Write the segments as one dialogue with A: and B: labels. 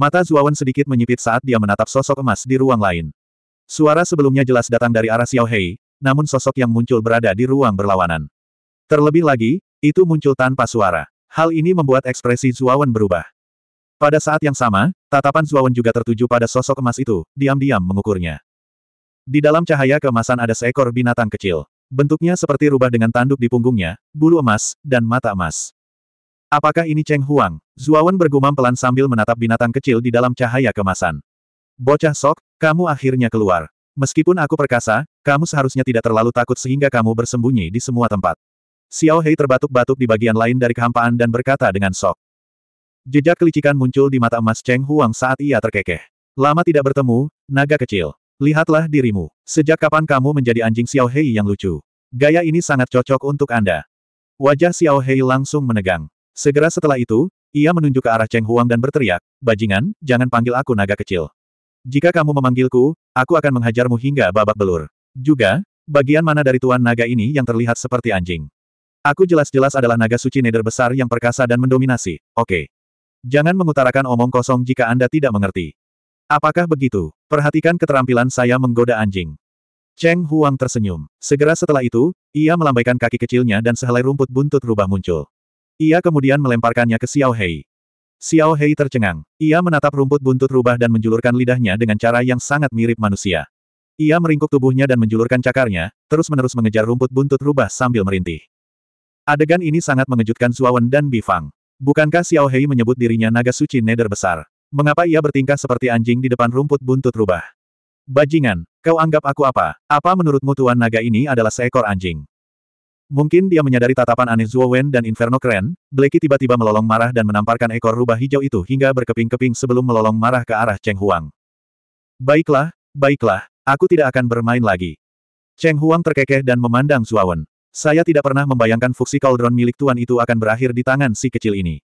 A: Mata Zuawan sedikit menyipit saat dia menatap sosok emas di ruang lain. Suara sebelumnya jelas datang dari arah Xiao Hei, namun sosok yang muncul berada di ruang berlawanan. Terlebih lagi, itu muncul tanpa suara. Hal ini membuat ekspresi Zuawan berubah. Pada saat yang sama, tatapan Zuawan juga tertuju pada sosok emas itu, diam-diam mengukurnya. Di dalam cahaya keemasan ada seekor binatang kecil. Bentuknya seperti rubah dengan tanduk di punggungnya, bulu emas, dan mata emas. Apakah ini Cheng Huang? Zuawan bergumam pelan sambil menatap binatang kecil di dalam cahaya kemasan. Bocah sok, kamu akhirnya keluar. Meskipun aku perkasa, kamu seharusnya tidak terlalu takut sehingga kamu bersembunyi di semua tempat. Xiao Hei terbatuk-batuk di bagian lain dari kehampaan dan berkata dengan sok. Jejak kelicikan muncul di mata emas Cheng Huang saat ia terkekeh. Lama tidak bertemu, naga kecil. Lihatlah dirimu. Sejak kapan kamu menjadi anjing Xiao Hei yang lucu? Gaya ini sangat cocok untuk Anda. Wajah Xiao Hei langsung menegang. Segera setelah itu, ia menunjuk ke arah Cheng Huang dan berteriak, Bajingan, jangan panggil aku naga kecil. Jika kamu memanggilku, aku akan menghajarmu hingga babak belur. Juga, bagian mana dari tuan naga ini yang terlihat seperti anjing? Aku jelas-jelas adalah naga suci neder besar yang perkasa dan mendominasi, oke. Okay. Jangan mengutarakan omong kosong jika Anda tidak mengerti. Apakah begitu? Perhatikan keterampilan saya menggoda anjing. Cheng Huang tersenyum. Segera setelah itu, ia melambaikan kaki kecilnya dan sehelai rumput buntut rubah muncul. Ia kemudian melemparkannya ke Xiao Hei. Xiao Hei tercengang. Ia menatap rumput buntut rubah dan menjulurkan lidahnya dengan cara yang sangat mirip manusia. Ia meringkuk tubuhnya dan menjulurkan cakarnya, terus-menerus mengejar rumput buntut rubah sambil merintih. Adegan ini sangat mengejutkan Zuawan dan Bifang. Bukankah Xiao Hei menyebut dirinya naga suci Neder besar? Mengapa ia bertingkah seperti anjing di depan rumput buntut rubah? Bajingan, kau anggap aku apa? Apa menurutmu tuan naga ini adalah seekor anjing? Mungkin dia menyadari tatapan aneh Zhuo Wen dan Inferno keren, Blacky tiba-tiba melolong marah dan menamparkan ekor rubah hijau itu hingga berkeping-keping sebelum melolong marah ke arah Cheng Huang. Baiklah, baiklah, aku tidak akan bermain lagi. Cheng Huang terkekeh dan memandang Zhuo Wen. Saya tidak pernah membayangkan fuksi kaldron milik tuan itu akan berakhir di tangan si kecil ini.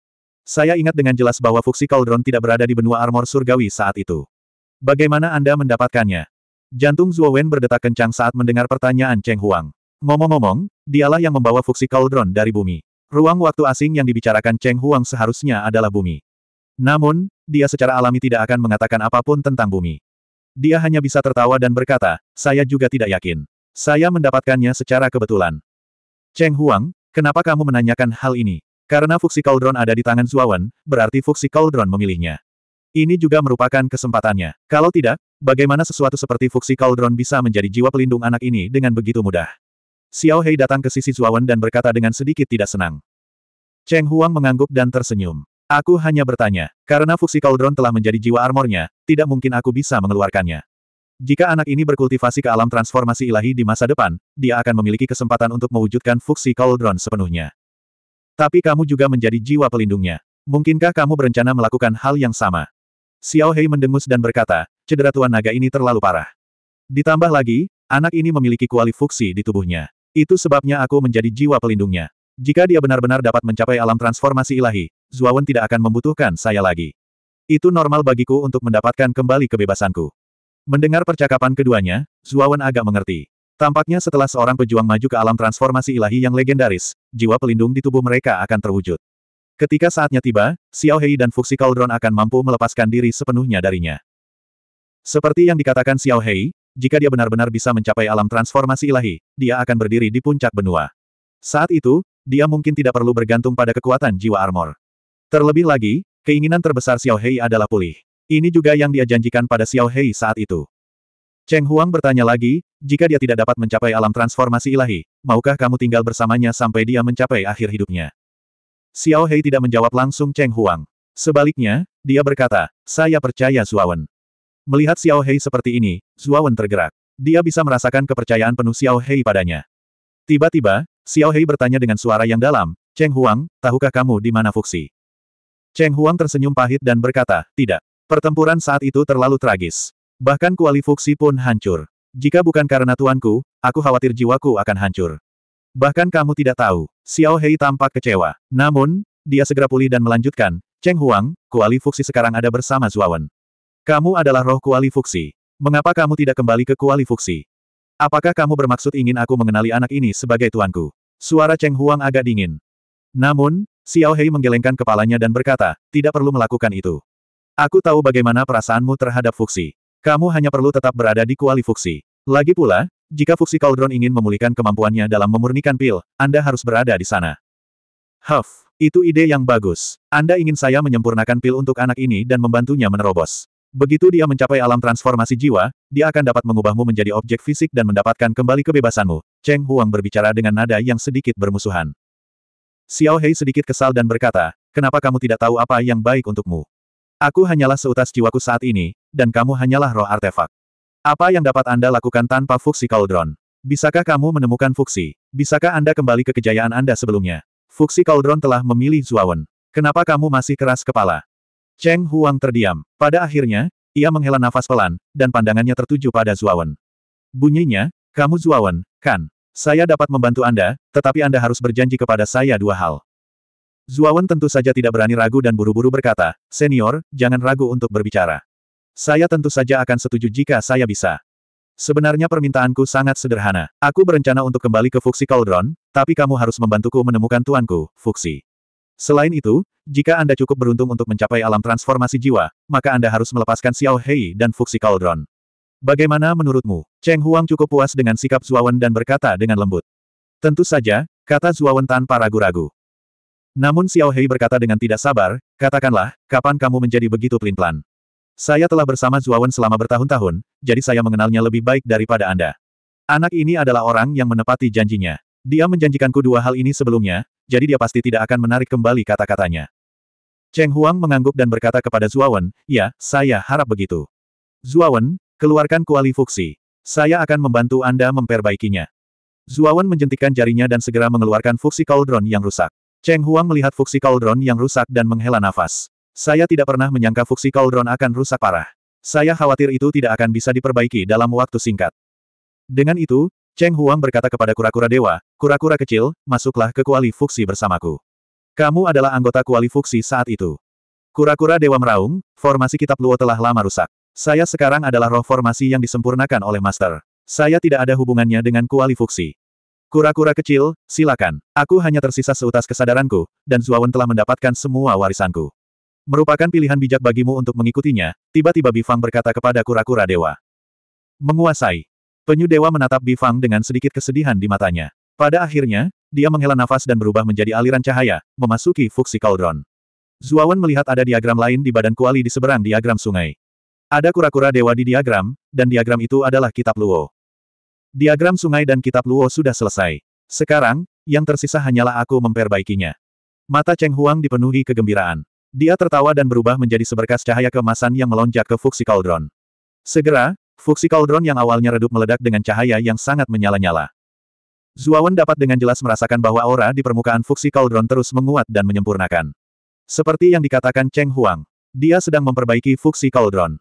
A: Saya ingat dengan jelas bahwa fuksi kaldron tidak berada di benua armor surgawi saat itu. Bagaimana Anda mendapatkannya? Jantung Zhuo Wen berdetak kencang saat mendengar pertanyaan Cheng Huang. Ngomong-ngomong, dialah yang membawa fuksi Cauldron dari bumi. Ruang waktu asing yang dibicarakan Cheng Huang seharusnya adalah bumi. Namun, dia secara alami tidak akan mengatakan apapun tentang bumi. Dia hanya bisa tertawa dan berkata, saya juga tidak yakin. Saya mendapatkannya secara kebetulan. Cheng Huang, kenapa kamu menanyakan hal ini? Karena fuksi Cauldron ada di tangan Zuawan, berarti fuksi Cauldron memilihnya. Ini juga merupakan kesempatannya. Kalau tidak, bagaimana sesuatu seperti fuksi Cauldron bisa menjadi jiwa pelindung anak ini dengan begitu mudah? Xiao Hei datang ke sisi Zuawan dan berkata dengan sedikit tidak senang. Cheng Huang mengangguk dan tersenyum. Aku hanya bertanya, karena fuksi Cauldron telah menjadi jiwa armornya, tidak mungkin aku bisa mengeluarkannya. Jika anak ini berkultivasi ke alam transformasi ilahi di masa depan, dia akan memiliki kesempatan untuk mewujudkan fuksi Cauldron sepenuhnya. Tapi kamu juga menjadi jiwa pelindungnya. Mungkinkah kamu berencana melakukan hal yang sama? Xiao Hei mendengus dan berkata, cedera tuan naga ini terlalu parah. Ditambah lagi, anak ini memiliki kuali fuksi di tubuhnya. Itu sebabnya aku menjadi jiwa pelindungnya. Jika dia benar-benar dapat mencapai alam transformasi ilahi, Zuawan tidak akan membutuhkan saya lagi. Itu normal bagiku untuk mendapatkan kembali kebebasanku. Mendengar percakapan keduanya, Zuawan agak mengerti. Tampaknya setelah seorang pejuang maju ke alam transformasi ilahi yang legendaris, jiwa pelindung di tubuh mereka akan terwujud. Ketika saatnya tiba, Xiao Hei dan Fuxi Cauldron akan mampu melepaskan diri sepenuhnya darinya. Seperti yang dikatakan Xiao Hei, jika dia benar-benar bisa mencapai alam transformasi ilahi, dia akan berdiri di puncak benua. Saat itu, dia mungkin tidak perlu bergantung pada kekuatan jiwa armor. Terlebih lagi, keinginan terbesar Xiao Hei adalah pulih. Ini juga yang dia janjikan pada Xiao Hei saat itu. Cheng Huang bertanya lagi, jika dia tidak dapat mencapai alam transformasi ilahi, maukah kamu tinggal bersamanya sampai dia mencapai akhir hidupnya? Xiao Hei tidak menjawab langsung Cheng Huang. Sebaliknya, dia berkata, saya percaya Zuawan. Melihat Xiao Hei seperti ini, Zhua Wen tergerak. Dia bisa merasakan kepercayaan penuh Xiao Hei padanya. Tiba-tiba, Xiao Hei bertanya dengan suara yang dalam, Cheng Huang, tahukah kamu di mana Fuxi? Cheng Huang tersenyum pahit dan berkata, tidak. Pertempuran saat itu terlalu tragis. Bahkan kuali Fuxi pun hancur. Jika bukan karena tuanku, aku khawatir jiwaku akan hancur. Bahkan kamu tidak tahu. Xiao Hei tampak kecewa. Namun, dia segera pulih dan melanjutkan, Cheng Huang, kuali Fuxi sekarang ada bersama Zuawan. Kamu adalah roh Kuali Fuksi. Mengapa kamu tidak kembali ke Kuali Fuksi? Apakah kamu bermaksud ingin aku mengenali anak ini sebagai tuanku? Suara Cheng Huang agak dingin. Namun, Xiao Hei menggelengkan kepalanya dan berkata, tidak perlu melakukan itu. Aku tahu bagaimana perasaanmu terhadap Fuxi. Kamu hanya perlu tetap berada di Kuali Fuxi. Lagi pula, jika Fuxi Cauldron ingin memulihkan kemampuannya dalam memurnikan pil, Anda harus berada di sana. Huff, itu ide yang bagus. Anda ingin saya menyempurnakan pil untuk anak ini dan membantunya menerobos. Begitu dia mencapai alam transformasi jiwa, dia akan dapat mengubahmu menjadi objek fisik dan mendapatkan kembali kebebasanmu. Cheng Huang berbicara dengan nada yang sedikit bermusuhan. Xiao Hei sedikit kesal dan berkata, kenapa kamu tidak tahu apa yang baik untukmu? Aku hanyalah seutas jiwaku saat ini, dan kamu hanyalah roh artefak. Apa yang dapat Anda lakukan tanpa fuksi Cauldron? Bisakah kamu menemukan fuksi? Bisakah Anda kembali ke kejayaan Anda sebelumnya? Fuksi Cauldron telah memilih Zuawan. Kenapa kamu masih keras kepala? Cheng Huang terdiam. Pada akhirnya, ia menghela nafas pelan, dan pandangannya tertuju pada Zuawan. Bunyinya, kamu Zuawan, kan? Saya dapat membantu Anda, tetapi Anda harus berjanji kepada saya dua hal. Zuawan tentu saja tidak berani ragu dan buru-buru berkata, Senior, jangan ragu untuk berbicara. Saya tentu saja akan setuju jika saya bisa. Sebenarnya permintaanku sangat sederhana. Aku berencana untuk kembali ke Fuxi Cauldron, tapi kamu harus membantuku menemukan tuanku, Fuxi. Selain itu, jika Anda cukup beruntung untuk mencapai alam transformasi jiwa, maka Anda harus melepaskan Xiao Hei dan Fuxi Cauldron. Bagaimana menurutmu? Cheng Huang cukup puas dengan sikap Zuawan dan berkata dengan lembut. Tentu saja, kata Zuawan tanpa ragu-ragu. Namun Xiao Hei berkata dengan tidak sabar, katakanlah, kapan kamu menjadi begitu pelin-pelan? Saya telah bersama Zuawan selama bertahun-tahun, jadi saya mengenalnya lebih baik daripada Anda. Anak ini adalah orang yang menepati janjinya. Dia menjanjikanku dua hal ini sebelumnya, jadi dia pasti tidak akan menarik kembali kata-katanya. Cheng Huang mengangguk dan berkata kepada Zuawan, ya, saya harap begitu. Zuawan, keluarkan kuali fuksi. Saya akan membantu Anda memperbaikinya. Zuawan menjentikan jarinya dan segera mengeluarkan fuksi cauldron yang rusak. Cheng Huang melihat fuksi cauldron yang rusak dan menghela nafas. Saya tidak pernah menyangka fuksi cauldron akan rusak parah. Saya khawatir itu tidak akan bisa diperbaiki dalam waktu singkat. Dengan itu, Cheng Huang berkata kepada kura-kura dewa, kura-kura kecil, masuklah ke kuali fuksi bersamaku. Kamu adalah anggota kuali fuksi saat itu. Kura-kura dewa meraung, formasi kitab Luo telah lama rusak. Saya sekarang adalah roh formasi yang disempurnakan oleh master. Saya tidak ada hubungannya dengan kuali fuksi. Kura-kura kecil, silakan. Aku hanya tersisa seutas kesadaranku, dan Zuawan telah mendapatkan semua warisanku. Merupakan pilihan bijak bagimu untuk mengikutinya, tiba-tiba Bifang berkata kepada kura-kura dewa. Menguasai. Penyu dewa menatap Bifang dengan sedikit kesedihan di matanya. Pada akhirnya, dia menghela nafas dan berubah menjadi aliran cahaya, memasuki fuksi kaldron. Zuawan melihat ada diagram lain di badan kuali di seberang diagram sungai. Ada kura-kura dewa di diagram, dan diagram itu adalah kitab Luo. Diagram sungai dan kitab Luo sudah selesai. Sekarang, yang tersisa hanyalah aku memperbaikinya. Mata Cheng Huang dipenuhi kegembiraan. Dia tertawa dan berubah menjadi seberkas cahaya kemasan yang melonjak ke fuksi kaldron. Segera, Fuksi Cauldron yang awalnya redup meledak dengan cahaya yang sangat menyala-nyala. Zuawan dapat dengan jelas merasakan bahwa aura di permukaan Fuksi Cauldron terus menguat dan menyempurnakan. Seperti yang dikatakan Cheng Huang, dia sedang memperbaiki Fuksi Cauldron.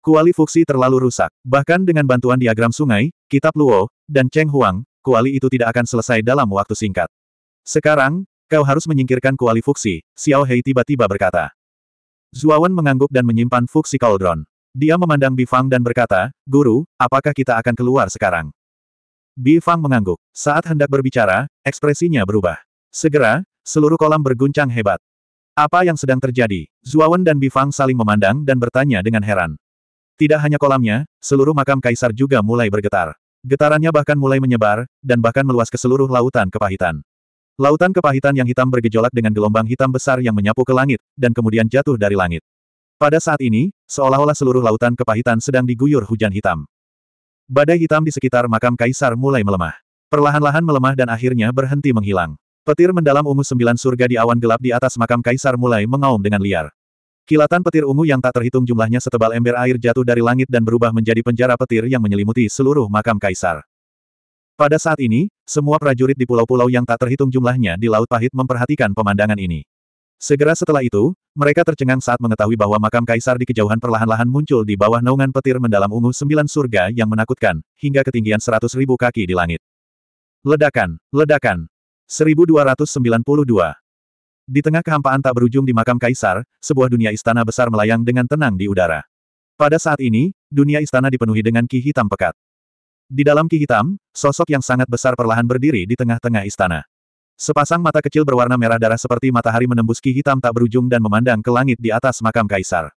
A: Kuali Fuksi terlalu rusak, bahkan dengan bantuan diagram sungai, kitab Luo, dan Cheng Huang, kuali itu tidak akan selesai dalam waktu singkat. Sekarang, kau harus menyingkirkan kuali Fuksi, Xiao Hei tiba-tiba berkata. Zuawan mengangguk dan menyimpan Fuksi Cauldron. Dia memandang Bifang dan berkata, Guru, apakah kita akan keluar sekarang? Bifang mengangguk. Saat hendak berbicara, ekspresinya berubah. Segera, seluruh kolam berguncang hebat. Apa yang sedang terjadi? Zuawan dan Bifang saling memandang dan bertanya dengan heran. Tidak hanya kolamnya, seluruh makam kaisar juga mulai bergetar. Getarannya bahkan mulai menyebar, dan bahkan meluas ke seluruh lautan kepahitan. Lautan kepahitan yang hitam bergejolak dengan gelombang hitam besar yang menyapu ke langit, dan kemudian jatuh dari langit. Pada saat ini, seolah-olah seluruh lautan kepahitan sedang diguyur hujan hitam. Badai hitam di sekitar makam kaisar mulai melemah. Perlahan-lahan melemah dan akhirnya berhenti menghilang. Petir mendalam ungu sembilan surga di awan gelap di atas makam kaisar mulai mengaum dengan liar. Kilatan petir ungu yang tak terhitung jumlahnya setebal ember air jatuh dari langit dan berubah menjadi penjara petir yang menyelimuti seluruh makam kaisar. Pada saat ini, semua prajurit di pulau-pulau yang tak terhitung jumlahnya di Laut Pahit memperhatikan pemandangan ini. Segera setelah itu, mereka tercengang saat mengetahui bahwa makam kaisar di kejauhan perlahan-lahan muncul di bawah naungan petir mendalam ungu sembilan surga yang menakutkan, hingga ketinggian seratus ribu kaki di langit. Ledakan, ledakan. 1292. Di tengah kehampaan tak berujung di makam kaisar, sebuah dunia istana besar melayang dengan tenang di udara. Pada saat ini, dunia istana dipenuhi dengan ki hitam pekat. Di dalam ki hitam, sosok yang sangat besar perlahan berdiri di tengah-tengah istana. Sepasang mata kecil berwarna merah darah seperti matahari menembus ki hitam tak berujung dan memandang ke langit di atas makam kaisar.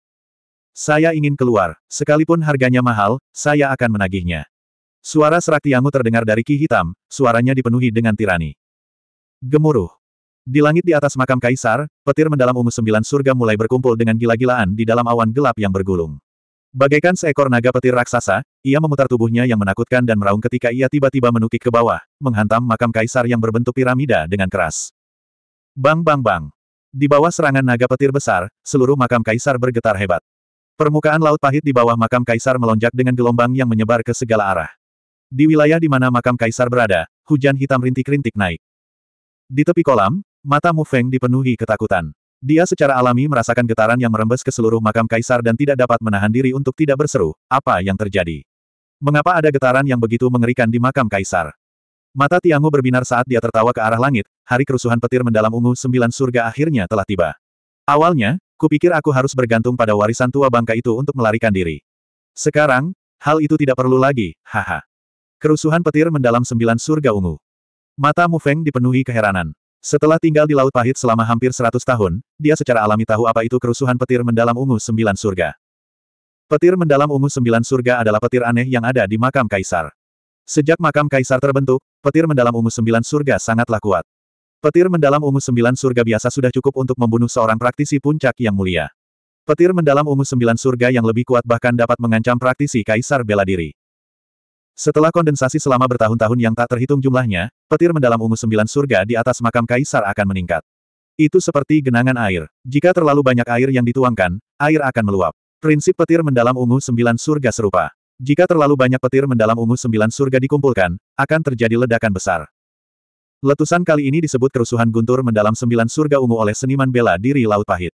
A: Saya ingin keluar, sekalipun harganya mahal, saya akan menagihnya. Suara serak Tiangu terdengar dari ki hitam, suaranya dipenuhi dengan tirani. Gemuruh. Di langit di atas makam kaisar, petir mendalam ungu sembilan surga mulai berkumpul dengan gila-gilaan di dalam awan gelap yang bergulung. Bagaikan seekor naga petir raksasa, ia memutar tubuhnya yang menakutkan dan meraung ketika ia tiba-tiba menukik ke bawah, menghantam makam kaisar yang berbentuk piramida dengan keras. Bang bang bang. Di bawah serangan naga petir besar, seluruh makam kaisar bergetar hebat. Permukaan laut pahit di bawah makam kaisar melonjak dengan gelombang yang menyebar ke segala arah. Di wilayah di mana makam kaisar berada, hujan hitam rintik-rintik naik. Di tepi kolam, mata Mu Feng dipenuhi ketakutan. Dia secara alami merasakan getaran yang merembes ke seluruh makam kaisar dan tidak dapat menahan diri untuk tidak berseru, apa yang terjadi? Mengapa ada getaran yang begitu mengerikan di makam kaisar? Mata Tiangu berbinar saat dia tertawa ke arah langit, hari kerusuhan petir mendalam ungu sembilan surga akhirnya telah tiba. Awalnya, kupikir aku harus bergantung pada warisan tua bangka itu untuk melarikan diri. Sekarang, hal itu tidak perlu lagi, haha. Kerusuhan petir mendalam sembilan surga ungu. Mata Mu Feng dipenuhi keheranan. Setelah tinggal di Laut Pahit selama hampir 100 tahun, dia secara alami tahu apa itu kerusuhan petir mendalam ungu sembilan surga. Petir mendalam ungu sembilan surga adalah petir aneh yang ada di makam kaisar. Sejak makam kaisar terbentuk, petir mendalam ungu sembilan surga sangatlah kuat. Petir mendalam ungu sembilan surga biasa sudah cukup untuk membunuh seorang praktisi puncak yang mulia. Petir mendalam ungu sembilan surga yang lebih kuat bahkan dapat mengancam praktisi kaisar bela diri. Setelah kondensasi selama bertahun-tahun yang tak terhitung jumlahnya, petir mendalam ungu sembilan surga di atas makam kaisar akan meningkat. Itu seperti genangan air. Jika terlalu banyak air yang dituangkan, air akan meluap. Prinsip petir mendalam ungu sembilan surga serupa. Jika terlalu banyak petir mendalam ungu sembilan surga dikumpulkan, akan terjadi ledakan besar. Letusan kali ini disebut kerusuhan guntur mendalam sembilan surga ungu oleh seniman bela diri Laut Pahit.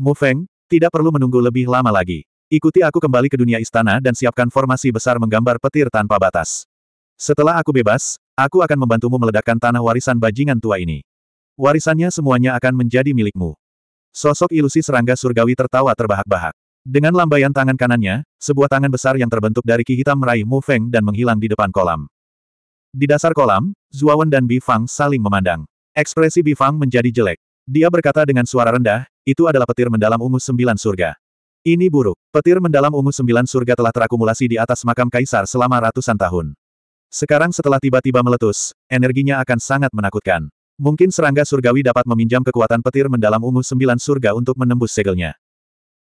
A: Mu Feng, tidak perlu menunggu lebih lama lagi. Ikuti aku kembali ke dunia istana dan siapkan formasi besar menggambar petir tanpa batas. Setelah aku bebas, aku akan membantumu meledakkan tanah warisan bajingan tua ini. Warisannya semuanya akan menjadi milikmu. Sosok ilusi serangga surgawi tertawa terbahak-bahak. Dengan lambaian tangan kanannya, sebuah tangan besar yang terbentuk dari ki hitam meraih Mu Feng dan menghilang di depan kolam. Di dasar kolam, Zuawan dan Bi Fang saling memandang. Ekspresi Bi Fang menjadi jelek. Dia berkata dengan suara rendah, itu adalah petir mendalam ungu sembilan surga. Ini buruk. Petir mendalam ungu sembilan surga telah terakumulasi di atas makam kaisar selama ratusan tahun. Sekarang setelah tiba-tiba meletus, energinya akan sangat menakutkan. Mungkin serangga surgawi dapat meminjam kekuatan petir mendalam ungu sembilan surga untuk menembus segelnya.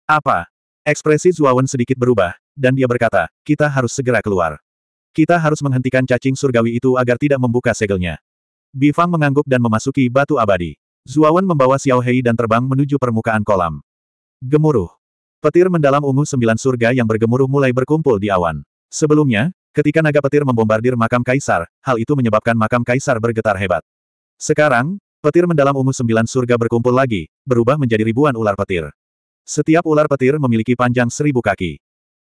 A: Apa? Ekspresi Zuawan sedikit berubah, dan dia berkata, kita harus segera keluar. Kita harus menghentikan cacing surgawi itu agar tidak membuka segelnya. Bifang mengangguk dan memasuki batu abadi. Zuawan membawa Xiao Hei dan terbang menuju permukaan kolam. Gemuruh. Petir mendalam ungu sembilan surga yang bergemuruh mulai berkumpul di awan. Sebelumnya, ketika naga petir membombardir makam kaisar, hal itu menyebabkan makam kaisar bergetar hebat. Sekarang, petir mendalam ungu sembilan surga berkumpul lagi, berubah menjadi ribuan ular petir. Setiap ular petir memiliki panjang seribu kaki.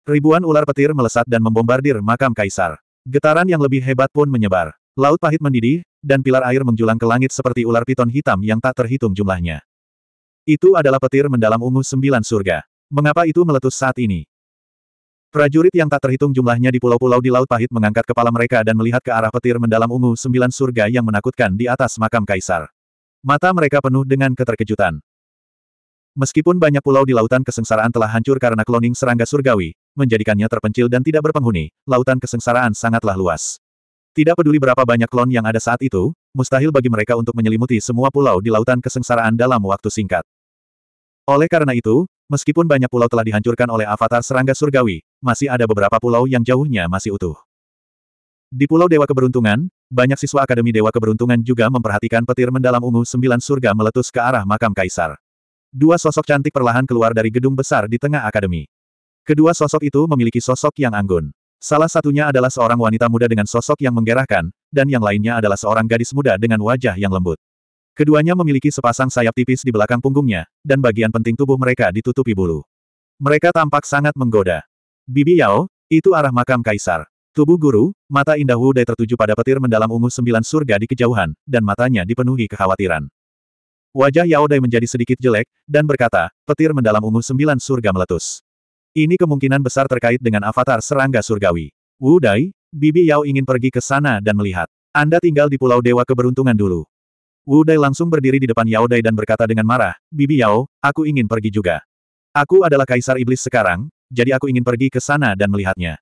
A: Ribuan ular petir melesat dan membombardir makam kaisar. Getaran yang lebih hebat pun menyebar. Laut pahit mendidih, dan pilar air menjulang ke langit seperti ular piton hitam yang tak terhitung jumlahnya. Itu adalah petir mendalam ungu sembilan surga. Mengapa itu meletus saat ini? Prajurit yang tak terhitung jumlahnya di pulau-pulau di Laut Pahit mengangkat kepala mereka dan melihat ke arah petir mendalam ungu sembilan surga yang menakutkan di atas makam kaisar. Mata mereka penuh dengan keterkejutan. Meskipun banyak pulau di lautan kesengsaraan telah hancur karena kloning serangga surgawi, menjadikannya terpencil dan tidak berpenghuni, lautan kesengsaraan sangatlah luas. Tidak peduli berapa banyak klon yang ada saat itu, mustahil bagi mereka untuk menyelimuti semua pulau di lautan kesengsaraan dalam waktu singkat. Oleh karena itu, Meskipun banyak pulau telah dihancurkan oleh avatar serangga surgawi, masih ada beberapa pulau yang jauhnya masih utuh. Di Pulau Dewa Keberuntungan, banyak siswa Akademi Dewa Keberuntungan juga memperhatikan petir mendalam ungu sembilan surga meletus ke arah makam kaisar. Dua sosok cantik perlahan keluar dari gedung besar di tengah akademi. Kedua sosok itu memiliki sosok yang anggun. Salah satunya adalah seorang wanita muda dengan sosok yang menggerahkan, dan yang lainnya adalah seorang gadis muda dengan wajah yang lembut. Keduanya memiliki sepasang sayap tipis di belakang punggungnya, dan bagian penting tubuh mereka ditutupi bulu. Mereka tampak sangat menggoda. Bibi Yao, itu arah makam kaisar. Tubuh guru, mata indah Wu tertuju pada petir mendalam ungu sembilan surga di kejauhan, dan matanya dipenuhi kekhawatiran. Wajah Yao Dai menjadi sedikit jelek, dan berkata, petir mendalam ungu sembilan surga meletus. Ini kemungkinan besar terkait dengan avatar serangga surgawi. Wu Dai, Bibi Yao ingin pergi ke sana dan melihat. Anda tinggal di Pulau Dewa Keberuntungan dulu. Wu Dai langsung berdiri di depan Yao Dai dan berkata dengan marah, Bibi Yao, aku ingin pergi juga. Aku adalah kaisar iblis sekarang, jadi aku ingin pergi ke sana dan melihatnya.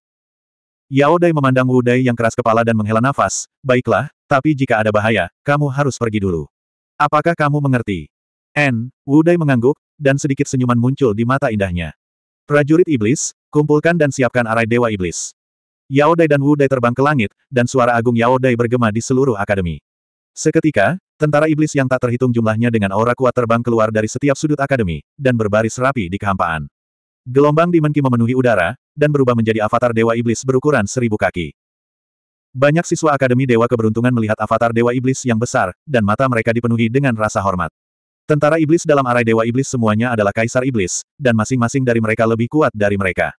A: Yao Dai memandang Wu Dai yang keras kepala dan menghela nafas, baiklah, tapi jika ada bahaya, kamu harus pergi dulu. Apakah kamu mengerti? N, Wu Dai mengangguk, dan sedikit senyuman muncul di mata indahnya. Prajurit iblis, kumpulkan dan siapkan arai dewa iblis. Yao Dai dan Wu Dai terbang ke langit, dan suara agung Yao Dai bergema di seluruh akademi. Seketika, Tentara iblis yang tak terhitung jumlahnya dengan aura kuat terbang keluar dari setiap sudut akademi, dan berbaris rapi di kehampaan. Gelombang di memenuhi udara, dan berubah menjadi avatar Dewa Iblis berukuran seribu kaki. Banyak siswa Akademi Dewa Keberuntungan melihat avatar Dewa Iblis yang besar, dan mata mereka dipenuhi dengan rasa hormat. Tentara Iblis dalam arai Dewa Iblis semuanya adalah Kaisar Iblis, dan masing-masing dari mereka lebih kuat dari mereka.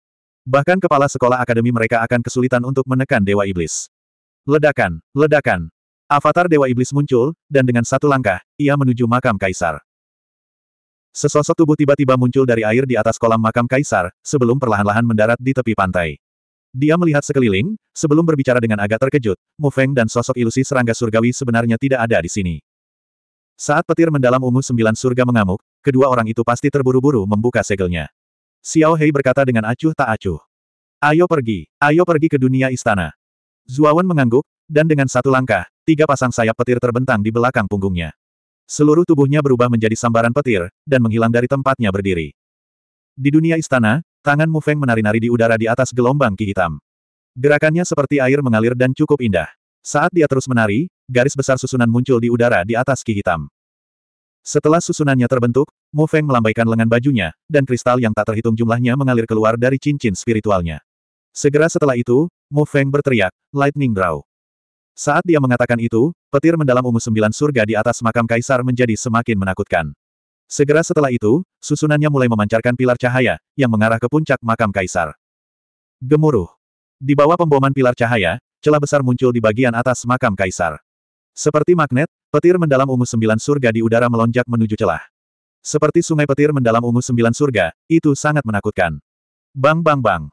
A: Bahkan kepala sekolah Akademi mereka akan kesulitan untuk menekan Dewa Iblis. Ledakan, ledakan, Avatar Dewa Iblis muncul, dan dengan satu langkah, ia menuju makam Kaisar. Sesosok tubuh tiba-tiba muncul dari air di atas kolam makam Kaisar, sebelum perlahan-lahan mendarat di tepi pantai. Dia melihat sekeliling, sebelum berbicara dengan agak terkejut, Mu Feng dan sosok ilusi serangga surgawi sebenarnya tidak ada di sini. Saat petir mendalam ungu sembilan surga mengamuk, kedua orang itu pasti terburu-buru membuka segelnya. Xiao Hei berkata dengan acuh tak acuh. Ayo pergi, ayo pergi ke dunia istana. Zuawan mengangguk, dan dengan satu langkah, tiga pasang sayap petir terbentang di belakang punggungnya. Seluruh tubuhnya berubah menjadi sambaran petir, dan menghilang dari tempatnya berdiri. Di dunia istana, tangan Mu Feng menari-nari di udara di atas gelombang ki hitam. Gerakannya seperti air mengalir dan cukup indah. Saat dia terus menari, garis besar susunan muncul di udara di atas ki hitam. Setelah susunannya terbentuk, Mu Feng melambaikan lengan bajunya, dan kristal yang tak terhitung jumlahnya mengalir keluar dari cincin spiritualnya. Segera setelah itu, Mu Feng berteriak, Lightning Draw. Saat dia mengatakan itu, petir mendalam ungu sembilan surga di atas makam kaisar menjadi semakin menakutkan. Segera setelah itu, susunannya mulai memancarkan pilar cahaya, yang mengarah ke puncak makam kaisar. Gemuruh. Di bawah pemboman pilar cahaya, celah besar muncul di bagian atas makam kaisar. Seperti magnet, petir mendalam ungu sembilan surga di udara melonjak menuju celah. Seperti sungai petir mendalam ungu sembilan surga, itu sangat menakutkan. Bang bang bang.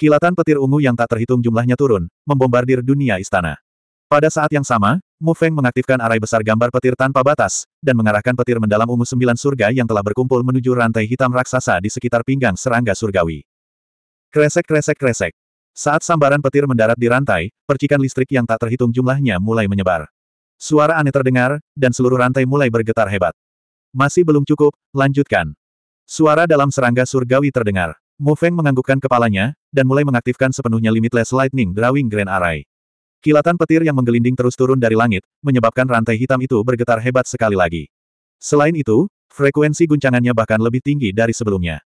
A: Kilatan petir ungu yang tak terhitung jumlahnya turun, membombardir dunia istana. Pada saat yang sama, Mu Feng mengaktifkan arai besar gambar petir tanpa batas, dan mengarahkan petir mendalam ungu sembilan surga yang telah berkumpul menuju rantai hitam raksasa di sekitar pinggang serangga surgawi. Kresek-kresek-kresek. Saat sambaran petir mendarat di rantai, percikan listrik yang tak terhitung jumlahnya mulai menyebar. Suara aneh terdengar, dan seluruh rantai mulai bergetar hebat. Masih belum cukup, lanjutkan. Suara dalam serangga surgawi terdengar. Mu Feng menganggukkan kepalanya, dan mulai mengaktifkan sepenuhnya Limitless Lightning Drawing Grand Array. Kilatan petir yang menggelinding terus turun dari langit, menyebabkan rantai hitam itu bergetar hebat sekali lagi. Selain itu, frekuensi guncangannya bahkan lebih tinggi dari sebelumnya.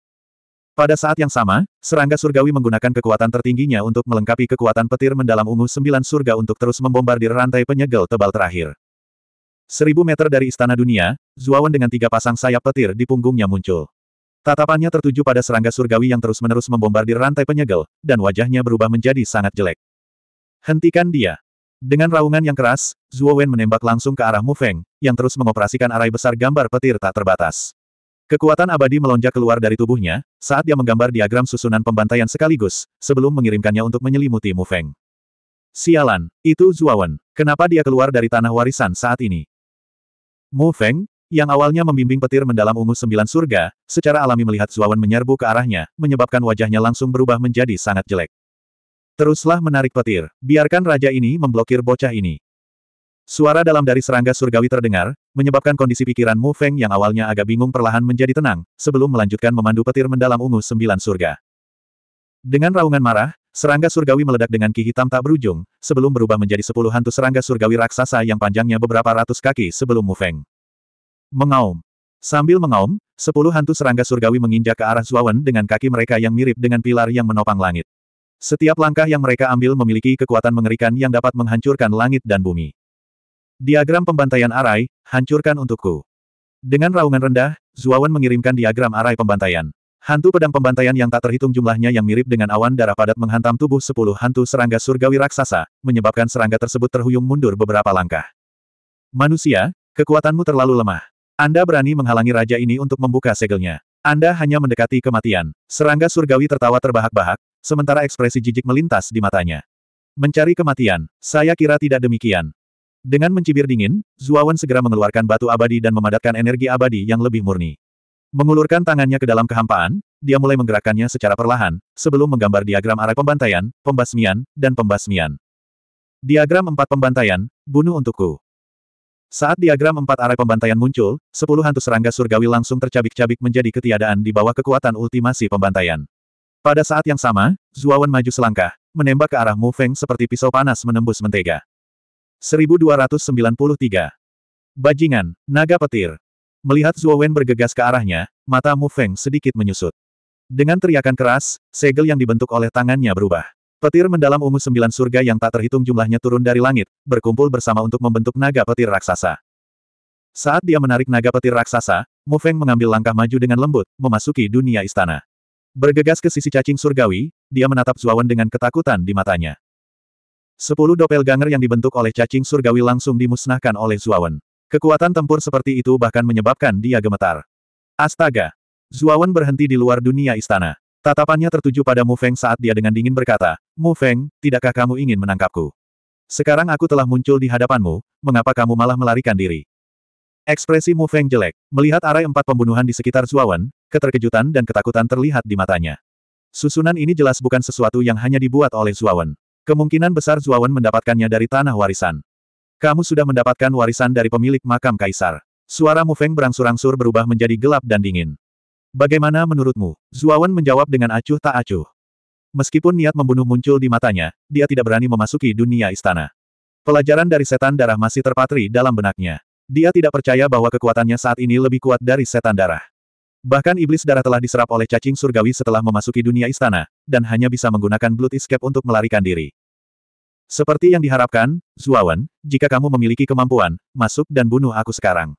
A: Pada saat yang sama, serangga surgawi menggunakan kekuatan tertingginya untuk melengkapi kekuatan petir mendalam ungu sembilan surga untuk terus membombardir rantai penyegel tebal terakhir. Seribu meter dari istana dunia, Zuawan dengan tiga pasang sayap petir di punggungnya muncul. Tatapannya tertuju pada serangga surgawi yang terus-menerus membombardir rantai penyegel, dan wajahnya berubah menjadi sangat jelek. Hentikan dia. Dengan raungan yang keras, Zuo Wen menembak langsung ke arah Mu Feng, yang terus mengoperasikan arai besar gambar petir tak terbatas. Kekuatan abadi melonjak keluar dari tubuhnya, saat dia menggambar diagram susunan pembantaian sekaligus, sebelum mengirimkannya untuk menyelimuti Mu Feng. Sialan, itu Wen. Kenapa dia keluar dari tanah warisan saat ini? Mu Feng, yang awalnya membimbing petir mendalam ungu sembilan surga, secara alami melihat Zuawan menyerbu ke arahnya, menyebabkan wajahnya langsung berubah menjadi sangat jelek. Teruslah menarik petir, biarkan raja ini memblokir bocah ini. Suara dalam dari serangga surgawi terdengar, menyebabkan kondisi pikiran Mu Feng yang awalnya agak bingung perlahan menjadi tenang, sebelum melanjutkan memandu petir mendalam ungu sembilan surga. Dengan raungan marah, serangga surgawi meledak dengan ki hitam tak berujung, sebelum berubah menjadi sepuluh hantu serangga surgawi raksasa yang panjangnya beberapa ratus kaki sebelum Mu Feng. Mengaum. Sambil mengaum, sepuluh hantu serangga surgawi menginjak ke arah Zuawan dengan kaki mereka yang mirip dengan pilar yang menopang langit. Setiap langkah yang mereka ambil memiliki kekuatan mengerikan yang dapat menghancurkan langit dan bumi. Diagram pembantaian arai, hancurkan untukku. Dengan raungan rendah, Zuawan mengirimkan diagram arai pembantaian. Hantu pedang pembantaian yang tak terhitung jumlahnya yang mirip dengan awan darah padat menghantam tubuh sepuluh hantu serangga surgawi raksasa, menyebabkan serangga tersebut terhuyung mundur beberapa langkah. Manusia, kekuatanmu terlalu lemah. Anda berani menghalangi raja ini untuk membuka segelnya. Anda hanya mendekati kematian. Serangga surgawi tertawa terbahak-bahak, sementara ekspresi jijik melintas di matanya. Mencari kematian, saya kira tidak demikian. Dengan mencibir dingin, Zuawan segera mengeluarkan batu abadi dan memadatkan energi abadi yang lebih murni. Mengulurkan tangannya ke dalam kehampaan, dia mulai menggerakkannya secara perlahan, sebelum menggambar diagram arah pembantaian, pembasmian, dan pembasmian. Diagram empat pembantaian, bunuh untukku. Saat diagram empat arah pembantaian muncul, sepuluh hantu serangga surgawi langsung tercabik-cabik menjadi ketiadaan di bawah kekuatan ultimasi pembantaian. Pada saat yang sama, Zuawan maju selangkah, menembak ke arah Mu Feng seperti pisau panas menembus mentega. 1293. Bajingan, naga petir. Melihat Zuowen bergegas ke arahnya, mata Mu Feng sedikit menyusut. Dengan teriakan keras, segel yang dibentuk oleh tangannya berubah. Petir mendalam ungu sembilan surga yang tak terhitung jumlahnya turun dari langit, berkumpul bersama untuk membentuk naga petir raksasa. Saat dia menarik naga petir raksasa, Mu Feng mengambil langkah maju dengan lembut, memasuki dunia istana. Bergegas ke sisi cacing surgawi, dia menatap Zuawan dengan ketakutan di matanya. Sepuluh doppelganger yang dibentuk oleh cacing surgawi langsung dimusnahkan oleh Zuawan. Kekuatan tempur seperti itu bahkan menyebabkan dia gemetar. Astaga! Zuawan berhenti di luar dunia istana. Tatapannya tertuju pada Mu Feng saat dia dengan dingin berkata, Mu Feng, tidakkah kamu ingin menangkapku? Sekarang aku telah muncul di hadapanmu, mengapa kamu malah melarikan diri? Ekspresi Mu Feng jelek. Melihat arah empat pembunuhan di sekitar Zuawan, Keterkejutan dan ketakutan terlihat di matanya. Susunan ini jelas bukan sesuatu yang hanya dibuat oleh Zuawan. Kemungkinan besar Zuawan mendapatkannya dari tanah warisan. Kamu sudah mendapatkan warisan dari pemilik makam kaisar. Suara Mu Feng berangsur-angsur berubah menjadi gelap dan dingin. Bagaimana menurutmu? Zuawan menjawab dengan acuh tak acuh. Meskipun niat membunuh muncul di matanya, dia tidak berani memasuki dunia istana. Pelajaran dari setan darah masih terpatri dalam benaknya. Dia tidak percaya bahwa kekuatannya saat ini lebih kuat dari setan darah. Bahkan iblis darah telah diserap oleh cacing surgawi setelah memasuki dunia istana, dan hanya bisa menggunakan Blood Escape untuk melarikan diri. Seperti yang diharapkan, Zuawan, jika kamu memiliki kemampuan, masuk dan bunuh aku sekarang.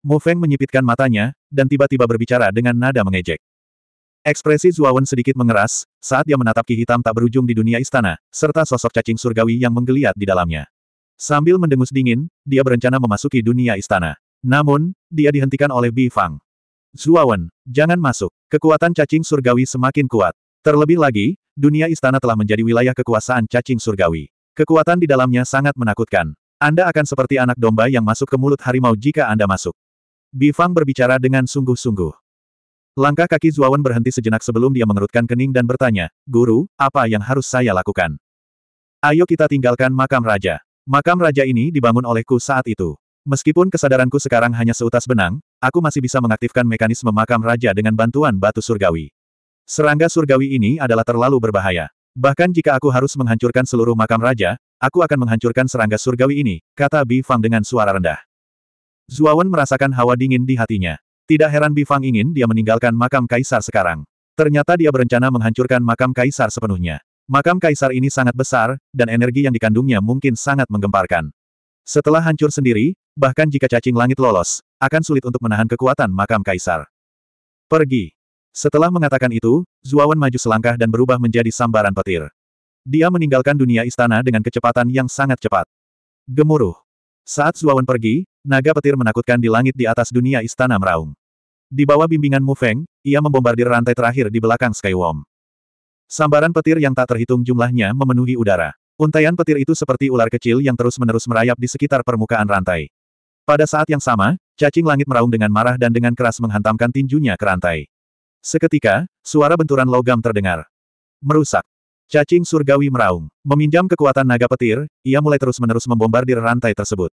A: Mu Feng menyipitkan matanya, dan tiba-tiba berbicara dengan nada mengejek. Ekspresi Zuawan sedikit mengeras, saat dia menatap ki hitam tak berujung di dunia istana, serta sosok cacing surgawi yang menggeliat di dalamnya. Sambil mendengus dingin, dia berencana memasuki dunia istana. Namun, dia dihentikan oleh Bi Fang. Zuawan, jangan masuk. Kekuatan cacing surgawi semakin kuat. Terlebih lagi, dunia istana telah menjadi wilayah kekuasaan cacing surgawi. Kekuatan di dalamnya sangat menakutkan. Anda akan seperti anak domba yang masuk ke mulut harimau jika Anda masuk. Bifang berbicara dengan sungguh-sungguh. Langkah kaki Zuawan berhenti sejenak sebelum dia mengerutkan kening dan bertanya, Guru, apa yang harus saya lakukan? Ayo kita tinggalkan makam raja. Makam raja ini dibangun olehku saat itu. Meskipun kesadaranku sekarang hanya seutas benang, Aku masih bisa mengaktifkan mekanisme makam raja dengan bantuan batu surgawi. Serangga surgawi ini adalah terlalu berbahaya. Bahkan jika aku harus menghancurkan seluruh makam raja, aku akan menghancurkan serangga surgawi ini, kata Bi Fang dengan suara rendah. Zuawan merasakan hawa dingin di hatinya. Tidak heran Bi Fang ingin dia meninggalkan makam kaisar sekarang. Ternyata dia berencana menghancurkan makam kaisar sepenuhnya. Makam kaisar ini sangat besar, dan energi yang dikandungnya mungkin sangat menggemparkan. Setelah hancur sendiri, Bahkan jika cacing langit lolos, akan sulit untuk menahan kekuatan makam kaisar. Pergi. Setelah mengatakan itu, Zuawan maju selangkah dan berubah menjadi sambaran petir. Dia meninggalkan dunia istana dengan kecepatan yang sangat cepat. Gemuruh. Saat Zuawan pergi, naga petir menakutkan di langit di atas dunia istana meraung. Di bawah bimbingan Mu Feng, ia membombardir rantai terakhir di belakang Skywom. Sambaran petir yang tak terhitung jumlahnya memenuhi udara. Untaian petir itu seperti ular kecil yang terus-menerus merayap di sekitar permukaan rantai. Pada saat yang sama, cacing langit meraung dengan marah dan dengan keras menghantamkan tinjunya ke rantai. Seketika, suara benturan logam terdengar. Merusak. Cacing surgawi meraung. Meminjam kekuatan naga petir, ia mulai terus-menerus membombardir rantai tersebut.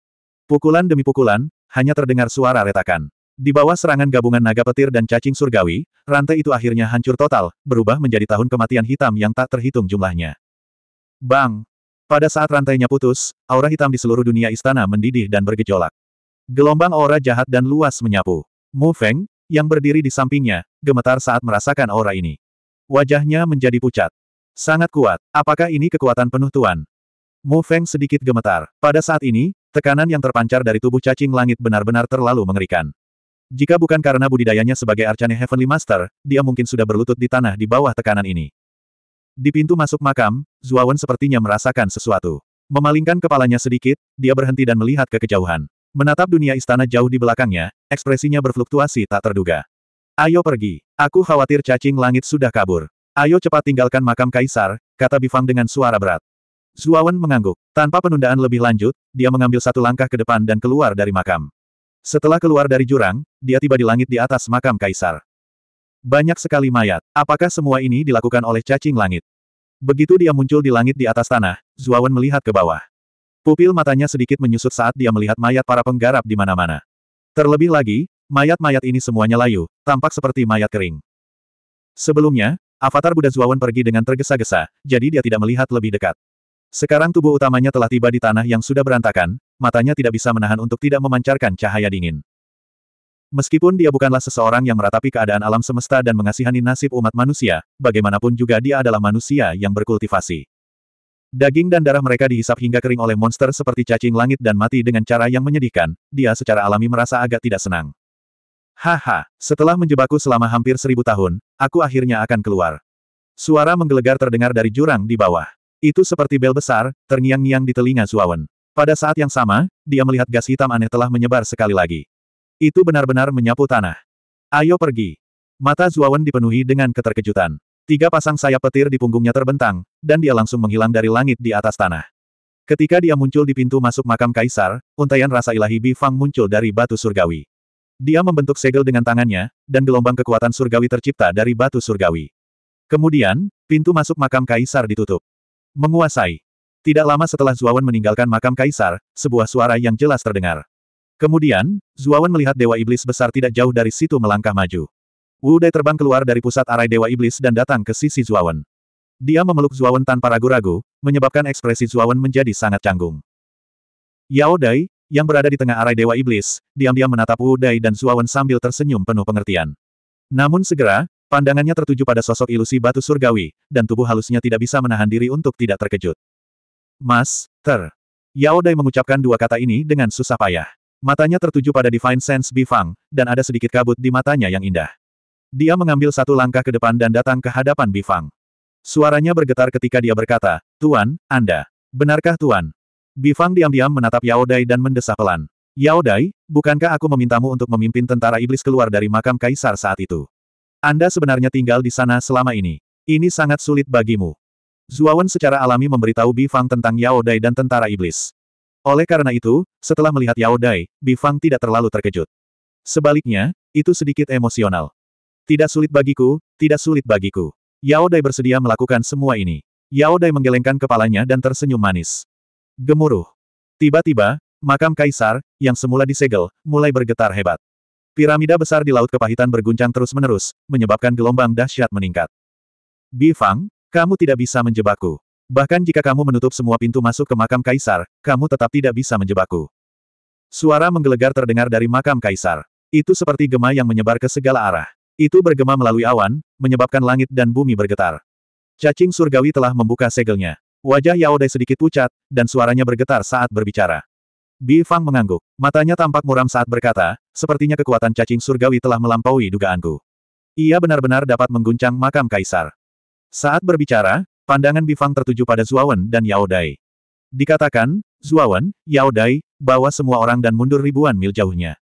A: Pukulan demi pukulan, hanya terdengar suara retakan. Di bawah serangan gabungan naga petir dan cacing surgawi, rantai itu akhirnya hancur total, berubah menjadi tahun kematian hitam yang tak terhitung jumlahnya. Bang! Pada saat rantainya putus, aura hitam di seluruh dunia istana mendidih dan bergejolak. Gelombang aura jahat dan luas menyapu. Mu Feng, yang berdiri di sampingnya, gemetar saat merasakan aura ini. Wajahnya menjadi pucat. Sangat kuat, apakah ini kekuatan penuh Tuan? Mu Feng sedikit gemetar. Pada saat ini, tekanan yang terpancar dari tubuh cacing langit benar-benar terlalu mengerikan. Jika bukan karena budidayanya sebagai Arcane Heavenly Master, dia mungkin sudah berlutut di tanah di bawah tekanan ini. Di pintu masuk makam, Zuawan sepertinya merasakan sesuatu. Memalingkan kepalanya sedikit, dia berhenti dan melihat ke kejauhan. Menatap dunia istana jauh di belakangnya, ekspresinya berfluktuasi tak terduga. Ayo pergi. Aku khawatir cacing langit sudah kabur. Ayo cepat tinggalkan makam kaisar, kata Bifang dengan suara berat. Zuawan mengangguk. Tanpa penundaan lebih lanjut, dia mengambil satu langkah ke depan dan keluar dari makam. Setelah keluar dari jurang, dia tiba di langit di atas makam kaisar. Banyak sekali mayat. Apakah semua ini dilakukan oleh cacing langit? Begitu dia muncul di langit di atas tanah, Zuawan melihat ke bawah. Pupil matanya sedikit menyusut saat dia melihat mayat para penggarap di mana-mana. Terlebih lagi, mayat-mayat ini semuanya layu, tampak seperti mayat kering. Sebelumnya, avatar Buddha Zuawan pergi dengan tergesa-gesa, jadi dia tidak melihat lebih dekat. Sekarang tubuh utamanya telah tiba di tanah yang sudah berantakan, matanya tidak bisa menahan untuk tidak memancarkan cahaya dingin. Meskipun dia bukanlah seseorang yang meratapi keadaan alam semesta dan mengasihani nasib umat manusia, bagaimanapun juga dia adalah manusia yang berkultivasi. Daging dan darah mereka dihisap hingga kering oleh monster seperti cacing langit dan mati dengan cara yang menyedihkan, dia secara alami merasa agak tidak senang. Haha, setelah menjebakku selama hampir seribu tahun, aku akhirnya akan keluar. Suara menggelegar terdengar dari jurang di bawah. Itu seperti bel besar, terngiang-ngiang di telinga Zuawan. Pada saat yang sama, dia melihat gas hitam aneh telah menyebar sekali lagi. Itu benar-benar menyapu tanah. Ayo pergi. Mata Zuawan dipenuhi dengan keterkejutan. Tiga pasang sayap petir di punggungnya terbentang, dan dia langsung menghilang dari langit di atas tanah. Ketika dia muncul di pintu masuk makam kaisar, untaian rasa ilahi Bi Fang muncul dari batu surgawi. Dia membentuk segel dengan tangannya, dan gelombang kekuatan surgawi tercipta dari batu surgawi. Kemudian, pintu masuk makam kaisar ditutup. Menguasai. Tidak lama setelah Zuawan meninggalkan makam kaisar, sebuah suara yang jelas terdengar. Kemudian, Zuawan melihat Dewa Iblis besar tidak jauh dari situ melangkah maju. Wu Dai terbang keluar dari pusat arai Dewa Iblis dan datang ke sisi Zuawan. Dia memeluk Zuawan tanpa ragu-ragu, menyebabkan ekspresi Zuawan menjadi sangat canggung. Yao Dai, yang berada di tengah arai Dewa Iblis, diam-diam menatap Wu Dai dan Zuawan sambil tersenyum penuh pengertian. Namun segera, pandangannya tertuju pada sosok ilusi batu surgawi, dan tubuh halusnya tidak bisa menahan diri untuk tidak terkejut. Mas, Ter. Yao Dai mengucapkan dua kata ini dengan susah payah. Matanya tertuju pada Divine Sense Bifang, dan ada sedikit kabut di matanya yang indah. Dia mengambil satu langkah ke depan dan datang ke hadapan Bifang. Suaranya bergetar ketika dia berkata, Tuan, Anda. Benarkah Tuan? Bifang diam-diam menatap Yao Dai dan mendesah pelan. Yao Dai, bukankah aku memintamu untuk memimpin tentara iblis keluar dari makam kaisar saat itu? Anda sebenarnya tinggal di sana selama ini. Ini sangat sulit bagimu. Zuawan secara alami memberitahu Bifang tentang Yao Dai dan tentara iblis. Oleh karena itu, setelah melihat Yao Dai, Bifang tidak terlalu terkejut. Sebaliknya, itu sedikit emosional. Tidak sulit bagiku, tidak sulit bagiku. Yao Dai bersedia melakukan semua ini. Yao Dai menggelengkan kepalanya dan tersenyum manis. Gemuruh. Tiba-tiba, makam kaisar, yang semula disegel, mulai bergetar hebat. Piramida besar di Laut Kepahitan berguncang terus-menerus, menyebabkan gelombang dahsyat meningkat. Bifang, kamu tidak bisa menjebakku. Bahkan jika kamu menutup semua pintu masuk ke makam kaisar, kamu tetap tidak bisa menjebakku. Suara menggelegar terdengar dari makam kaisar. Itu seperti gema yang menyebar ke segala arah. Itu bergema melalui awan, menyebabkan langit dan bumi bergetar. Cacing surgawi telah membuka segelnya. Wajah Yao Dai sedikit pucat, dan suaranya bergetar saat berbicara. Bi Fang mengangguk. Matanya tampak muram saat berkata, sepertinya kekuatan cacing surgawi telah melampaui dugaanku. Ia benar-benar dapat mengguncang makam kaisar. Saat berbicara, pandangan Bi Fang tertuju pada Zuawan dan Yao Dai. Dikatakan, Zuawan, Yao Dai, bawa semua orang dan mundur ribuan mil jauhnya.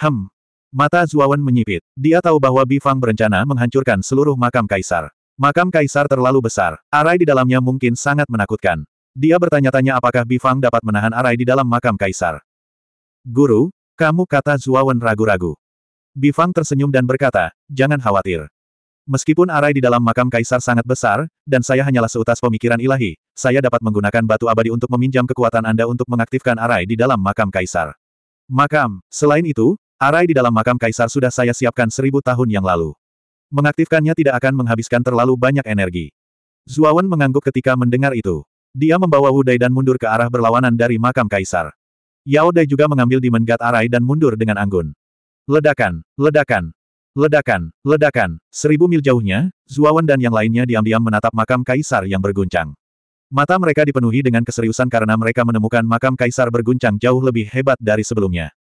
A: Hem, Mata Zuawan menyipit. Dia tahu bahwa Bifang berencana menghancurkan seluruh makam kaisar. Makam kaisar terlalu besar. Arai di dalamnya mungkin sangat menakutkan. Dia bertanya-tanya apakah Bifang dapat menahan arai di dalam makam kaisar. Guru, kamu kata Zuawan ragu-ragu. Bifang tersenyum dan berkata, jangan khawatir. Meskipun arai di dalam makam kaisar sangat besar, dan saya hanyalah seutas pemikiran ilahi, saya dapat menggunakan batu abadi untuk meminjam kekuatan Anda untuk mengaktifkan arai di dalam makam kaisar. Makam, selain itu, Arai di dalam makam kaisar sudah saya siapkan seribu tahun yang lalu. Mengaktifkannya tidak akan menghabiskan terlalu banyak energi. Zuawan mengangguk ketika mendengar itu. Dia membawa Wudai dan mundur ke arah berlawanan dari makam kaisar. Yao Dai juga mengambil di menggat Arai dan mundur dengan anggun. Ledakan, ledakan, ledakan, ledakan. Seribu mil jauhnya, Zuawan dan yang lainnya diam-diam menatap makam kaisar yang berguncang. Mata mereka dipenuhi dengan keseriusan karena mereka menemukan makam kaisar berguncang jauh lebih hebat dari sebelumnya.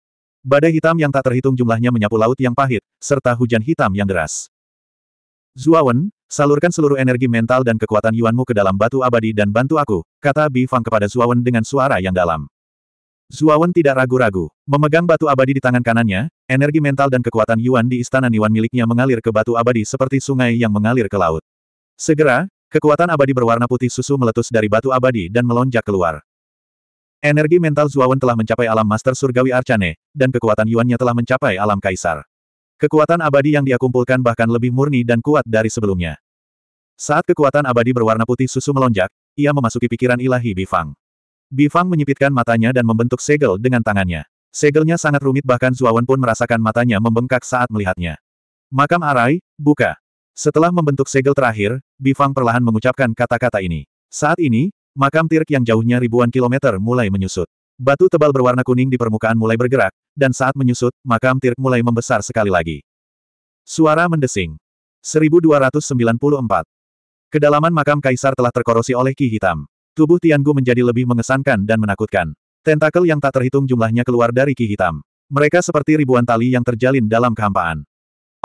A: Badai hitam yang tak terhitung jumlahnya menyapu laut yang pahit, serta hujan hitam yang deras. Zuawan, salurkan seluruh energi mental dan kekuatan Yuanmu ke dalam batu abadi dan bantu aku, kata Bi Fang kepada Zuawan dengan suara yang dalam. Zuawan tidak ragu-ragu. Memegang batu abadi di tangan kanannya, energi mental dan kekuatan Yuan di istana Niwan miliknya mengalir ke batu abadi seperti sungai yang mengalir ke laut. Segera, kekuatan abadi berwarna putih susu meletus dari batu abadi dan melonjak keluar. Energi mental Zuawan telah mencapai alam master surgawi Arcane, dan kekuatan Yuannya telah mencapai alam kaisar. Kekuatan abadi yang dia kumpulkan bahkan lebih murni dan kuat dari sebelumnya. Saat kekuatan abadi berwarna putih susu melonjak, ia memasuki pikiran ilahi Bifang. Bifang menyipitkan matanya dan membentuk segel dengan tangannya. Segelnya sangat rumit bahkan Zuawan pun merasakan matanya membengkak saat melihatnya. Makam Arai, buka. Setelah membentuk segel terakhir, Bifang perlahan mengucapkan kata-kata ini. Saat ini, Makam Tirk yang jauhnya ribuan kilometer mulai menyusut. Batu tebal berwarna kuning di permukaan mulai bergerak, dan saat menyusut, makam Tirk mulai membesar sekali lagi. Suara mendesing. 1294. Kedalaman makam kaisar telah terkorosi oleh ki hitam. Tubuh Tiangu menjadi lebih mengesankan dan menakutkan. Tentakel yang tak terhitung jumlahnya keluar dari ki hitam. Mereka seperti ribuan tali yang terjalin dalam kehampaan.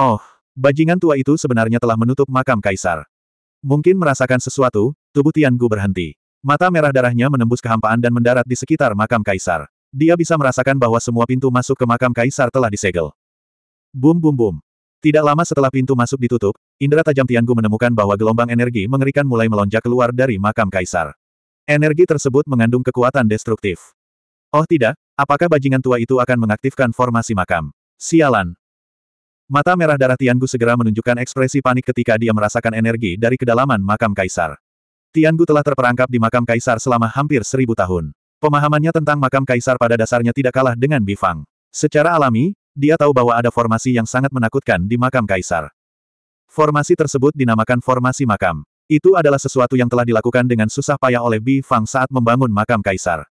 A: Oh, bajingan tua itu sebenarnya telah menutup makam kaisar. Mungkin merasakan sesuatu, tubuh Tiangu berhenti. Mata merah darahnya menembus kehampaan dan mendarat di sekitar makam kaisar. Dia bisa merasakan bahwa semua pintu masuk ke makam kaisar telah disegel. Bum bum bum. Tidak lama setelah pintu masuk ditutup, indera tajam Tiangu menemukan bahwa gelombang energi mengerikan mulai melonjak keluar dari makam kaisar. Energi tersebut mengandung kekuatan destruktif. Oh tidak, apakah bajingan tua itu akan mengaktifkan formasi makam? Sialan. Mata merah darah Tiangu segera menunjukkan ekspresi panik ketika dia merasakan energi dari kedalaman makam kaisar. Tiangu telah terperangkap di makam kaisar selama hampir seribu tahun. Pemahamannya tentang makam kaisar pada dasarnya tidak kalah dengan Bifang. Secara alami, dia tahu bahwa ada formasi yang sangat menakutkan di makam kaisar. Formasi tersebut dinamakan formasi makam. Itu adalah sesuatu yang telah dilakukan dengan susah payah oleh Bifang saat membangun makam kaisar.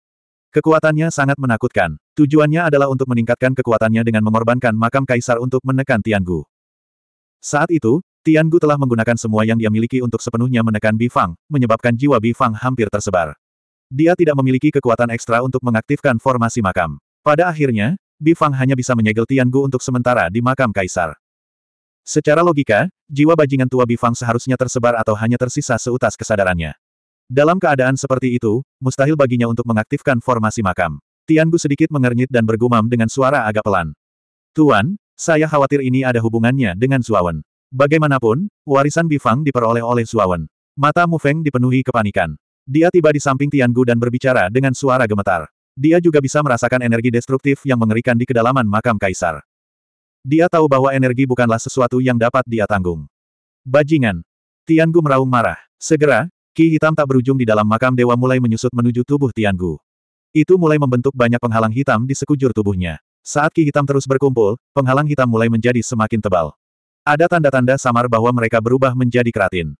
A: Kekuatannya sangat menakutkan. Tujuannya adalah untuk meningkatkan kekuatannya dengan mengorbankan makam kaisar untuk menekan Tiangu. Saat itu, Tian Gu telah menggunakan semua yang dia miliki untuk sepenuhnya menekan Bifang, menyebabkan jiwa Bifang hampir tersebar. Dia tidak memiliki kekuatan ekstra untuk mengaktifkan formasi makam. Pada akhirnya, Bifang hanya bisa menyegel Tian Gu untuk sementara di makam kaisar. Secara logika, jiwa bajingan tua Bifang seharusnya tersebar atau hanya tersisa seutas kesadarannya. Dalam keadaan seperti itu, mustahil baginya untuk mengaktifkan formasi makam. Tian Gu sedikit mengernyit dan bergumam dengan suara agak pelan. Tuan, saya khawatir ini ada hubungannya dengan Zuawan. Bagaimanapun, warisan Bifang diperoleh oleh Suawen. Mata Mu Feng dipenuhi kepanikan. Dia tiba di samping Tian Gu dan berbicara dengan suara gemetar. Dia juga bisa merasakan energi destruktif yang mengerikan di kedalaman makam kaisar. Dia tahu bahwa energi bukanlah sesuatu yang dapat dia tanggung. Bajingan. Tian Gu meraung marah. Segera, ki hitam tak berujung di dalam makam dewa mulai menyusut menuju tubuh Tian Gu. Itu mulai membentuk banyak penghalang hitam di sekujur tubuhnya. Saat ki hitam terus berkumpul, penghalang hitam mulai menjadi semakin tebal. Ada tanda-tanda samar bahwa mereka berubah menjadi keratin.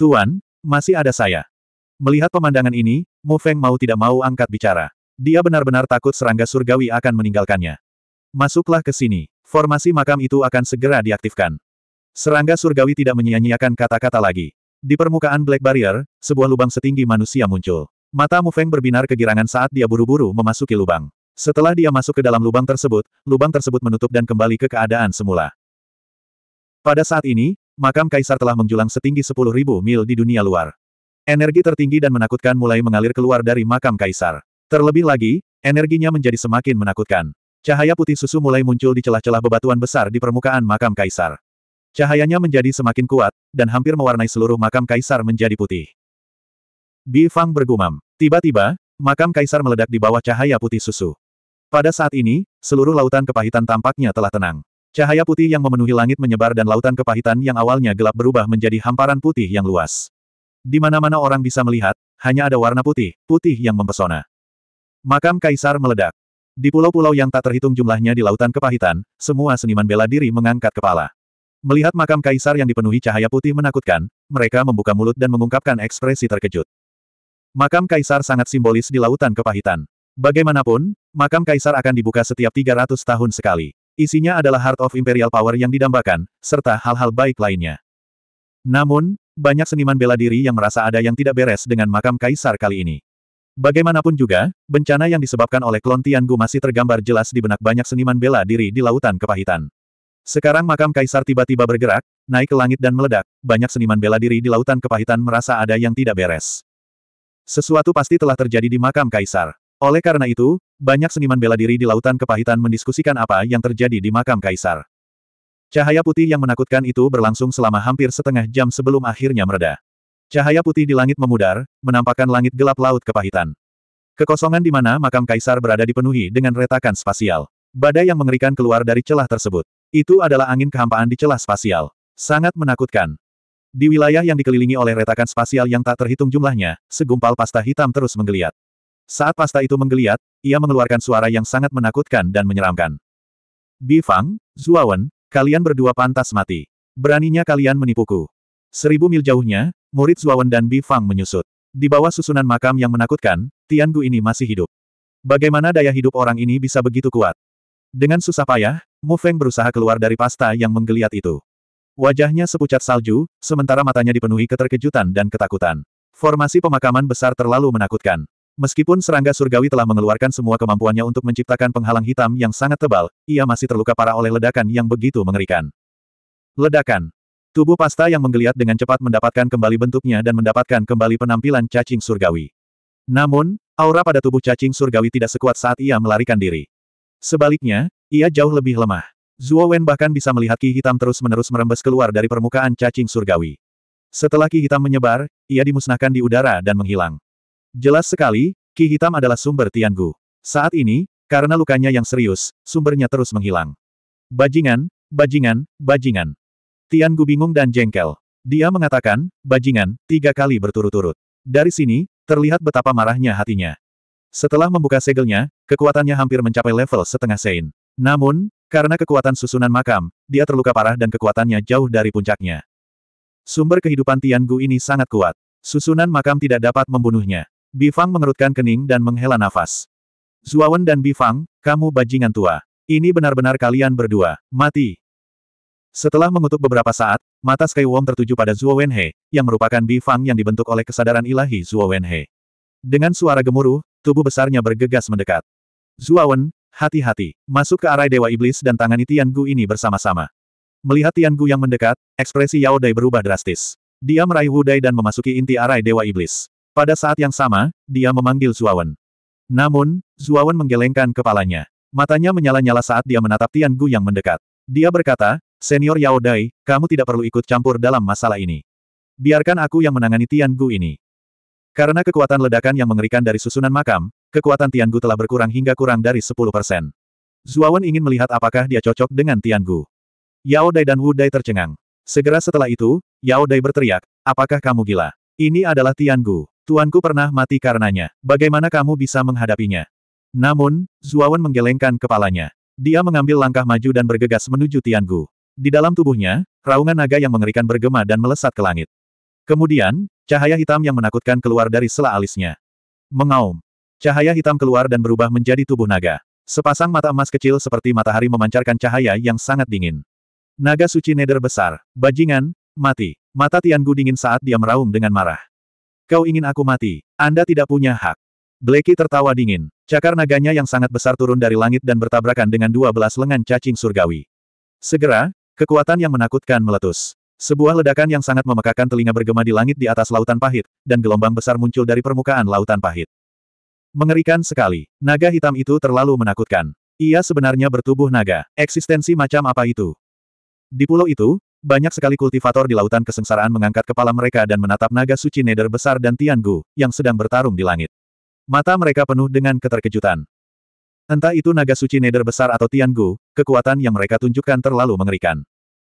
A: Tuan, masih ada saya. Melihat pemandangan ini, Mu Feng mau tidak mau angkat bicara. Dia benar-benar takut serangga surgawi akan meninggalkannya. Masuklah ke sini. Formasi makam itu akan segera diaktifkan. Serangga surgawi tidak menyia-nyiakan kata-kata lagi. Di permukaan Black Barrier, sebuah lubang setinggi manusia muncul. Mata Mu Feng berbinar kegirangan saat dia buru-buru memasuki lubang. Setelah dia masuk ke dalam lubang tersebut, lubang tersebut menutup dan kembali ke keadaan semula. Pada saat ini, makam kaisar telah menjulang setinggi 10.000 mil di dunia luar. Energi tertinggi dan menakutkan mulai mengalir keluar dari makam kaisar. Terlebih lagi, energinya menjadi semakin menakutkan. Cahaya putih susu mulai muncul di celah-celah bebatuan besar di permukaan makam kaisar. Cahayanya menjadi semakin kuat, dan hampir mewarnai seluruh makam kaisar menjadi putih. Bi Fang bergumam. Tiba-tiba, makam kaisar meledak di bawah cahaya putih susu. Pada saat ini, seluruh lautan kepahitan tampaknya telah tenang. Cahaya putih yang memenuhi langit menyebar dan lautan kepahitan yang awalnya gelap berubah menjadi hamparan putih yang luas. Di mana-mana orang bisa melihat, hanya ada warna putih, putih yang mempesona. Makam Kaisar meledak. Di pulau-pulau yang tak terhitung jumlahnya di lautan kepahitan, semua seniman bela diri mengangkat kepala. Melihat makam Kaisar yang dipenuhi cahaya putih menakutkan, mereka membuka mulut dan mengungkapkan ekspresi terkejut. Makam Kaisar sangat simbolis di lautan kepahitan. Bagaimanapun, makam Kaisar akan dibuka setiap 300 tahun sekali. Isinya adalah Heart of Imperial Power yang didambakan, serta hal-hal baik lainnya. Namun, banyak seniman bela diri yang merasa ada yang tidak beres dengan makam kaisar kali ini. Bagaimanapun juga, bencana yang disebabkan oleh klon Tiangu masih tergambar jelas di benak banyak seniman bela diri di lautan kepahitan. Sekarang makam kaisar tiba-tiba bergerak, naik ke langit dan meledak, banyak seniman bela diri di lautan kepahitan merasa ada yang tidak beres. Sesuatu pasti telah terjadi di makam kaisar. Oleh karena itu, banyak seniman bela diri di Lautan Kepahitan mendiskusikan apa yang terjadi di makam Kaisar. Cahaya putih yang menakutkan itu berlangsung selama hampir setengah jam sebelum akhirnya mereda. Cahaya putih di langit memudar, menampakkan langit gelap Laut Kepahitan. Kekosongan di mana makam Kaisar berada dipenuhi dengan retakan spasial. Badai yang mengerikan keluar dari celah tersebut. Itu adalah angin kehampaan di celah spasial. Sangat menakutkan. Di wilayah yang dikelilingi oleh retakan spasial yang tak terhitung jumlahnya, segumpal pasta hitam terus menggeliat. Saat pasta itu menggeliat, ia mengeluarkan suara yang sangat menakutkan dan menyeramkan. Bifang, Zuawan, kalian berdua pantas mati. Beraninya kalian menipuku. Seribu mil jauhnya, murid Zuawan dan Bifang menyusut. Di bawah susunan makam yang menakutkan, Tian Gu ini masih hidup. Bagaimana daya hidup orang ini bisa begitu kuat? Dengan susah payah, Mu Feng berusaha keluar dari pasta yang menggeliat itu. Wajahnya sepucat salju, sementara matanya dipenuhi keterkejutan dan ketakutan. Formasi pemakaman besar terlalu menakutkan. Meskipun serangga surgawi telah mengeluarkan semua kemampuannya untuk menciptakan penghalang hitam yang sangat tebal, ia masih terluka parah oleh ledakan yang begitu mengerikan. Ledakan. Tubuh pasta yang menggeliat dengan cepat mendapatkan kembali bentuknya dan mendapatkan kembali penampilan cacing surgawi. Namun, aura pada tubuh cacing surgawi tidak sekuat saat ia melarikan diri. Sebaliknya, ia jauh lebih lemah. Zuo Wen bahkan bisa melihat ki hitam terus-menerus merembes keluar dari permukaan cacing surgawi. Setelah ki hitam menyebar, ia dimusnahkan di udara dan menghilang. Jelas sekali, Ki Hitam adalah sumber Tianggu. Saat ini, karena lukanya yang serius, sumbernya terus menghilang. Bajingan, bajingan, bajingan. Tianggu bingung dan jengkel. Dia mengatakan, bajingan, tiga kali berturut-turut. Dari sini, terlihat betapa marahnya hatinya. Setelah membuka segelnya, kekuatannya hampir mencapai level setengah Sein. Namun, karena kekuatan susunan makam, dia terluka parah dan kekuatannya jauh dari puncaknya. Sumber kehidupan Tianggu ini sangat kuat. Susunan makam tidak dapat membunuhnya. Bifang mengerutkan kening dan menghela nafas. Zuawan dan Bifang, kamu bajingan tua. Ini benar-benar kalian berdua, mati. Setelah mengutuk beberapa saat, mata Sky Wong tertuju pada Zuo Wenhe, yang merupakan Bifang yang dibentuk oleh kesadaran ilahi Zuo Wenhe. Dengan suara gemuruh, tubuh besarnya bergegas mendekat. Zuawan, hati-hati, masuk ke arai Dewa Iblis dan tangani Tian Gu ini bersama-sama. Melihat Tian Gu yang mendekat, ekspresi Yao Dai berubah drastis. Dia meraih Wu Dai dan memasuki inti arai Dewa Iblis. Pada saat yang sama, dia memanggil Zuawan. Namun, Zuawan menggelengkan kepalanya. Matanya menyala-nyala saat dia menatap Tian Gu yang mendekat. Dia berkata, Senior Yao Dai, kamu tidak perlu ikut campur dalam masalah ini. Biarkan aku yang menangani Tian Gu ini. Karena kekuatan ledakan yang mengerikan dari susunan makam, kekuatan Tian Gu telah berkurang hingga kurang dari 10 persen. Zuawan ingin melihat apakah dia cocok dengan Tian Gu. Yao Dai dan Wu Dai tercengang. Segera setelah itu, Yao Dai berteriak, apakah kamu gila? Ini adalah Tian Gu. Tuanku pernah mati karenanya. Bagaimana kamu bisa menghadapinya? Namun, Zuawan menggelengkan kepalanya. Dia mengambil langkah maju dan bergegas menuju Tiangu. Di dalam tubuhnya, raungan naga yang mengerikan bergema dan melesat ke langit. Kemudian, cahaya hitam yang menakutkan keluar dari sela alisnya. Mengaum. Cahaya hitam keluar dan berubah menjadi tubuh naga. Sepasang mata emas kecil seperti matahari memancarkan cahaya yang sangat dingin. Naga suci neder besar, bajingan, mati. Mata Tiangu dingin saat dia meraung dengan marah. Kau ingin aku mati. Anda tidak punya hak. Blacky tertawa dingin. Cakar naganya yang sangat besar turun dari langit dan bertabrakan dengan dua belas lengan cacing surgawi. Segera, kekuatan yang menakutkan meletus. Sebuah ledakan yang sangat memekakan telinga bergema di langit di atas lautan pahit, dan gelombang besar muncul dari permukaan lautan pahit. Mengerikan sekali. Naga hitam itu terlalu menakutkan. Ia sebenarnya bertubuh naga. Eksistensi macam apa itu? Di pulau itu, banyak sekali kultivator di lautan kesengsaraan mengangkat kepala mereka dan menatap naga suci neder besar dan Tiangu, yang sedang bertarung di langit. Mata mereka penuh dengan keterkejutan. Entah itu naga suci neder besar atau Tiangu, kekuatan yang mereka tunjukkan terlalu mengerikan.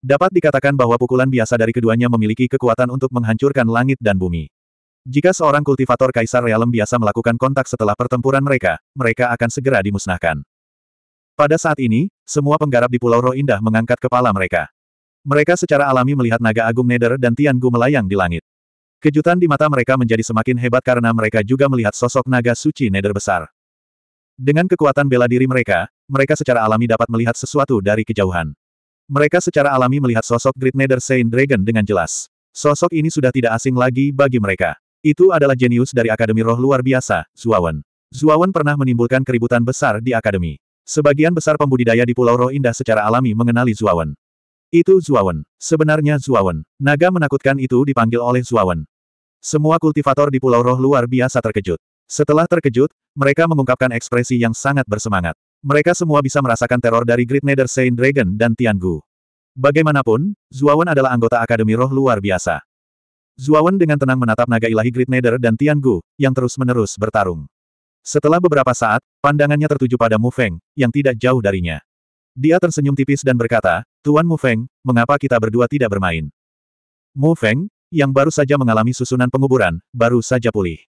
A: Dapat dikatakan bahwa pukulan biasa dari keduanya memiliki kekuatan untuk menghancurkan langit dan bumi. Jika seorang kultivator kaisar realem biasa melakukan kontak setelah pertempuran mereka, mereka akan segera dimusnahkan. Pada saat ini, semua penggarap di Pulau Roh Indah mengangkat kepala mereka. Mereka secara alami melihat naga agung Nether dan Tian Gu melayang di langit. Kejutan di mata mereka menjadi semakin hebat karena mereka juga melihat sosok naga suci Nether besar. Dengan kekuatan bela diri mereka, mereka secara alami dapat melihat sesuatu dari kejauhan. Mereka secara alami melihat sosok Great Nether Saint Dragon dengan jelas. Sosok ini sudah tidak asing lagi bagi mereka. Itu adalah jenius dari Akademi Roh Luar Biasa, Zuawan. Zuawan pernah menimbulkan keributan besar di Akademi. Sebagian besar pembudidaya di Pulau Roh Indah secara alami mengenali Zuawan. Itu Zuawan. Sebenarnya Zuawan. Naga menakutkan itu dipanggil oleh Zuawan. Semua kultivator di Pulau Roh luar biasa terkejut. Setelah terkejut, mereka mengungkapkan ekspresi yang sangat bersemangat. Mereka semua bisa merasakan teror dari Great Nether Saint Dragon dan Tiangu. Bagaimanapun, Zuawan adalah anggota Akademi Roh luar biasa. Zuawan dengan tenang menatap naga ilahi Great Nether dan Tiangu, yang terus-menerus bertarung. Setelah beberapa saat, pandangannya tertuju pada Mu Feng, yang tidak jauh darinya. Dia tersenyum tipis dan berkata, Tuan Mu Feng, mengapa kita berdua tidak bermain? Mu Feng, yang baru saja mengalami susunan penguburan, baru saja pulih.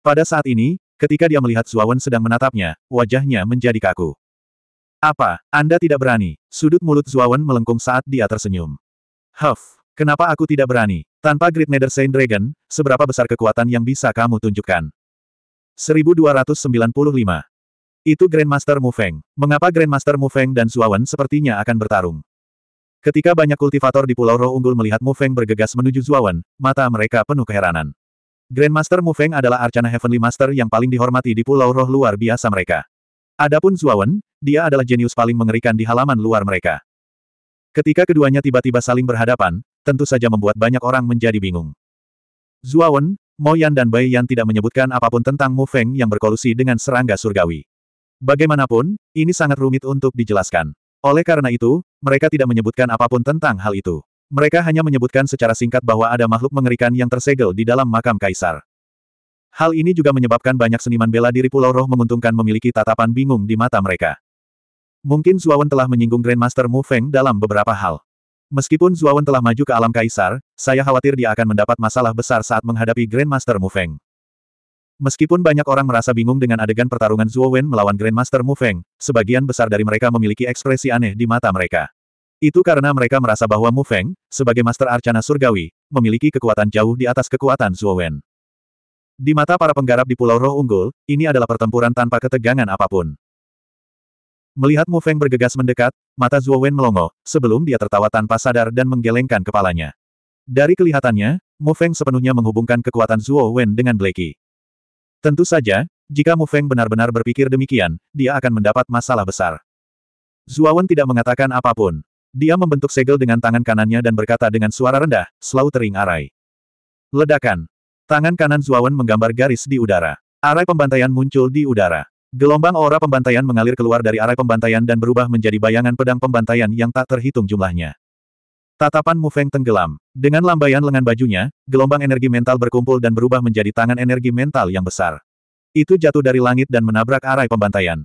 A: Pada saat ini, ketika dia melihat Suawan sedang menatapnya, wajahnya menjadi kaku. Apa, Anda tidak berani? Sudut mulut Suawan melengkung saat dia tersenyum. Huff, kenapa aku tidak berani? Tanpa Great Nether Saint Dragon, seberapa besar kekuatan yang bisa kamu tunjukkan? 1295 itu Grandmaster Mu Feng. Mengapa Grandmaster Mu Feng dan Zuawan sepertinya akan bertarung? Ketika banyak kultivator di Pulau Roh Unggul melihat Mu Feng bergegas menuju Zuawan, mata mereka penuh keheranan. Grandmaster Mu Feng adalah Arcana Heavenly Master yang paling dihormati di Pulau Roh luar biasa mereka. Adapun Zuawan, dia adalah jenius paling mengerikan di halaman luar mereka. Ketika keduanya tiba-tiba saling berhadapan, tentu saja membuat banyak orang menjadi bingung. Zuawan, Mo Yan dan Bai Yan tidak menyebutkan apapun tentang Mu Feng yang berkolusi dengan serangga surgawi. Bagaimanapun, ini sangat rumit untuk dijelaskan. Oleh karena itu, mereka tidak menyebutkan apapun tentang hal itu. Mereka hanya menyebutkan secara singkat bahwa ada makhluk mengerikan yang tersegel di dalam makam kaisar. Hal ini juga menyebabkan banyak seniman bela diri Pulau Roh menguntungkan memiliki tatapan bingung di mata mereka. Mungkin Zuawan telah menyinggung Grandmaster Mu Feng dalam beberapa hal. Meskipun Zuawan telah maju ke alam kaisar, saya khawatir dia akan mendapat masalah besar saat menghadapi Grandmaster Mu Feng. Meskipun banyak orang merasa bingung dengan adegan pertarungan Zhuo Wen melawan Grandmaster Mu Feng, sebagian besar dari mereka memiliki ekspresi aneh di mata mereka. Itu karena mereka merasa bahwa Mu Feng, sebagai Master Arcana Surgawi, memiliki kekuatan jauh di atas kekuatan Zhuo Wen. Di mata para penggarap di Pulau Roh Unggul, ini adalah pertempuran tanpa ketegangan apapun. Melihat Mu Feng bergegas mendekat, mata Zhuo Wen melongo, sebelum dia tertawa tanpa sadar dan menggelengkan kepalanya. Dari kelihatannya, Mu Feng sepenuhnya menghubungkan kekuatan Zhuo Wen dengan Blakey. Tentu saja, jika Mu Feng benar-benar berpikir demikian, dia akan mendapat masalah besar. Zuawan tidak mengatakan apapun. Dia membentuk segel dengan tangan kanannya dan berkata dengan suara rendah, selalu Tering Arai. Ledakan. Tangan kanan Zuawan menggambar garis di udara. Arai pembantaian muncul di udara. Gelombang aura pembantaian mengalir keluar dari arai pembantaian dan berubah menjadi bayangan pedang pembantaian yang tak terhitung jumlahnya. Tatapan Mu Feng tenggelam. Dengan lambaian lengan bajunya, gelombang energi mental berkumpul dan berubah menjadi tangan energi mental yang besar. Itu jatuh dari langit dan menabrak arai pembantaian.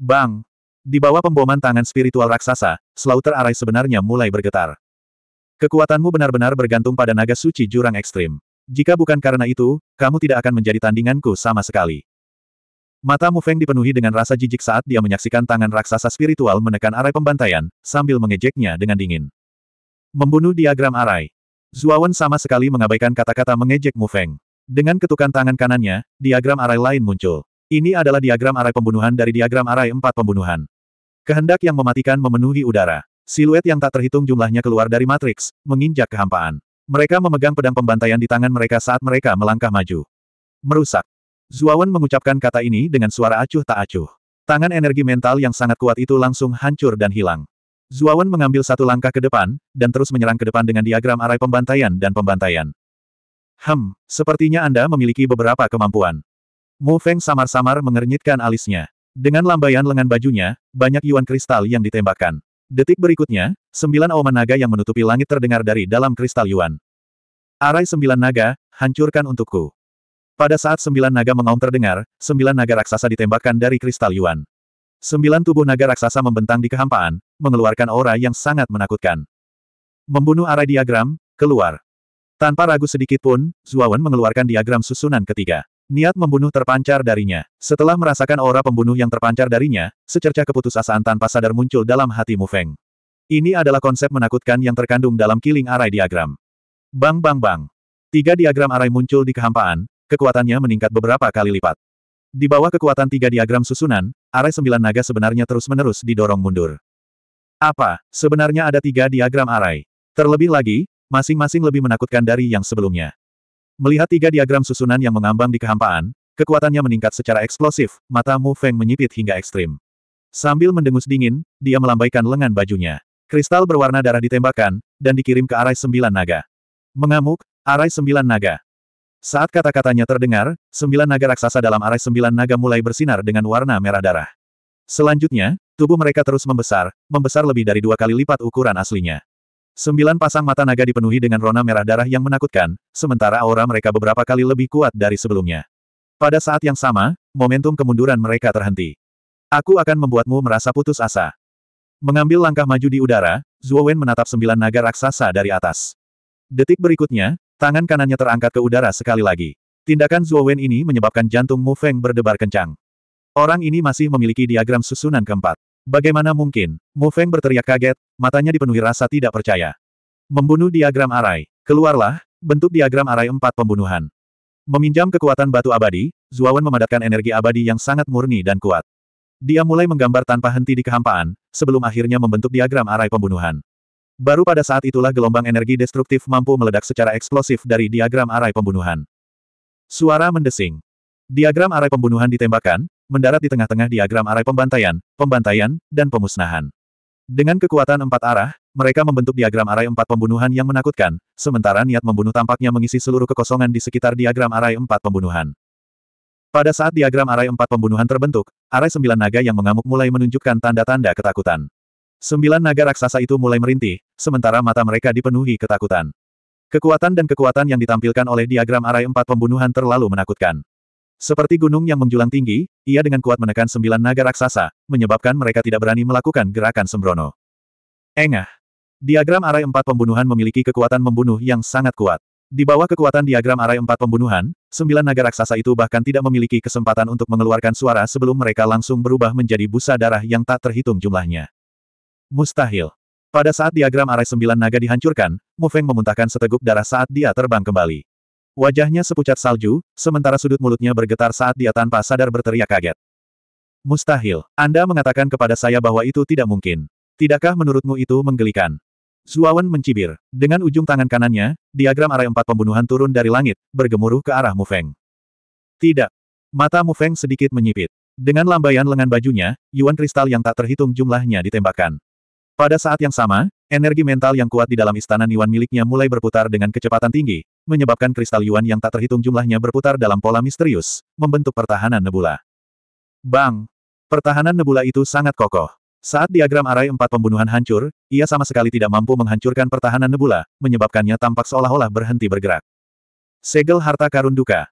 A: Bang! Di bawah pemboman tangan spiritual raksasa, Slaughter arai sebenarnya mulai bergetar. Kekuatanmu benar-benar bergantung pada naga suci jurang ekstrim. Jika bukan karena itu, kamu tidak akan menjadi tandinganku sama sekali. Mata Mu Feng dipenuhi dengan rasa jijik saat dia menyaksikan tangan raksasa spiritual menekan arai pembantaian, sambil mengejeknya dengan dingin. Membunuh diagram arai. Zuawan sama sekali mengabaikan kata-kata mengejek Mu Feng. Dengan ketukan tangan kanannya, diagram arai lain muncul. Ini adalah diagram arai pembunuhan dari diagram arai empat pembunuhan. Kehendak yang mematikan memenuhi udara. Siluet yang tak terhitung jumlahnya keluar dari matriks, menginjak kehampaan. Mereka memegang pedang pembantaian di tangan mereka saat mereka melangkah maju. Merusak. Zuawan mengucapkan kata ini dengan suara acuh tak acuh. Tangan energi mental yang sangat kuat itu langsung hancur dan hilang. Zuawan mengambil satu langkah ke depan, dan terus menyerang ke depan dengan diagram arai pembantaian dan pembantaian. Hem, sepertinya Anda memiliki beberapa kemampuan. Mu Feng samar-samar mengernyitkan alisnya. Dengan lambaian lengan bajunya, banyak yuan kristal yang ditembakkan. Detik berikutnya, sembilan oman naga yang menutupi langit terdengar dari dalam kristal yuan. Arai sembilan naga, hancurkan untukku. Pada saat sembilan naga mengaum terdengar, sembilan naga raksasa ditembakkan dari kristal yuan. Sembilan tubuh naga raksasa membentang di kehampaan, mengeluarkan aura yang sangat menakutkan. Membunuh arah diagram, keluar. Tanpa ragu sedikit pun, Zuawan mengeluarkan diagram susunan ketiga. Niat membunuh terpancar darinya. Setelah merasakan aura pembunuh yang terpancar darinya, secercah keputusasaan tanpa sadar muncul dalam hati Mu Feng. Ini adalah konsep menakutkan yang terkandung dalam killing arai diagram. Bang bang bang. Tiga diagram arai muncul di kehampaan, kekuatannya meningkat beberapa kali lipat. Di bawah kekuatan tiga diagram susunan, arai sembilan naga sebenarnya terus-menerus didorong mundur. Apa, sebenarnya ada tiga diagram arai. Terlebih lagi, masing-masing lebih menakutkan dari yang sebelumnya. Melihat tiga diagram susunan yang mengambang di kehampaan, kekuatannya meningkat secara eksplosif, mata Mu Feng menyipit hingga ekstrim. Sambil mendengus dingin, dia melambaikan lengan bajunya. Kristal berwarna darah ditembakkan, dan dikirim ke arai sembilan naga. Mengamuk, arai sembilan naga. Saat kata-katanya terdengar, sembilan naga raksasa dalam arah sembilan naga mulai bersinar dengan warna merah darah. Selanjutnya, tubuh mereka terus membesar, membesar lebih dari dua kali lipat ukuran aslinya. Sembilan pasang mata naga dipenuhi dengan rona merah darah yang menakutkan, sementara aura mereka beberapa kali lebih kuat dari sebelumnya. Pada saat yang sama, momentum kemunduran mereka terhenti. Aku akan membuatmu merasa putus asa. Mengambil langkah maju di udara, Wen menatap sembilan naga raksasa dari atas. Detik berikutnya, Tangan kanannya terangkat ke udara sekali lagi. Tindakan Zhuo Wen ini menyebabkan jantung Mu Feng berdebar kencang. Orang ini masih memiliki diagram susunan keempat. Bagaimana mungkin? Mu Feng berteriak kaget, matanya dipenuhi rasa tidak percaya. Membunuh diagram arai. Keluarlah, bentuk diagram arai empat pembunuhan. Meminjam kekuatan batu abadi, Wen memadatkan energi abadi yang sangat murni dan kuat. Dia mulai menggambar tanpa henti di kehampaan, sebelum akhirnya membentuk diagram arai pembunuhan. Baru pada saat itulah gelombang energi destruktif mampu meledak secara eksplosif dari diagram arai pembunuhan. Suara mendesing. Diagram arai pembunuhan ditembakkan, mendarat di tengah-tengah diagram arai pembantaian, pembantaian, dan pemusnahan. Dengan kekuatan empat arah, mereka membentuk diagram arai empat pembunuhan yang menakutkan, sementara niat membunuh tampaknya mengisi seluruh kekosongan di sekitar diagram arai empat pembunuhan. Pada saat diagram arai empat pembunuhan terbentuk, arai sembilan naga yang mengamuk mulai menunjukkan tanda-tanda ketakutan. Sembilan naga raksasa itu mulai merintih, sementara mata mereka dipenuhi ketakutan. Kekuatan dan kekuatan yang ditampilkan oleh diagram arai empat pembunuhan terlalu menakutkan. Seperti gunung yang menjulang tinggi, ia dengan kuat menekan sembilan naga raksasa, menyebabkan mereka tidak berani melakukan gerakan sembrono. Engah. Diagram arai empat pembunuhan memiliki kekuatan membunuh yang sangat kuat. Di bawah kekuatan diagram arai empat pembunuhan, sembilan naga raksasa itu bahkan tidak memiliki kesempatan untuk mengeluarkan suara sebelum mereka langsung berubah menjadi busa darah yang tak terhitung jumlahnya. Mustahil. Pada saat diagram arai sembilan naga dihancurkan, Mu Feng memuntahkan seteguk darah saat dia terbang kembali. Wajahnya sepucat salju, sementara sudut mulutnya bergetar saat dia tanpa sadar berteriak kaget. Mustahil. Anda mengatakan kepada saya bahwa itu tidak mungkin. Tidakkah menurutmu itu menggelikan? Zuawan mencibir. Dengan ujung tangan kanannya, diagram arai empat pembunuhan turun dari langit, bergemuruh ke arah Mu Feng. Tidak. Mata Mu Feng sedikit menyipit. Dengan lambaian lengan bajunya, Yuan kristal yang tak terhitung jumlahnya ditembakkan. Pada saat yang sama, energi mental yang kuat di dalam istana Niwan miliknya mulai berputar dengan kecepatan tinggi, menyebabkan kristal Yuan yang tak terhitung jumlahnya berputar dalam pola misterius, membentuk pertahanan nebula. Bang! Pertahanan nebula itu sangat kokoh. Saat diagram arai empat pembunuhan hancur, ia sama sekali tidak mampu menghancurkan pertahanan nebula, menyebabkannya tampak seolah-olah berhenti bergerak. Segel harta karun duka.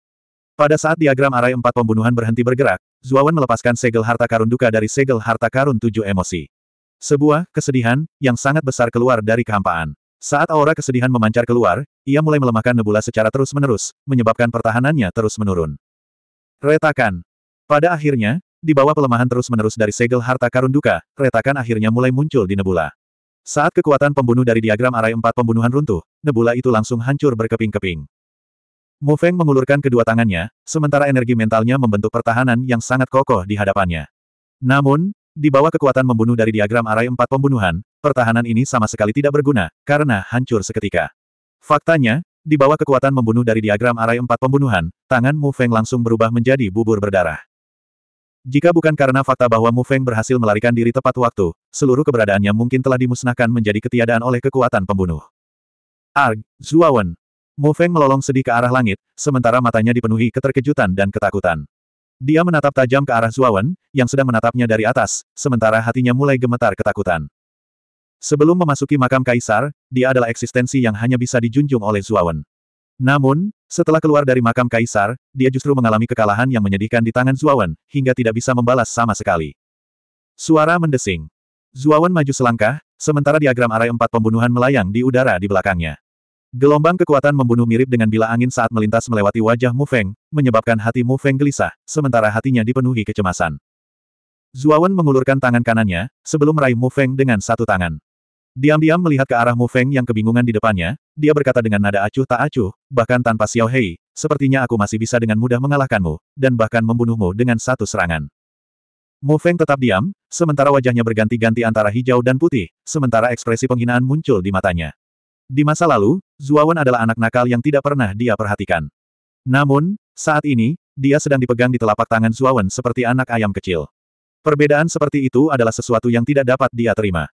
A: Pada saat diagram arai empat pembunuhan berhenti bergerak, Zuawan melepaskan segel harta karun duka dari segel harta karun tujuh emosi. Sebuah kesedihan yang sangat besar keluar dari kehampaan. Saat aura kesedihan memancar keluar, ia mulai melemahkan nebula secara terus-menerus, menyebabkan pertahanannya terus menurun. Retakan. Pada akhirnya, di bawah pelemahan terus-menerus dari segel harta karun duka, retakan akhirnya mulai muncul di nebula. Saat kekuatan pembunuh dari diagram arai empat pembunuhan runtuh, nebula itu langsung hancur berkeping-keping. Mu Feng mengulurkan kedua tangannya, sementara energi mentalnya membentuk pertahanan yang sangat kokoh di hadapannya. Namun, di bawah kekuatan membunuh dari diagram array empat pembunuhan, pertahanan ini sama sekali tidak berguna, karena hancur seketika. Faktanya, di bawah kekuatan membunuh dari diagram array empat pembunuhan, tangan Mu Feng langsung berubah menjadi bubur berdarah. Jika bukan karena fakta bahwa Mu Feng berhasil melarikan diri tepat waktu, seluruh keberadaannya mungkin telah dimusnahkan menjadi ketiadaan oleh kekuatan pembunuh. Arg, Zuawan. Mu Feng melolong sedih ke arah langit, sementara matanya dipenuhi keterkejutan dan ketakutan. Dia menatap tajam ke arah Zuawan, yang sedang menatapnya dari atas, sementara hatinya mulai gemetar ketakutan. Sebelum memasuki makam kaisar, dia adalah eksistensi yang hanya bisa dijunjung oleh Zuawan. Namun, setelah keluar dari makam kaisar, dia justru mengalami kekalahan yang menyedihkan di tangan Zuawan, hingga tidak bisa membalas sama sekali. Suara mendesing. Zuawan maju selangkah, sementara diagram arai empat pembunuhan melayang di udara di belakangnya. Gelombang kekuatan membunuh mirip dengan bila angin saat melintas melewati wajah Mu Feng, menyebabkan hati Mu Feng gelisah, sementara hatinya dipenuhi kecemasan. Zuawan mengulurkan tangan kanannya, sebelum meraih Mu Feng dengan satu tangan. Diam-diam melihat ke arah Mu Feng yang kebingungan di depannya, dia berkata dengan nada acuh tak acuh, bahkan tanpa Xiao Hei, sepertinya aku masih bisa dengan mudah mengalahkanmu, dan bahkan membunuhmu dengan satu serangan. Mu Feng tetap diam, sementara wajahnya berganti-ganti antara hijau dan putih, sementara ekspresi penghinaan muncul di matanya. Di masa lalu, Zuawan adalah anak nakal yang tidak pernah dia perhatikan. Namun, saat ini, dia sedang dipegang di telapak tangan Zuawan seperti anak ayam kecil. Perbedaan seperti itu adalah sesuatu yang tidak dapat dia terima.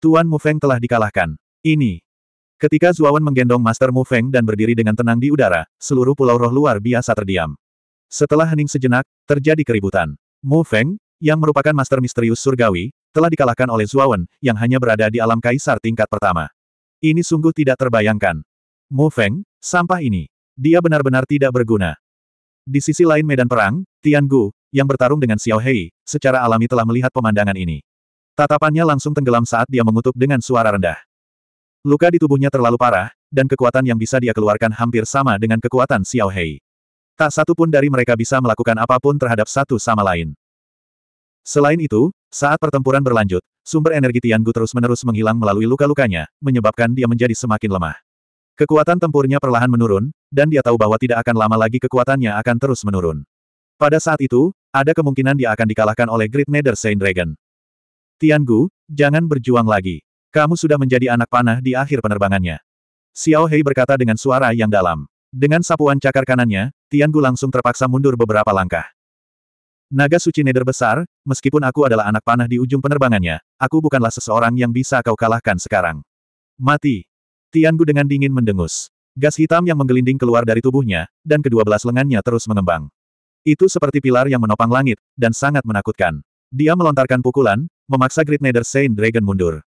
A: Tuan Mu Feng telah dikalahkan. Ini. Ketika Zuawan menggendong Master Mu Feng dan berdiri dengan tenang di udara, seluruh pulau roh luar biasa terdiam. Setelah hening sejenak, terjadi keributan. Mu Feng, yang merupakan Master Misterius Surgawi, telah dikalahkan oleh Zuawan, yang hanya berada di alam kaisar tingkat pertama. Ini sungguh tidak terbayangkan. Mu Feng, sampah ini. Dia benar-benar tidak berguna. Di sisi lain medan perang, Tian Gu, yang bertarung dengan Xiao Hei, secara alami telah melihat pemandangan ini. Tatapannya langsung tenggelam saat dia mengutuk dengan suara rendah. Luka di tubuhnya terlalu parah, dan kekuatan yang bisa dia keluarkan hampir sama dengan kekuatan Xiao Hei. Tak satu pun dari mereka bisa melakukan apapun terhadap satu sama lain. Selain itu, saat pertempuran berlanjut, Sumber energi Tianggu terus-menerus menghilang melalui luka-lukanya, menyebabkan dia menjadi semakin lemah. Kekuatan tempurnya perlahan menurun, dan dia tahu bahwa tidak akan lama lagi kekuatannya akan terus menurun. Pada saat itu, ada kemungkinan dia akan dikalahkan oleh Great Nether Saint Dragon. Tian Gu, jangan berjuang lagi. Kamu sudah menjadi anak panah di akhir penerbangannya. Xiao Hei berkata dengan suara yang dalam. Dengan sapuan cakar kanannya, Tian Gu langsung terpaksa mundur beberapa langkah. Naga suci Neder besar, meskipun aku adalah anak panah di ujung penerbangannya, aku bukanlah seseorang yang bisa kau kalahkan sekarang. Mati. Tian Gu dengan dingin mendengus. Gas hitam yang menggelinding keluar dari tubuhnya, dan kedua belas lengannya terus mengembang. Itu seperti pilar yang menopang langit, dan sangat menakutkan. Dia melontarkan pukulan, memaksa Great Nether Saint Dragon mundur.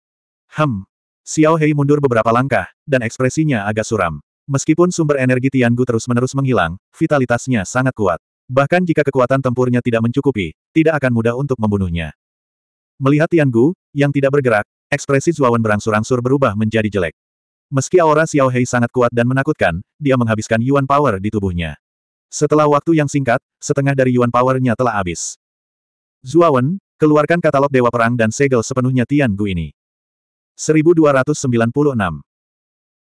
A: Hem. Xiao Hei mundur beberapa langkah, dan ekspresinya agak suram. Meskipun sumber energi Tian Gu terus-menerus menghilang, vitalitasnya sangat kuat. Bahkan jika kekuatan tempurnya tidak mencukupi, tidak akan mudah untuk membunuhnya. Melihat Tian Gu, yang tidak bergerak, ekspresi Zuawan berangsur-angsur berubah menjadi jelek. Meski aura Xiao Hei sangat kuat dan menakutkan, dia menghabiskan Yuan Power di tubuhnya. Setelah waktu yang singkat, setengah dari Yuan Powernya telah habis. Zuawan, keluarkan katalog Dewa Perang dan segel sepenuhnya Tian Gu ini. 1296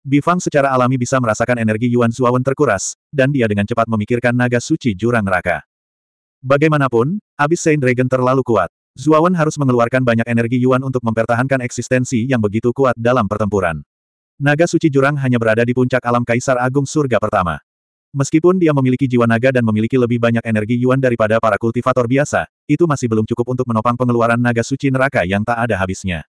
A: Bifang secara alami bisa merasakan energi Yuan Zuawan terkuras, dan dia dengan cepat memikirkan naga suci jurang neraka. Bagaimanapun, abis Saint Dragon terlalu kuat. Zuawan harus mengeluarkan banyak energi Yuan untuk mempertahankan eksistensi yang begitu kuat dalam pertempuran. Naga suci jurang hanya berada di puncak alam Kaisar Agung Surga pertama. Meskipun dia memiliki jiwa naga dan memiliki lebih banyak energi Yuan daripada para kultivator biasa, itu masih belum cukup untuk menopang pengeluaran naga suci neraka yang tak ada habisnya.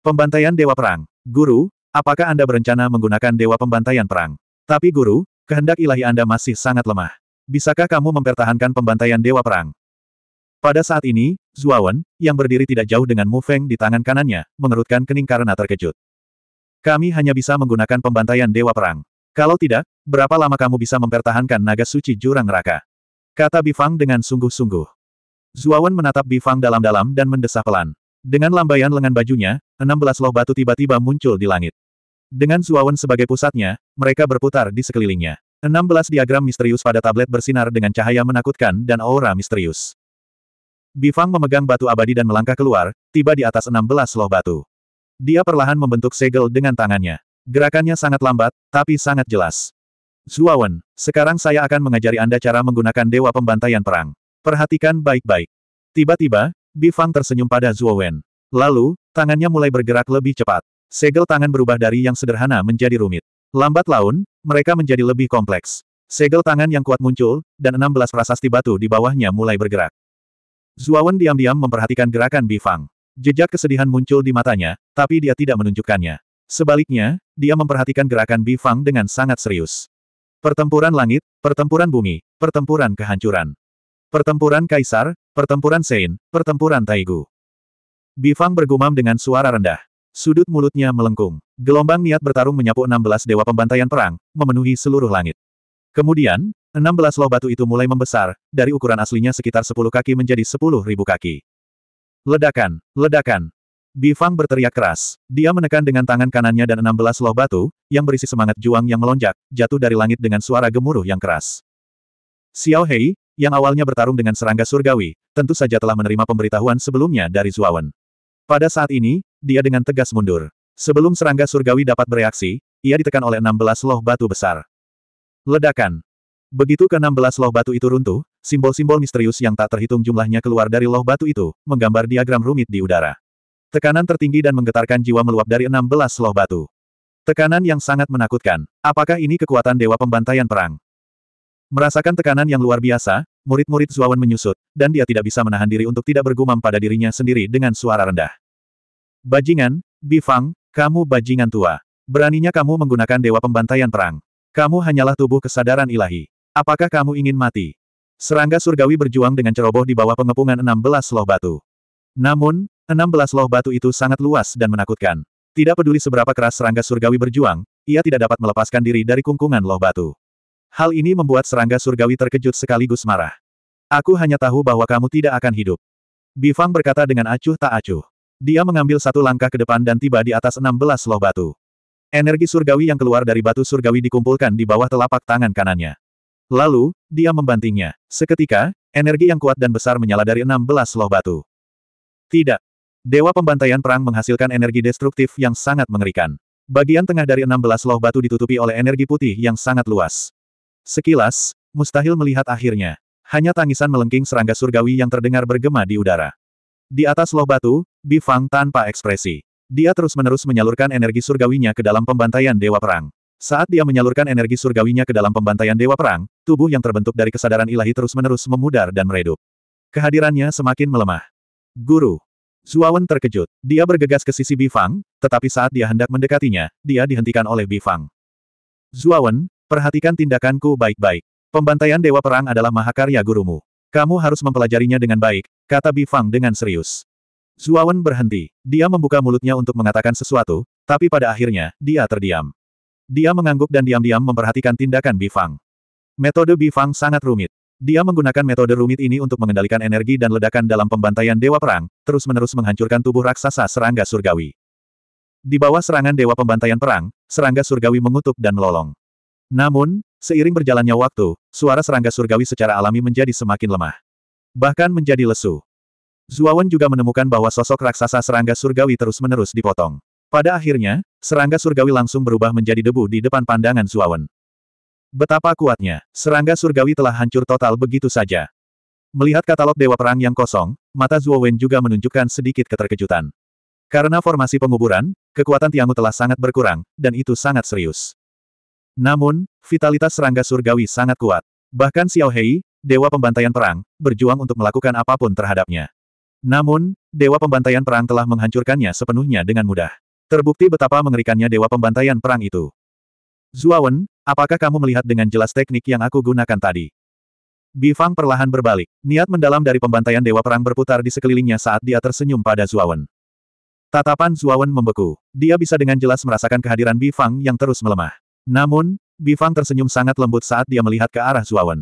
A: Pembantaian Dewa Perang Guru, Apakah Anda berencana menggunakan Dewa Pembantaian Perang? Tapi Guru, kehendak ilahi Anda masih sangat lemah. Bisakah kamu mempertahankan pembantaian Dewa Perang? Pada saat ini, Zuawan, yang berdiri tidak jauh dengan Mu Feng di tangan kanannya, mengerutkan kening karena terkejut. Kami hanya bisa menggunakan pembantaian Dewa Perang. Kalau tidak, berapa lama kamu bisa mempertahankan naga suci jurang neraka? Kata Bifang dengan sungguh-sungguh. Zuawan menatap Bifang dalam-dalam dan mendesah pelan. Dengan lambaian lengan bajunya, 16 loh batu tiba-tiba muncul di langit. Dengan Zuawan sebagai pusatnya, mereka berputar di sekelilingnya. 16 diagram misterius pada tablet bersinar dengan cahaya menakutkan dan aura misterius. Bifang memegang batu abadi dan melangkah keluar, tiba di atas 16 loh batu. Dia perlahan membentuk segel dengan tangannya. Gerakannya sangat lambat, tapi sangat jelas. Zuawan, sekarang saya akan mengajari Anda cara menggunakan Dewa Pembantaian Perang. Perhatikan baik-baik. Tiba-tiba, Bifang tersenyum pada Zuawan. Lalu, tangannya mulai bergerak lebih cepat. Segel tangan berubah dari yang sederhana menjadi rumit. Lambat laun, mereka menjadi lebih kompleks. Segel tangan yang kuat muncul, dan 16 prasasti batu di bawahnya mulai bergerak. Zuawan diam-diam memperhatikan gerakan Bifang. Jejak kesedihan muncul di matanya, tapi dia tidak menunjukkannya. Sebaliknya, dia memperhatikan gerakan Bifang dengan sangat serius. Pertempuran langit, pertempuran bumi, pertempuran kehancuran. Pertempuran kaisar, pertempuran Sein, pertempuran Taigu. Bifang bergumam dengan suara rendah. Sudut mulutnya melengkung. Gelombang niat bertarung menyapu 16 dewa pembantaian perang, memenuhi seluruh langit. Kemudian, 16 loh batu itu mulai membesar, dari ukuran aslinya sekitar 10 kaki menjadi 10.000 kaki. Ledakan, ledakan. Bifang berteriak keras. Dia menekan dengan tangan kanannya dan 16 loh batu, yang berisi semangat juang yang melonjak, jatuh dari langit dengan suara gemuruh yang keras. Xiao Hei, yang awalnya bertarung dengan serangga surgawi, tentu saja telah menerima pemberitahuan sebelumnya dari Zuawan. Pada saat ini, dia dengan tegas mundur. Sebelum serangga surgawi dapat bereaksi, ia ditekan oleh 16 loh batu besar. Ledakan. Begitu ke-16 loh batu itu runtuh, simbol-simbol misterius yang tak terhitung jumlahnya keluar dari loh batu itu, menggambar diagram rumit di udara. Tekanan tertinggi dan menggetarkan jiwa meluap dari 16 loh batu. Tekanan yang sangat menakutkan. Apakah ini kekuatan Dewa Pembantaian Perang? Merasakan tekanan yang luar biasa, murid-murid Zuawan menyusut, dan dia tidak bisa menahan diri untuk tidak bergumam pada dirinya sendiri dengan suara rendah. Bajingan, Bifang, kamu bajingan tua. Beraninya kamu menggunakan dewa pembantaian perang. Kamu hanyalah tubuh kesadaran ilahi. Apakah kamu ingin mati? Serangga surgawi berjuang dengan ceroboh di bawah pengepungan 16 loh batu. Namun, 16 loh batu itu sangat luas dan menakutkan. Tidak peduli seberapa keras serangga surgawi berjuang, ia tidak dapat melepaskan diri dari kungkungan loh batu. Hal ini membuat serangga surgawi terkejut sekaligus marah. Aku hanya tahu bahwa kamu tidak akan hidup. Bifang berkata dengan acuh tak acuh. Dia mengambil satu langkah ke depan dan tiba di atas 16 loh batu. Energi surgawi yang keluar dari batu surgawi dikumpulkan di bawah telapak tangan kanannya. Lalu, dia membantingnya. Seketika, energi yang kuat dan besar menyala dari 16 loh batu. Tidak. Dewa pembantaian perang menghasilkan energi destruktif yang sangat mengerikan. Bagian tengah dari 16 loh batu ditutupi oleh energi putih yang sangat luas. Sekilas, mustahil melihat akhirnya. Hanya tangisan melengking serangga surgawi yang terdengar bergema di udara. Di atas loh batu, Bifang tanpa ekspresi. Dia terus-menerus menyalurkan energi surgawinya ke dalam pembantaian Dewa Perang. Saat dia menyalurkan energi surgawinya ke dalam pembantaian Dewa Perang, tubuh yang terbentuk dari kesadaran ilahi terus-menerus memudar dan meredup. Kehadirannya semakin melemah. Guru. Zuawan terkejut. Dia bergegas ke sisi Bifang, tetapi saat dia hendak mendekatinya, dia dihentikan oleh Bifang. Zuawan, Perhatikan tindakanku baik-baik. Pembantaian Dewa Perang adalah mahakarya gurumu. Kamu harus mempelajarinya dengan baik, kata Bifang dengan serius. Zuawan berhenti. Dia membuka mulutnya untuk mengatakan sesuatu, tapi pada akhirnya, dia terdiam. Dia mengangguk dan diam-diam memperhatikan tindakan Bifang. Metode Bifang sangat rumit. Dia menggunakan metode rumit ini untuk mengendalikan energi dan ledakan dalam pembantaian Dewa Perang, terus-menerus menghancurkan tubuh raksasa serangga surgawi. Di bawah serangan Dewa Pembantaian Perang, serangga surgawi mengutuk dan melolong. Namun, seiring berjalannya waktu, suara serangga surgawi secara alami menjadi semakin lemah. Bahkan menjadi lesu. Zuawan juga menemukan bahwa sosok raksasa serangga surgawi terus-menerus dipotong. Pada akhirnya, serangga surgawi langsung berubah menjadi debu di depan pandangan Zuawan. Betapa kuatnya, serangga surgawi telah hancur total begitu saja. Melihat katalog Dewa Perang yang kosong, mata Zuawan juga menunjukkan sedikit keterkejutan. Karena formasi penguburan, kekuatan Tiangu telah sangat berkurang, dan itu sangat serius. Namun, vitalitas serangga surgawi sangat kuat. Bahkan Xiao Hei, dewa pembantaian perang, berjuang untuk melakukan apapun terhadapnya. Namun, dewa pembantaian perang telah menghancurkannya sepenuhnya dengan mudah. Terbukti betapa mengerikannya dewa pembantaian perang itu. Zuawan, apakah kamu melihat dengan jelas teknik yang aku gunakan tadi? Bifang perlahan berbalik. Niat mendalam dari pembantaian Dewa Perang berputar di sekelilingnya saat dia tersenyum pada Zuawan. Tatapan Zuawan membeku. Dia bisa dengan jelas merasakan kehadiran Bifang yang terus melemah. Namun, Bifang tersenyum sangat lembut saat dia melihat ke arah Zuawan.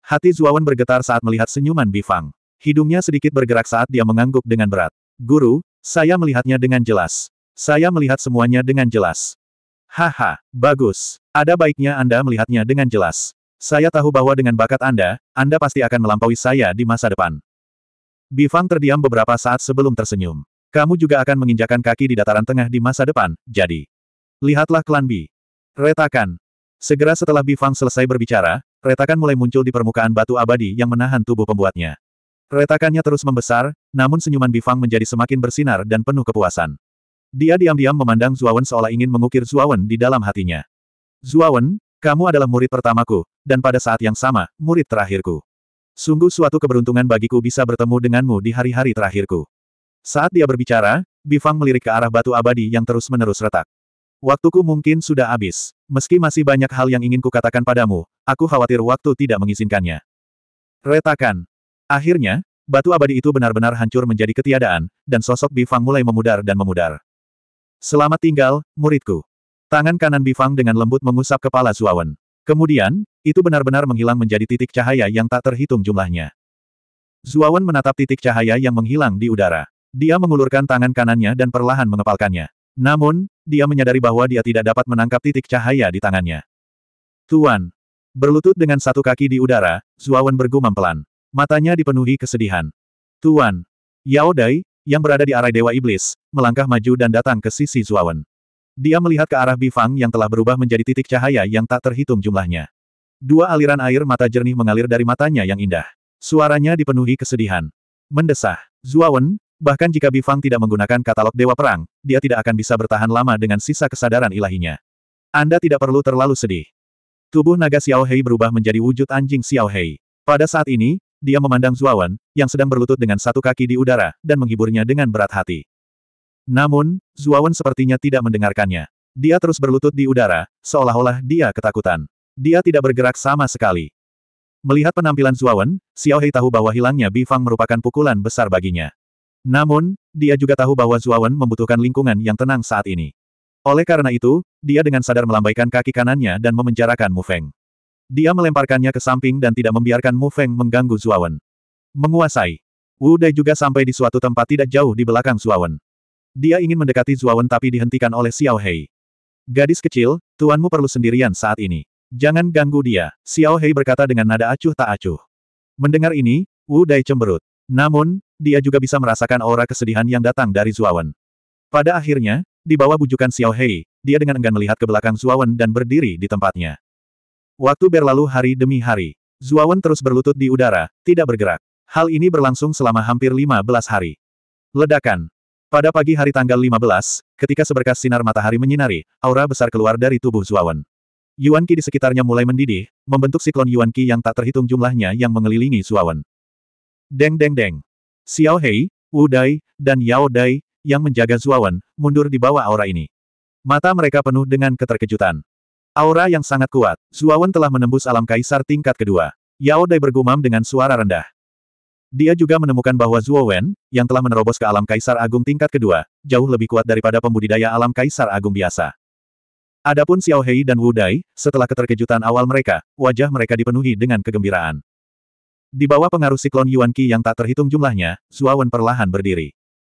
A: Hati Zuawan bergetar saat melihat senyuman Bifang. Hidungnya sedikit bergerak saat dia mengangguk dengan berat. Guru, saya melihatnya dengan jelas. Saya melihat semuanya dengan jelas. Haha, bagus. Ada baiknya Anda melihatnya dengan jelas. Saya tahu bahwa dengan bakat Anda, Anda pasti akan melampaui saya di masa depan. Bifang terdiam beberapa saat sebelum tersenyum. Kamu juga akan menginjakan kaki di dataran tengah di masa depan, jadi. Lihatlah klan Bi. Retakan. Segera setelah Bifang selesai berbicara, retakan mulai muncul di permukaan batu abadi yang menahan tubuh pembuatnya. Retakannya terus membesar, namun senyuman Bifang menjadi semakin bersinar dan penuh kepuasan. Dia diam-diam memandang Zuawan seolah ingin mengukir Zuawan di dalam hatinya. Zuawan, kamu adalah murid pertamaku, dan pada saat yang sama, murid terakhirku. Sungguh suatu keberuntungan bagiku bisa bertemu denganmu di hari-hari terakhirku. Saat dia berbicara, Bifang melirik ke arah batu abadi yang terus-menerus retak. Waktuku mungkin sudah habis. Meski masih banyak hal yang ingin kukatakan padamu, aku khawatir waktu tidak mengizinkannya. Retakan. Akhirnya, batu abadi itu benar-benar hancur menjadi ketiadaan, dan sosok Bifang mulai memudar dan memudar. Selamat tinggal, muridku. Tangan kanan Bifang dengan lembut mengusap kepala Zuawan. Kemudian, itu benar-benar menghilang menjadi titik cahaya yang tak terhitung jumlahnya. Zuawan menatap titik cahaya yang menghilang di udara. Dia mengulurkan tangan kanannya dan perlahan mengepalkannya. Namun, dia menyadari bahwa dia tidak dapat menangkap titik cahaya di tangannya. Tuan! Berlutut dengan satu kaki di udara, Zuawan bergumam pelan. Matanya dipenuhi kesedihan. Tuan! Yao Dai, yang berada di arah Dewa Iblis, melangkah maju dan datang ke sisi Zuawan. Dia melihat ke arah Bifang yang telah berubah menjadi titik cahaya yang tak terhitung jumlahnya. Dua aliran air mata jernih mengalir dari matanya yang indah. Suaranya dipenuhi kesedihan. Mendesah. Zuawan, Bahkan jika Bifang tidak menggunakan katalog Dewa Perang, dia tidak akan bisa bertahan lama dengan sisa kesadaran ilahinya. Anda tidak perlu terlalu sedih. Tubuh naga Xiaohei berubah menjadi wujud anjing Xiaohei. Pada saat ini, dia memandang Zuawan, yang sedang berlutut dengan satu kaki di udara, dan menghiburnya dengan berat hati. Namun, Zuawan sepertinya tidak mendengarkannya. Dia terus berlutut di udara, seolah-olah dia ketakutan. Dia tidak bergerak sama sekali. Melihat penampilan Zuawan, Xiaohei tahu bahwa hilangnya Bifang merupakan pukulan besar baginya. Namun, dia juga tahu bahwa Zuawan membutuhkan lingkungan yang tenang saat ini. Oleh karena itu, dia dengan sadar melambaikan kaki kanannya dan memenjarakan Mu Feng. Dia melemparkannya ke samping dan tidak membiarkan Mu Feng mengganggu Zuawan. Menguasai. Wu Dai juga sampai di suatu tempat tidak jauh di belakang Zuawan. Dia ingin mendekati Zuawan tapi dihentikan oleh Xiao Hei. Gadis kecil, tuanmu perlu sendirian saat ini. Jangan ganggu dia, Xiao Hei berkata dengan nada acuh tak acuh. Mendengar ini, Wu Dai cemberut. Namun, dia juga bisa merasakan aura kesedihan yang datang dari Zuawan. Pada akhirnya, di bawah bujukan Xiao Hei, dia dengan enggan melihat ke belakang Zuawan dan berdiri di tempatnya. Waktu berlalu hari demi hari. Zuawan terus berlutut di udara, tidak bergerak. Hal ini berlangsung selama hampir 15 hari. Ledakan. Pada pagi hari tanggal 15, ketika seberkas sinar matahari menyinari, aura besar keluar dari tubuh Zuawan. Yuan Qi di sekitarnya mulai mendidih, membentuk siklon Yuan Qi yang tak terhitung jumlahnya yang mengelilingi Zuawan. Deng deng deng. Xiao Hei, Wu Dai, dan Yao Dai, yang menjaga Zuawan, mundur di bawah aura ini. Mata mereka penuh dengan keterkejutan. Aura yang sangat kuat, Zuawan telah menembus alam kaisar tingkat kedua. Yao Dai bergumam dengan suara rendah. Dia juga menemukan bahwa Zuowen, yang telah menerobos ke alam kaisar agung tingkat kedua, jauh lebih kuat daripada pembudidaya alam kaisar agung biasa. Adapun Xiao Hei dan Wu Dai, setelah keterkejutan awal mereka, wajah mereka dipenuhi dengan kegembiraan. Di bawah pengaruh siklon Yuan Qi yang tak terhitung jumlahnya, Zuawan perlahan berdiri.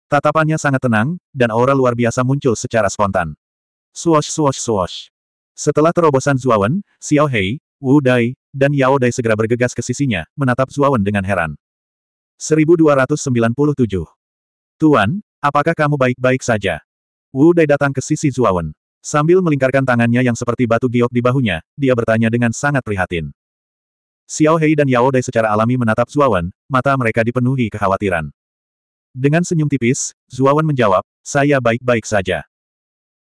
A: Tatapannya sangat tenang, dan aura luar biasa muncul secara spontan. Swash swash swash. Setelah terobosan Zuawan, Xiao Hei, Wu Dai, dan Yao Dai segera bergegas ke sisinya, menatap Zuawan dengan heran. 1297. Tuan, apakah kamu baik-baik saja? Wu Dai datang ke sisi Zuawan. Sambil melingkarkan tangannya yang seperti batu giok di bahunya, dia bertanya dengan sangat prihatin. Xiao Hei dan Yao Dai secara alami menatap Zuawan, mata mereka dipenuhi kekhawatiran. Dengan senyum tipis, Zuawan menjawab, saya baik-baik saja.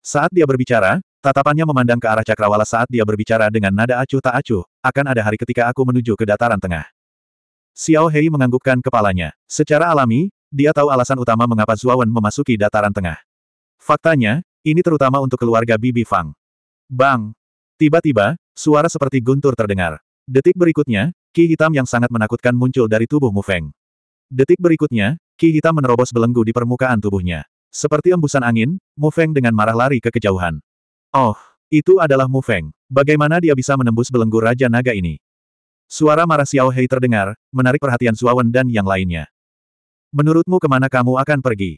A: Saat dia berbicara, tatapannya memandang ke arah cakrawala saat dia berbicara dengan nada acuh tak acuh, akan ada hari ketika aku menuju ke dataran tengah. Xiao Hei menganggukkan kepalanya. Secara alami, dia tahu alasan utama mengapa Zuawan memasuki dataran tengah. Faktanya, ini terutama untuk keluarga Bibi Fang. Bang! Tiba-tiba, suara seperti guntur terdengar. Detik berikutnya, ki hitam yang sangat menakutkan muncul dari tubuh Mu Feng. Detik berikutnya, ki hitam menerobos belenggu di permukaan tubuhnya. Seperti embusan angin, Mu Feng dengan marah lari ke kejauhan. Oh, itu adalah Mu Feng. Bagaimana dia bisa menembus belenggu Raja Naga ini? Suara marah Xiao Hei terdengar, menarik perhatian Zuawan dan yang lainnya. Menurutmu kemana kamu akan pergi?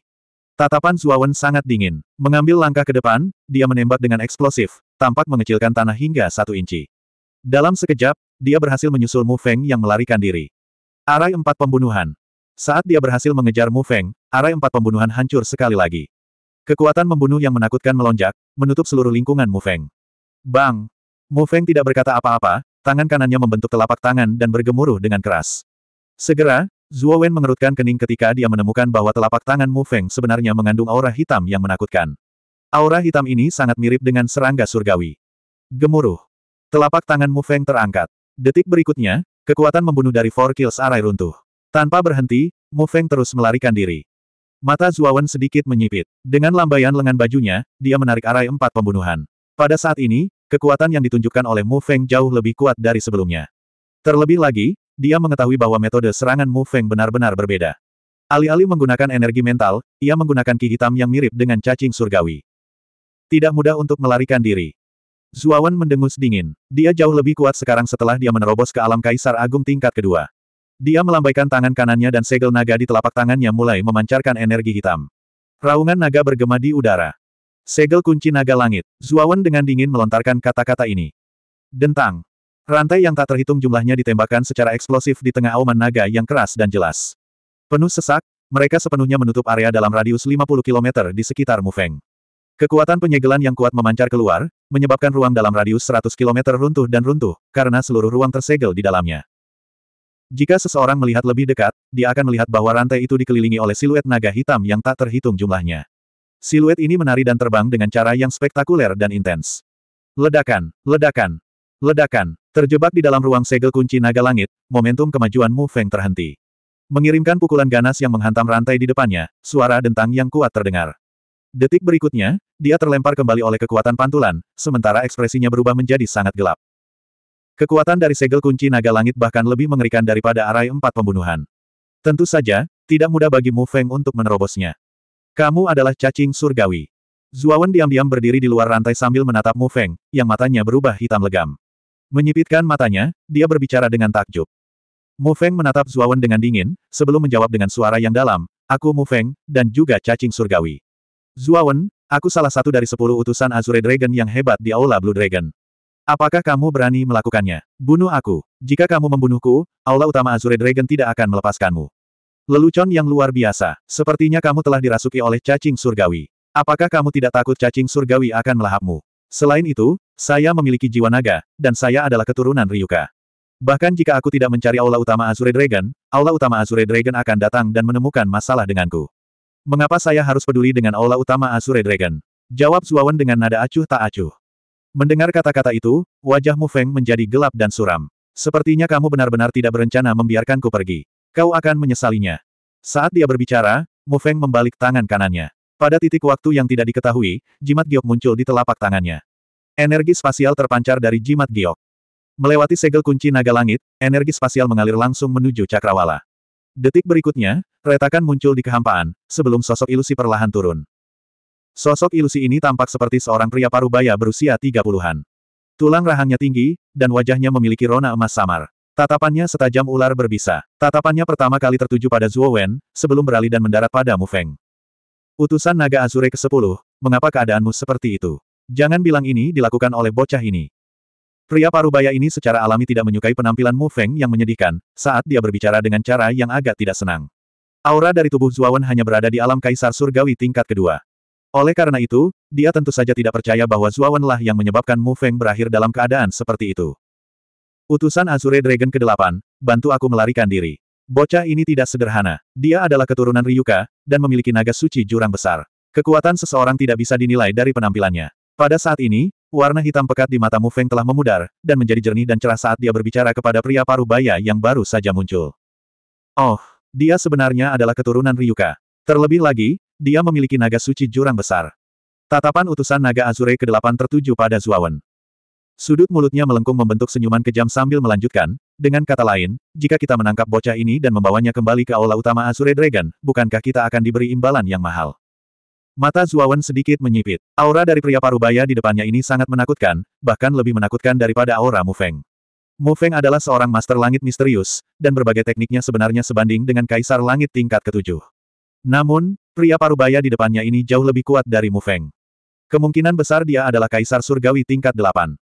A: Tatapan Zuawan sangat dingin. Mengambil langkah ke depan, dia menembak dengan eksplosif, tampak mengecilkan tanah hingga satu inci. Dalam sekejap, dia berhasil menyusul Mu Feng yang melarikan diri. Arai empat pembunuhan. Saat dia berhasil mengejar Mu Feng, arai empat pembunuhan hancur sekali lagi. Kekuatan membunuh yang menakutkan melonjak, menutup seluruh lingkungan Mu Feng. Bang! Mu Feng tidak berkata apa-apa, tangan kanannya membentuk telapak tangan dan bergemuruh dengan keras. Segera, Zhuo Wen mengerutkan kening ketika dia menemukan bahwa telapak tangan Mu Feng sebenarnya mengandung aura hitam yang menakutkan. Aura hitam ini sangat mirip dengan serangga surgawi. Gemuruh. Telapak tangan Mu Feng terangkat. Detik berikutnya, kekuatan membunuh dari Four Kills Arai runtuh. Tanpa berhenti, Mu Feng terus melarikan diri. Mata Zuawan sedikit menyipit. Dengan lambaian lengan bajunya, dia menarik arai empat pembunuhan. Pada saat ini, kekuatan yang ditunjukkan oleh Mu Feng jauh lebih kuat dari sebelumnya. Terlebih lagi, dia mengetahui bahwa metode serangan Mu Feng benar-benar berbeda. Alih-alih menggunakan energi mental, ia menggunakan ki hitam yang mirip dengan cacing surgawi. Tidak mudah untuk melarikan diri. Zuawan mendengus dingin. Dia jauh lebih kuat sekarang setelah dia menerobos ke alam kaisar agung tingkat kedua. Dia melambaikan tangan kanannya dan segel naga di telapak tangannya mulai memancarkan energi hitam. Raungan naga bergema di udara. Segel kunci naga langit. Zuawan dengan dingin melontarkan kata-kata ini. Dentang. Rantai yang tak terhitung jumlahnya ditembakkan secara eksplosif di tengah auman naga yang keras dan jelas. Penuh sesak, mereka sepenuhnya menutup area dalam radius 50 km di sekitar Mufeng. Kekuatan penyegelan yang kuat memancar keluar, menyebabkan ruang dalam radius 100 km runtuh dan runtuh, karena seluruh ruang tersegel di dalamnya. Jika seseorang melihat lebih dekat, dia akan melihat bahwa rantai itu dikelilingi oleh siluet naga hitam yang tak terhitung jumlahnya. Siluet ini menari dan terbang dengan cara yang spektakuler dan intens. Ledakan, ledakan, ledakan, terjebak di dalam ruang segel kunci naga langit, momentum kemajuan Mu Feng terhenti. Mengirimkan pukulan ganas yang menghantam rantai di depannya, suara dentang yang kuat terdengar. Detik berikutnya, dia terlempar kembali oleh kekuatan pantulan, sementara ekspresinya berubah menjadi sangat gelap. Kekuatan dari segel kunci naga langit bahkan lebih mengerikan daripada arai empat pembunuhan. Tentu saja, tidak mudah bagi Mu Feng untuk menerobosnya. Kamu adalah cacing surgawi. Zuawan diam-diam berdiri di luar rantai sambil menatap Mu Feng, yang matanya berubah hitam legam. Menyipitkan matanya, dia berbicara dengan takjub. Mu Feng menatap Zuawan dengan dingin, sebelum menjawab dengan suara yang dalam, Aku Mu Feng, dan juga cacing surgawi. Zuawan, aku salah satu dari sepuluh utusan Azure Dragon yang hebat di Aula Blue Dragon. Apakah kamu berani melakukannya? Bunuh aku. Jika kamu membunuhku, Aula Utama Azure Dragon tidak akan melepaskanmu. Lelucon yang luar biasa. Sepertinya kamu telah dirasuki oleh cacing surgawi. Apakah kamu tidak takut cacing surgawi akan melahapmu? Selain itu, saya memiliki jiwa naga, dan saya adalah keturunan Ryuka. Bahkan jika aku tidak mencari Aula Utama Azure Dragon, Aula Utama Azure Dragon akan datang dan menemukan masalah denganku. Mengapa saya harus peduli dengan aula utama Asure Dragon? Jawab Zuawan dengan nada acuh tak acuh. Mendengar kata-kata itu, wajah Mu Feng menjadi gelap dan suram. Sepertinya kamu benar-benar tidak berencana membiarkanku pergi. Kau akan menyesalinya. Saat dia berbicara, Mu Feng membalik tangan kanannya. Pada titik waktu yang tidak diketahui, jimat giok muncul di telapak tangannya. Energi spasial terpancar dari jimat giok. Melewati segel kunci naga langit, energi spasial mengalir langsung menuju cakrawala. Detik berikutnya, Retakan muncul di kehampaan, sebelum sosok ilusi perlahan turun. Sosok ilusi ini tampak seperti seorang pria parubaya berusia tiga puluhan. Tulang rahangnya tinggi, dan wajahnya memiliki rona emas samar. Tatapannya setajam ular berbisa. Tatapannya pertama kali tertuju pada Zhuo Wen, sebelum beralih dan mendarat pada Mu Feng. Utusan naga Azure ke-10, mengapa keadaanmu seperti itu? Jangan bilang ini dilakukan oleh bocah ini. Pria parubaya ini secara alami tidak menyukai penampilan Mu Feng yang menyedihkan, saat dia berbicara dengan cara yang agak tidak senang. Aura dari tubuh Zuawan hanya berada di alam kaisar surgawi tingkat kedua. Oleh karena itu, dia tentu saja tidak percaya bahwa Zuawan lah yang menyebabkan Mu Feng berakhir dalam keadaan seperti itu. Utusan Azure Dragon ke-8, bantu aku melarikan diri. Bocah ini tidak sederhana. Dia adalah keturunan Ryuka, dan memiliki naga suci jurang besar. Kekuatan seseorang tidak bisa dinilai dari penampilannya. Pada saat ini, warna hitam pekat di mata Mu Feng telah memudar, dan menjadi jernih dan cerah saat dia berbicara kepada pria parubaya yang baru saja muncul. Oh, dia sebenarnya adalah keturunan Ryuka. Terlebih lagi, dia memiliki naga suci jurang besar. Tatapan utusan naga Azure ke-8 tertuju pada Zuawan. Sudut mulutnya melengkung membentuk senyuman kejam sambil melanjutkan, dengan kata lain, jika kita menangkap bocah ini dan membawanya kembali ke aula utama Azure Dragon, bukankah kita akan diberi imbalan yang mahal? Mata Zuawan sedikit menyipit. Aura dari pria parubaya di depannya ini sangat menakutkan, bahkan lebih menakutkan daripada aura Mufeng. Mo Feng adalah seorang master langit misterius, dan berbagai tekniknya sebenarnya sebanding dengan kaisar langit tingkat ketujuh. Namun, pria parubaya di depannya ini jauh lebih kuat dari Mu Feng. Kemungkinan besar dia adalah kaisar surgawi tingkat delapan.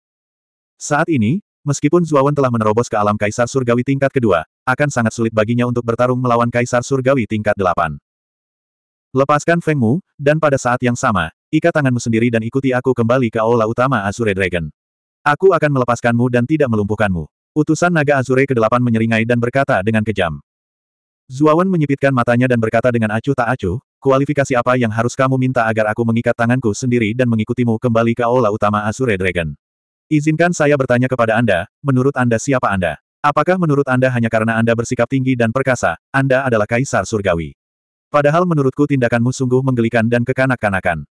A: Saat ini, meskipun Zuawan telah menerobos ke alam kaisar surgawi tingkat kedua, akan sangat sulit baginya untuk bertarung melawan kaisar surgawi tingkat delapan. Lepaskan Fengmu, dan pada saat yang sama, ikat tanganmu sendiri dan ikuti aku kembali ke aula utama Azure Dragon. Aku akan melepaskanmu dan tidak melumpuhkanmu. Utusan naga Azure ke-8 menyeringai dan berkata dengan kejam. Zuawan menyipitkan matanya dan berkata dengan acuh tak acuh, kualifikasi apa yang harus kamu minta agar aku mengikat tanganku sendiri dan mengikutimu kembali ke aula utama Azure Dragon. Izinkan saya bertanya kepada Anda, menurut Anda siapa Anda? Apakah menurut Anda hanya karena Anda bersikap tinggi dan perkasa, Anda adalah kaisar surgawi? Padahal menurutku tindakanmu sungguh menggelikan dan kekanak-kanakan.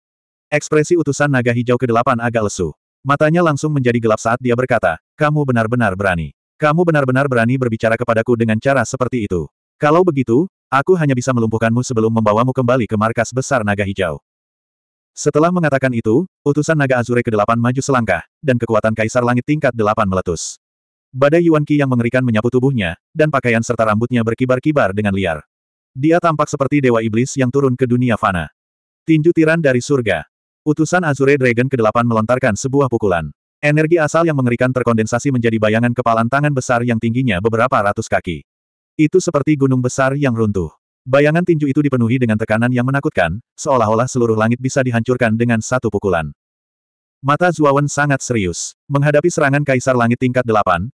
A: Ekspresi utusan naga hijau ke-8 agak lesu. Matanya langsung menjadi gelap saat dia berkata, kamu benar-benar berani. Kamu benar-benar berani berbicara kepadaku dengan cara seperti itu. Kalau begitu, aku hanya bisa melumpuhkanmu sebelum membawamu kembali ke markas besar naga hijau. Setelah mengatakan itu, utusan naga Azure ke-8 maju selangkah, dan kekuatan Kaisar Langit tingkat 8 meletus. Badai Yuan Qi yang mengerikan menyapu tubuhnya, dan pakaian serta rambutnya berkibar-kibar dengan liar. Dia tampak seperti dewa iblis yang turun ke dunia fana. Tinju tiran dari surga, Utusan Azure Dragon ke-8 melontarkan sebuah pukulan. Energi asal yang mengerikan terkondensasi menjadi bayangan kepalan tangan besar yang tingginya beberapa ratus kaki. Itu seperti gunung besar yang runtuh. Bayangan tinju itu dipenuhi dengan tekanan yang menakutkan, seolah-olah seluruh langit bisa dihancurkan dengan satu pukulan. Mata Zuawan sangat serius. Menghadapi serangan Kaisar Langit tingkat 8,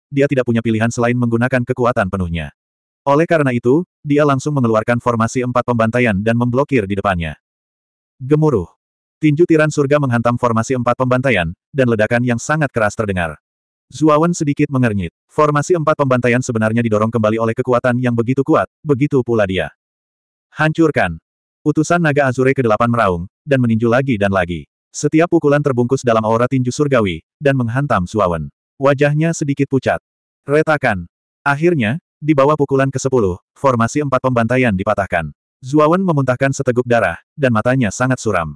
A: dia tidak punya pilihan selain menggunakan kekuatan penuhnya. Oleh karena itu, dia langsung mengeluarkan formasi empat pembantaian dan memblokir di depannya. Gemuruh. Tinju tiran surga menghantam formasi empat pembantaian, dan ledakan yang sangat keras terdengar. Zuawan sedikit mengernyit. Formasi empat pembantaian sebenarnya didorong kembali oleh kekuatan yang begitu kuat, begitu pula dia. Hancurkan. Utusan naga Azure ke-8 meraung, dan meninju lagi dan lagi. Setiap pukulan terbungkus dalam aura tinju surgawi, dan menghantam Zuawan. Wajahnya sedikit pucat. Retakan. Akhirnya, di bawah pukulan ke-10, formasi empat pembantaian dipatahkan. Zuawan memuntahkan seteguk darah, dan matanya sangat suram.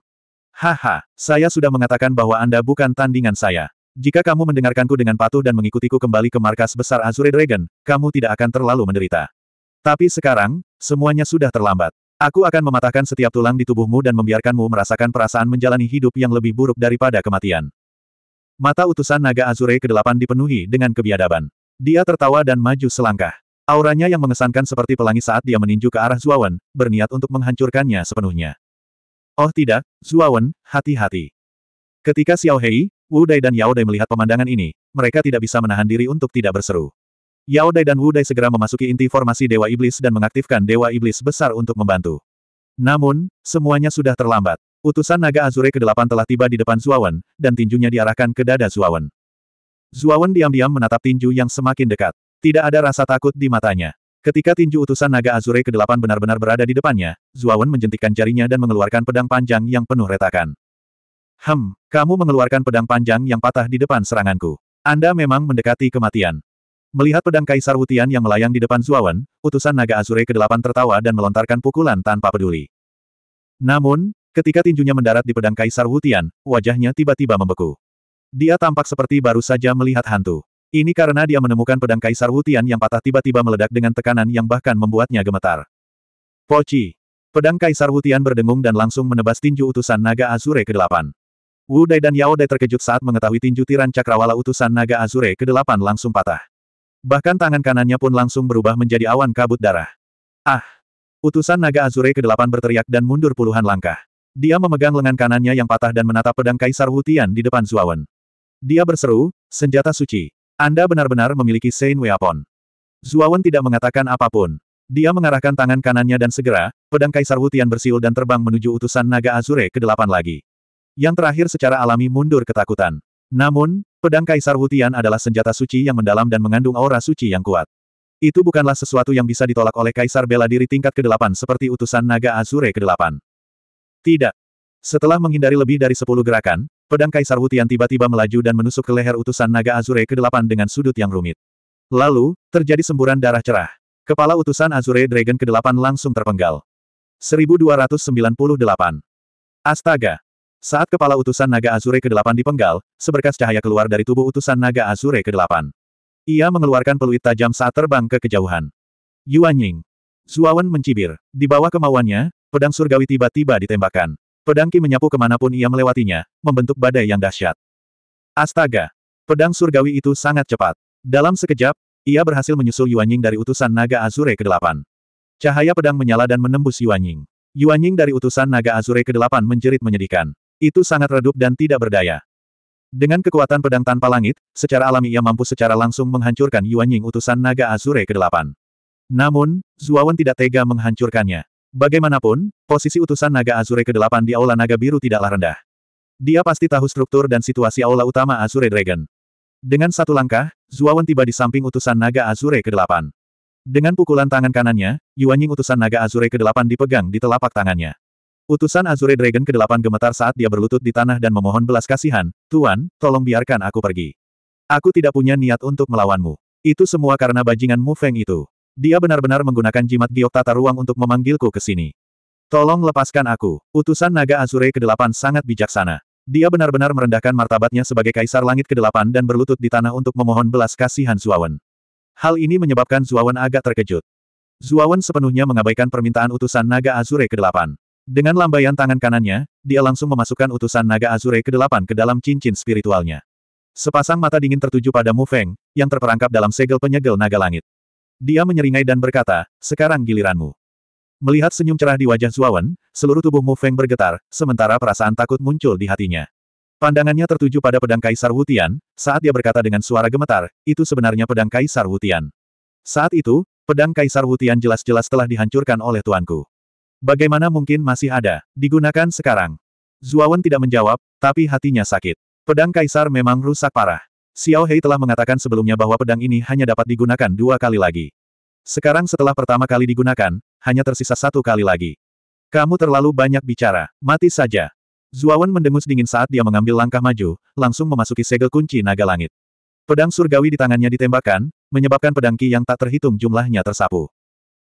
A: Haha, saya sudah mengatakan bahwa Anda bukan tandingan saya. Jika kamu mendengarkanku dengan patuh dan mengikutiku kembali ke markas besar Azure Dragon, kamu tidak akan terlalu menderita. Tapi sekarang, semuanya sudah terlambat. Aku akan mematahkan setiap tulang di tubuhmu dan membiarkanmu merasakan perasaan menjalani hidup yang lebih buruk daripada kematian. Mata utusan naga Azure ke-8 dipenuhi dengan kebiadaban. Dia tertawa dan maju selangkah. Auranya yang mengesankan seperti pelangi saat dia meninju ke arah Zuawan, berniat untuk menghancurkannya sepenuhnya. Oh tidak, Zuawan, hati-hati. Ketika Xiao Hei, Wu Dai dan Yao Dai melihat pemandangan ini, mereka tidak bisa menahan diri untuk tidak berseru. Yao Dai dan Wu Dai segera memasuki inti formasi Dewa Iblis dan mengaktifkan Dewa Iblis besar untuk membantu. Namun, semuanya sudah terlambat. Utusan naga Azure ke-8 telah tiba di depan Zuawan, dan tinjunya diarahkan ke dada Zuawan. Zuawan diam-diam menatap tinju yang semakin dekat. Tidak ada rasa takut di matanya. Ketika tinju utusan naga Azure ke-8 benar-benar berada di depannya, Zuawan menjentikkan jarinya dan mengeluarkan pedang panjang yang penuh retakan. Hem, kamu mengeluarkan pedang panjang yang patah di depan seranganku. Anda memang mendekati kematian. Melihat pedang Kaisar Wutian yang melayang di depan Zuawan, utusan naga Azure ke-8 tertawa dan melontarkan pukulan tanpa peduli. Namun, ketika tinjunya mendarat di pedang Kaisar Wutian, wajahnya tiba-tiba membeku. Dia tampak seperti baru saja melihat hantu. Ini karena dia menemukan pedang Kaisar Wutian yang patah tiba-tiba meledak dengan tekanan yang bahkan membuatnya gemetar. Poci. Pedang Kaisar Wutian berdengung dan langsung menebas tinju utusan naga Azure ke-8. Wu Dai dan Yao Dai terkejut saat mengetahui tinju tiran cakrawala utusan naga Azure ke-8 langsung patah. Bahkan tangan kanannya pun langsung berubah menjadi awan kabut darah. Ah! Utusan naga Azure ke-8 berteriak dan mundur puluhan langkah. Dia memegang lengan kanannya yang patah dan menatap pedang Kaisar Wutian di depan Zuawan. Dia berseru, senjata suci. Anda benar-benar memiliki Saint Weapon. Zuawan tidak mengatakan apapun. Dia mengarahkan tangan kanannya dan segera, pedang Kaisar Wutian bersiul dan terbang menuju utusan naga Azure ke-8 lagi. Yang terakhir secara alami mundur ketakutan. Namun, pedang Kaisar Wutian adalah senjata suci yang mendalam dan mengandung aura suci yang kuat. Itu bukanlah sesuatu yang bisa ditolak oleh Kaisar Bela Diri tingkat ke-8 seperti utusan naga Azure ke-8. Tidak. Setelah menghindari lebih dari 10 gerakan, Pedang Kaisar Wutian tiba-tiba melaju dan menusuk ke leher utusan naga Azure ke-8 dengan sudut yang rumit. Lalu, terjadi semburan darah cerah. Kepala utusan Azure Dragon ke-8 langsung terpenggal. 1298. Astaga! Saat kepala utusan naga Azure ke-8 dipenggal, seberkas cahaya keluar dari tubuh utusan naga Azure ke-8. Ia mengeluarkan peluit tajam saat terbang ke kejauhan. Yuan Ying. Zuawan mencibir. Di bawah kemauannya, pedang surgawi tiba-tiba ditembakkan. Pedang Ki menyapu kemanapun ia melewatinya, membentuk badai yang dahsyat. Astaga! Pedang surgawi itu sangat cepat. Dalam sekejap, ia berhasil menyusul Yuanying dari utusan naga Azure ke-8. Cahaya pedang menyala dan menembus Yuanying. Yuanying dari utusan naga Azure ke-8 menjerit menyedihkan. Itu sangat redup dan tidak berdaya. Dengan kekuatan pedang tanpa langit, secara alami ia mampu secara langsung menghancurkan Yuanying utusan naga Azure ke-8. Namun, Zuawan tidak tega menghancurkannya. Bagaimanapun, posisi utusan naga Azure ke-8 di Aula Naga Biru tidaklah rendah. Dia pasti tahu struktur dan situasi Aula Utama Azure Dragon. Dengan satu langkah, Zuawan tiba di samping utusan naga Azure ke-8. Dengan pukulan tangan kanannya, Yuanying utusan naga Azure ke-8 dipegang di telapak tangannya. Utusan Azure Dragon ke-8 gemetar saat dia berlutut di tanah dan memohon belas kasihan, Tuan, tolong biarkan aku pergi. Aku tidak punya niat untuk melawanmu. Itu semua karena bajingan Mu Feng itu. Dia benar-benar menggunakan jimat giok tata ruang untuk memanggilku ke sini. Tolong lepaskan aku. Utusan naga Azure ke-8 sangat bijaksana. Dia benar-benar merendahkan martabatnya sebagai kaisar langit ke-8 dan berlutut di tanah untuk memohon belas kasihan Zuawan. Hal ini menyebabkan Zuawan agak terkejut. Zuawan sepenuhnya mengabaikan permintaan utusan naga Azure ke-8. Dengan lambaian tangan kanannya, dia langsung memasukkan utusan naga Azure ke-8 ke dalam cincin spiritualnya. Sepasang mata dingin tertuju pada Mu Feng, yang terperangkap dalam segel penyegel naga langit. Dia menyeringai dan berkata, sekarang giliranmu. Melihat senyum cerah di wajah Zuawan, seluruh tubuh Mu Feng bergetar, sementara perasaan takut muncul di hatinya. Pandangannya tertuju pada pedang Kaisar Wutian, saat dia berkata dengan suara gemetar, itu sebenarnya pedang Kaisar Wutian. Saat itu, pedang Kaisar Wutian jelas-jelas telah dihancurkan oleh tuanku. Bagaimana mungkin masih ada, digunakan sekarang? Zuawan tidak menjawab, tapi hatinya sakit. Pedang Kaisar memang rusak parah. Xiao Hei telah mengatakan sebelumnya bahwa pedang ini hanya dapat digunakan dua kali lagi. Sekarang setelah pertama kali digunakan, hanya tersisa satu kali lagi. Kamu terlalu banyak bicara, mati saja. Zuawan mendengus dingin saat dia mengambil langkah maju, langsung memasuki segel kunci naga langit. Pedang surgawi di tangannya ditembakkan, menyebabkan pedang ki yang tak terhitung jumlahnya tersapu.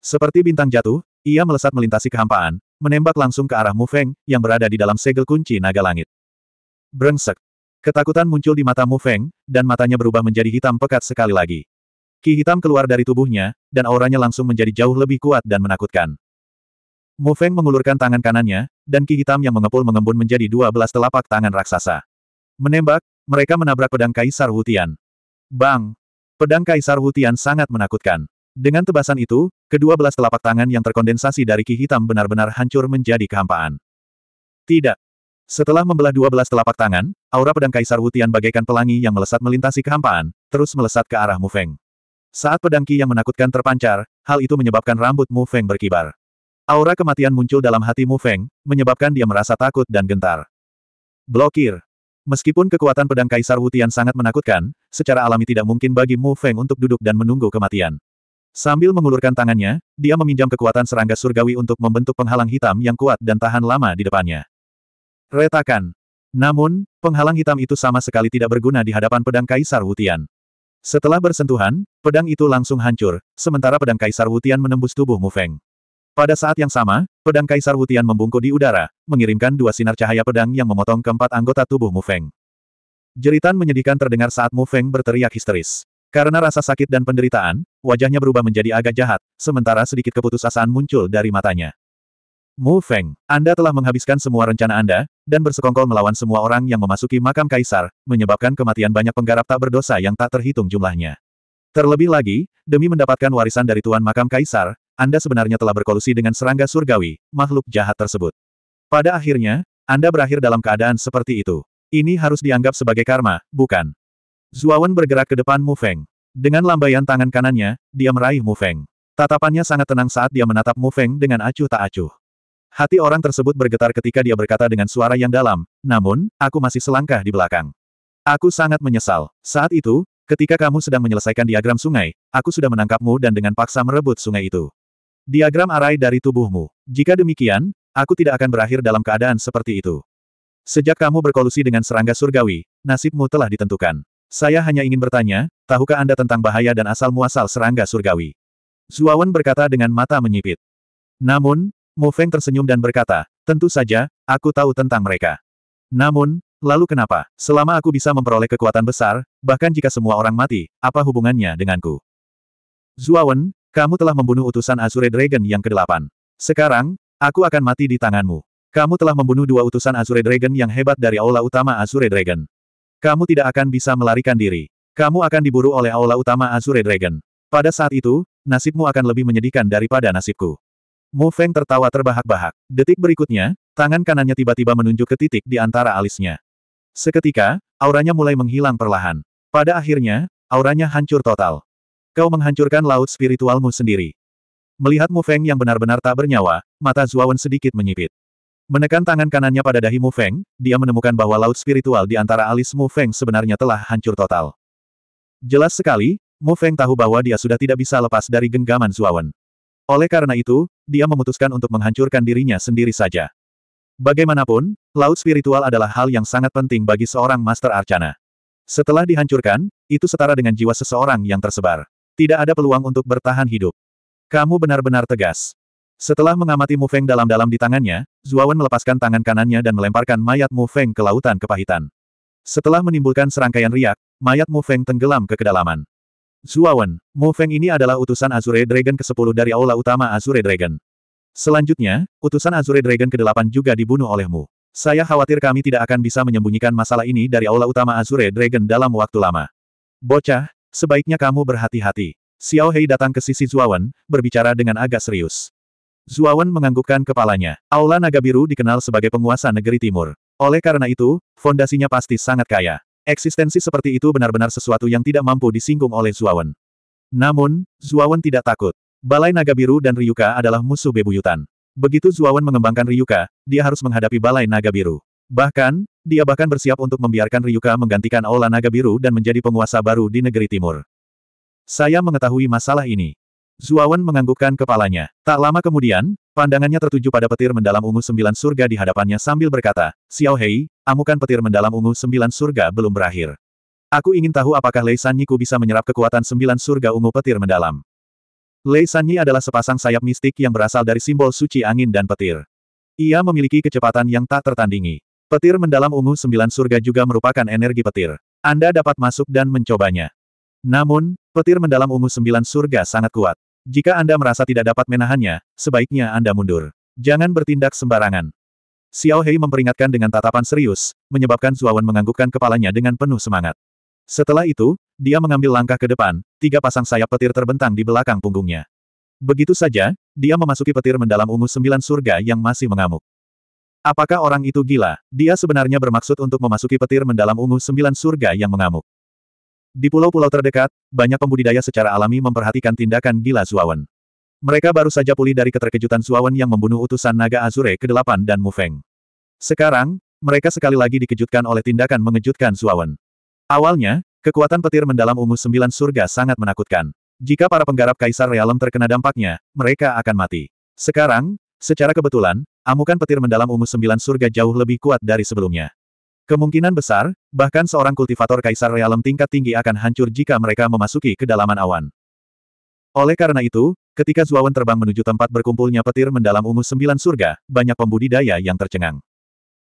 A: Seperti bintang jatuh, ia melesat melintasi kehampaan, menembak langsung ke arah Mu Feng, yang berada di dalam segel kunci naga langit. Brengsek. Ketakutan muncul di mata Mu Feng, dan matanya berubah menjadi hitam pekat sekali lagi. Ki hitam keluar dari tubuhnya, dan auranya langsung menjadi jauh lebih kuat dan menakutkan. Mu Feng mengulurkan tangan kanannya, dan ki hitam yang mengepul mengembun menjadi dua belas telapak tangan raksasa. Menembak, mereka menabrak pedang Kaisar Wutian. Bang! Pedang Kaisar Wutian sangat menakutkan. Dengan tebasan itu, kedua belas telapak tangan yang terkondensasi dari ki hitam benar-benar hancur menjadi kehampaan. Tidak, setelah membelah dua belas telapak tangan, aura pedang Kaisar Wutian bagaikan pelangi yang melesat melintasi kehampaan, terus melesat ke arah Mu Feng. Saat pedang Ki yang menakutkan terpancar, hal itu menyebabkan rambut Mu Feng berkibar. Aura kematian muncul dalam hati Mu Feng, menyebabkan dia merasa takut dan gentar. Blokir. Meskipun kekuatan pedang Kaisar Wutian sangat menakutkan, secara alami tidak mungkin bagi Mu Feng untuk duduk dan menunggu kematian. Sambil mengulurkan tangannya, dia meminjam kekuatan serangga surgawi untuk membentuk penghalang hitam yang kuat dan tahan lama di depannya. Retakan. Namun, penghalang hitam itu sama sekali tidak berguna di hadapan pedang Kaisar Wutian. Setelah bersentuhan, pedang itu langsung hancur, sementara pedang Kaisar Wutian menembus tubuh Mufeng. Pada saat yang sama, pedang Kaisar Wutian membungkuk di udara, mengirimkan dua sinar cahaya pedang yang memotong keempat anggota tubuh Mufeng. Jeritan menyedihkan terdengar saat Mufeng berteriak histeris. Karena rasa sakit dan penderitaan, wajahnya berubah menjadi agak jahat, sementara sedikit keputusasaan muncul dari matanya. Mu Feng, Anda telah menghabiskan semua rencana Anda, dan bersekongkol melawan semua orang yang memasuki makam kaisar, menyebabkan kematian banyak penggarap tak berdosa yang tak terhitung jumlahnya. Terlebih lagi, demi mendapatkan warisan dari Tuan Makam Kaisar, Anda sebenarnya telah berkolusi dengan serangga surgawi, makhluk jahat tersebut. Pada akhirnya, Anda berakhir dalam keadaan seperti itu. Ini harus dianggap sebagai karma, bukan? Zuawan bergerak ke depan Mu Feng. Dengan lambaian tangan kanannya, dia meraih Mu Feng. Tatapannya sangat tenang saat dia menatap Mu Feng dengan acuh tak acuh. Hati orang tersebut bergetar ketika dia berkata dengan suara yang dalam, namun, aku masih selangkah di belakang. Aku sangat menyesal. Saat itu, ketika kamu sedang menyelesaikan diagram sungai, aku sudah menangkapmu dan dengan paksa merebut sungai itu. Diagram arai dari tubuhmu. Jika demikian, aku tidak akan berakhir dalam keadaan seperti itu. Sejak kamu berkolusi dengan serangga surgawi, nasibmu telah ditentukan. Saya hanya ingin bertanya, tahukah Anda tentang bahaya dan asal-muasal serangga surgawi? Zuawan berkata dengan mata menyipit. Namun, Mo Feng tersenyum dan berkata, tentu saja, aku tahu tentang mereka. Namun, lalu kenapa? Selama aku bisa memperoleh kekuatan besar, bahkan jika semua orang mati, apa hubungannya denganku? Zuawan, kamu telah membunuh utusan Azure Dragon yang ke-8. Sekarang, aku akan mati di tanganmu. Kamu telah membunuh dua utusan Azure Dragon yang hebat dari Aula Utama Azure Dragon. Kamu tidak akan bisa melarikan diri. Kamu akan diburu oleh Aula Utama Azure Dragon. Pada saat itu, nasibmu akan lebih menyedihkan daripada nasibku. Mu Feng tertawa terbahak-bahak. Detik berikutnya, tangan kanannya tiba-tiba menunjuk ke titik di antara alisnya. Seketika, auranya mulai menghilang perlahan. Pada akhirnya, auranya hancur total. Kau menghancurkan laut spiritualmu sendiri. Melihat Mu Feng yang benar-benar tak bernyawa, mata Zuawan sedikit menyipit. Menekan tangan kanannya pada dahi Mu Feng, dia menemukan bahwa laut spiritual di antara alis Mu Feng sebenarnya telah hancur total. Jelas sekali, Mu Feng tahu bahwa dia sudah tidak bisa lepas dari genggaman Zuawan. Oleh karena itu, dia memutuskan untuk menghancurkan dirinya sendiri saja. Bagaimanapun, laut spiritual adalah hal yang sangat penting bagi seorang Master Arcana. Setelah dihancurkan, itu setara dengan jiwa seseorang yang tersebar. Tidak ada peluang untuk bertahan hidup. Kamu benar-benar tegas. Setelah mengamati Mu Feng dalam-dalam di tangannya, Zuawan melepaskan tangan kanannya dan melemparkan mayat Mu Feng ke lautan kepahitan. Setelah menimbulkan serangkaian riak, mayat Mu Feng tenggelam ke kedalaman. Zuawan, Mo Feng ini adalah utusan Azure Dragon ke-10 dari Aula Utama Azure Dragon. Selanjutnya, utusan Azure Dragon ke-8 juga dibunuh olehmu. Saya khawatir kami tidak akan bisa menyembunyikan masalah ini dari Aula Utama Azure Dragon dalam waktu lama. Bocah, sebaiknya kamu berhati-hati. Xiao Hei datang ke sisi Zuawan, berbicara dengan agak serius. Zuawan menganggukkan kepalanya. Aula Naga Biru dikenal sebagai penguasa negeri timur. Oleh karena itu, fondasinya pasti sangat kaya. Eksistensi seperti itu benar-benar sesuatu yang tidak mampu disinggung oleh Zuawan. Namun, Zuawan tidak takut. Balai Naga Biru dan Ryuka adalah musuh bebuyutan. Begitu Zuawan mengembangkan Ryuka, dia harus menghadapi Balai Naga Biru. Bahkan, dia bahkan bersiap untuk membiarkan Ryuka menggantikan Aula Naga Biru dan menjadi penguasa baru di negeri timur. Saya mengetahui masalah ini. Zuawan menganggukkan kepalanya. Tak lama kemudian, pandangannya tertuju pada petir mendalam ungu sembilan surga di hadapannya sambil berkata, Xiao Hei, Amukan petir mendalam ungu sembilan surga belum berakhir. Aku ingin tahu apakah Lei ku bisa menyerap kekuatan sembilan surga ungu petir mendalam. Lei Sanyi adalah sepasang sayap mistik yang berasal dari simbol suci angin dan petir. Ia memiliki kecepatan yang tak tertandingi. Petir mendalam ungu sembilan surga juga merupakan energi petir. Anda dapat masuk dan mencobanya. Namun, petir mendalam ungu sembilan surga sangat kuat. Jika Anda merasa tidak dapat menahannya, sebaiknya Anda mundur. Jangan bertindak sembarangan. Xiao Hei memperingatkan dengan tatapan serius, menyebabkan Zuawan menganggukkan kepalanya dengan penuh semangat. Setelah itu, dia mengambil langkah ke depan, tiga pasang sayap petir terbentang di belakang punggungnya. Begitu saja, dia memasuki petir mendalam ungu sembilan surga yang masih mengamuk. Apakah orang itu gila? Dia sebenarnya bermaksud untuk memasuki petir mendalam ungu sembilan surga yang mengamuk. Di pulau-pulau terdekat, banyak pembudidaya secara alami memperhatikan tindakan gila Zuawan. Mereka baru saja pulih dari keterkejutan Suawan yang membunuh utusan naga Azure ke-8 dan Mufeng. Sekarang, mereka sekali lagi dikejutkan oleh tindakan mengejutkan Suawan. Awalnya, kekuatan petir mendalam ungu sembilan surga sangat menakutkan. Jika para penggarap Kaisar Realem terkena dampaknya, mereka akan mati. Sekarang, secara kebetulan, amukan petir mendalam ungu sembilan surga jauh lebih kuat dari sebelumnya. Kemungkinan besar, bahkan seorang kultivator Kaisar Realem tingkat tinggi akan hancur jika mereka memasuki kedalaman awan. Oleh karena itu, ketika Zuawan terbang menuju tempat berkumpulnya petir mendalam ungu sembilan surga, banyak pembudidaya yang tercengang.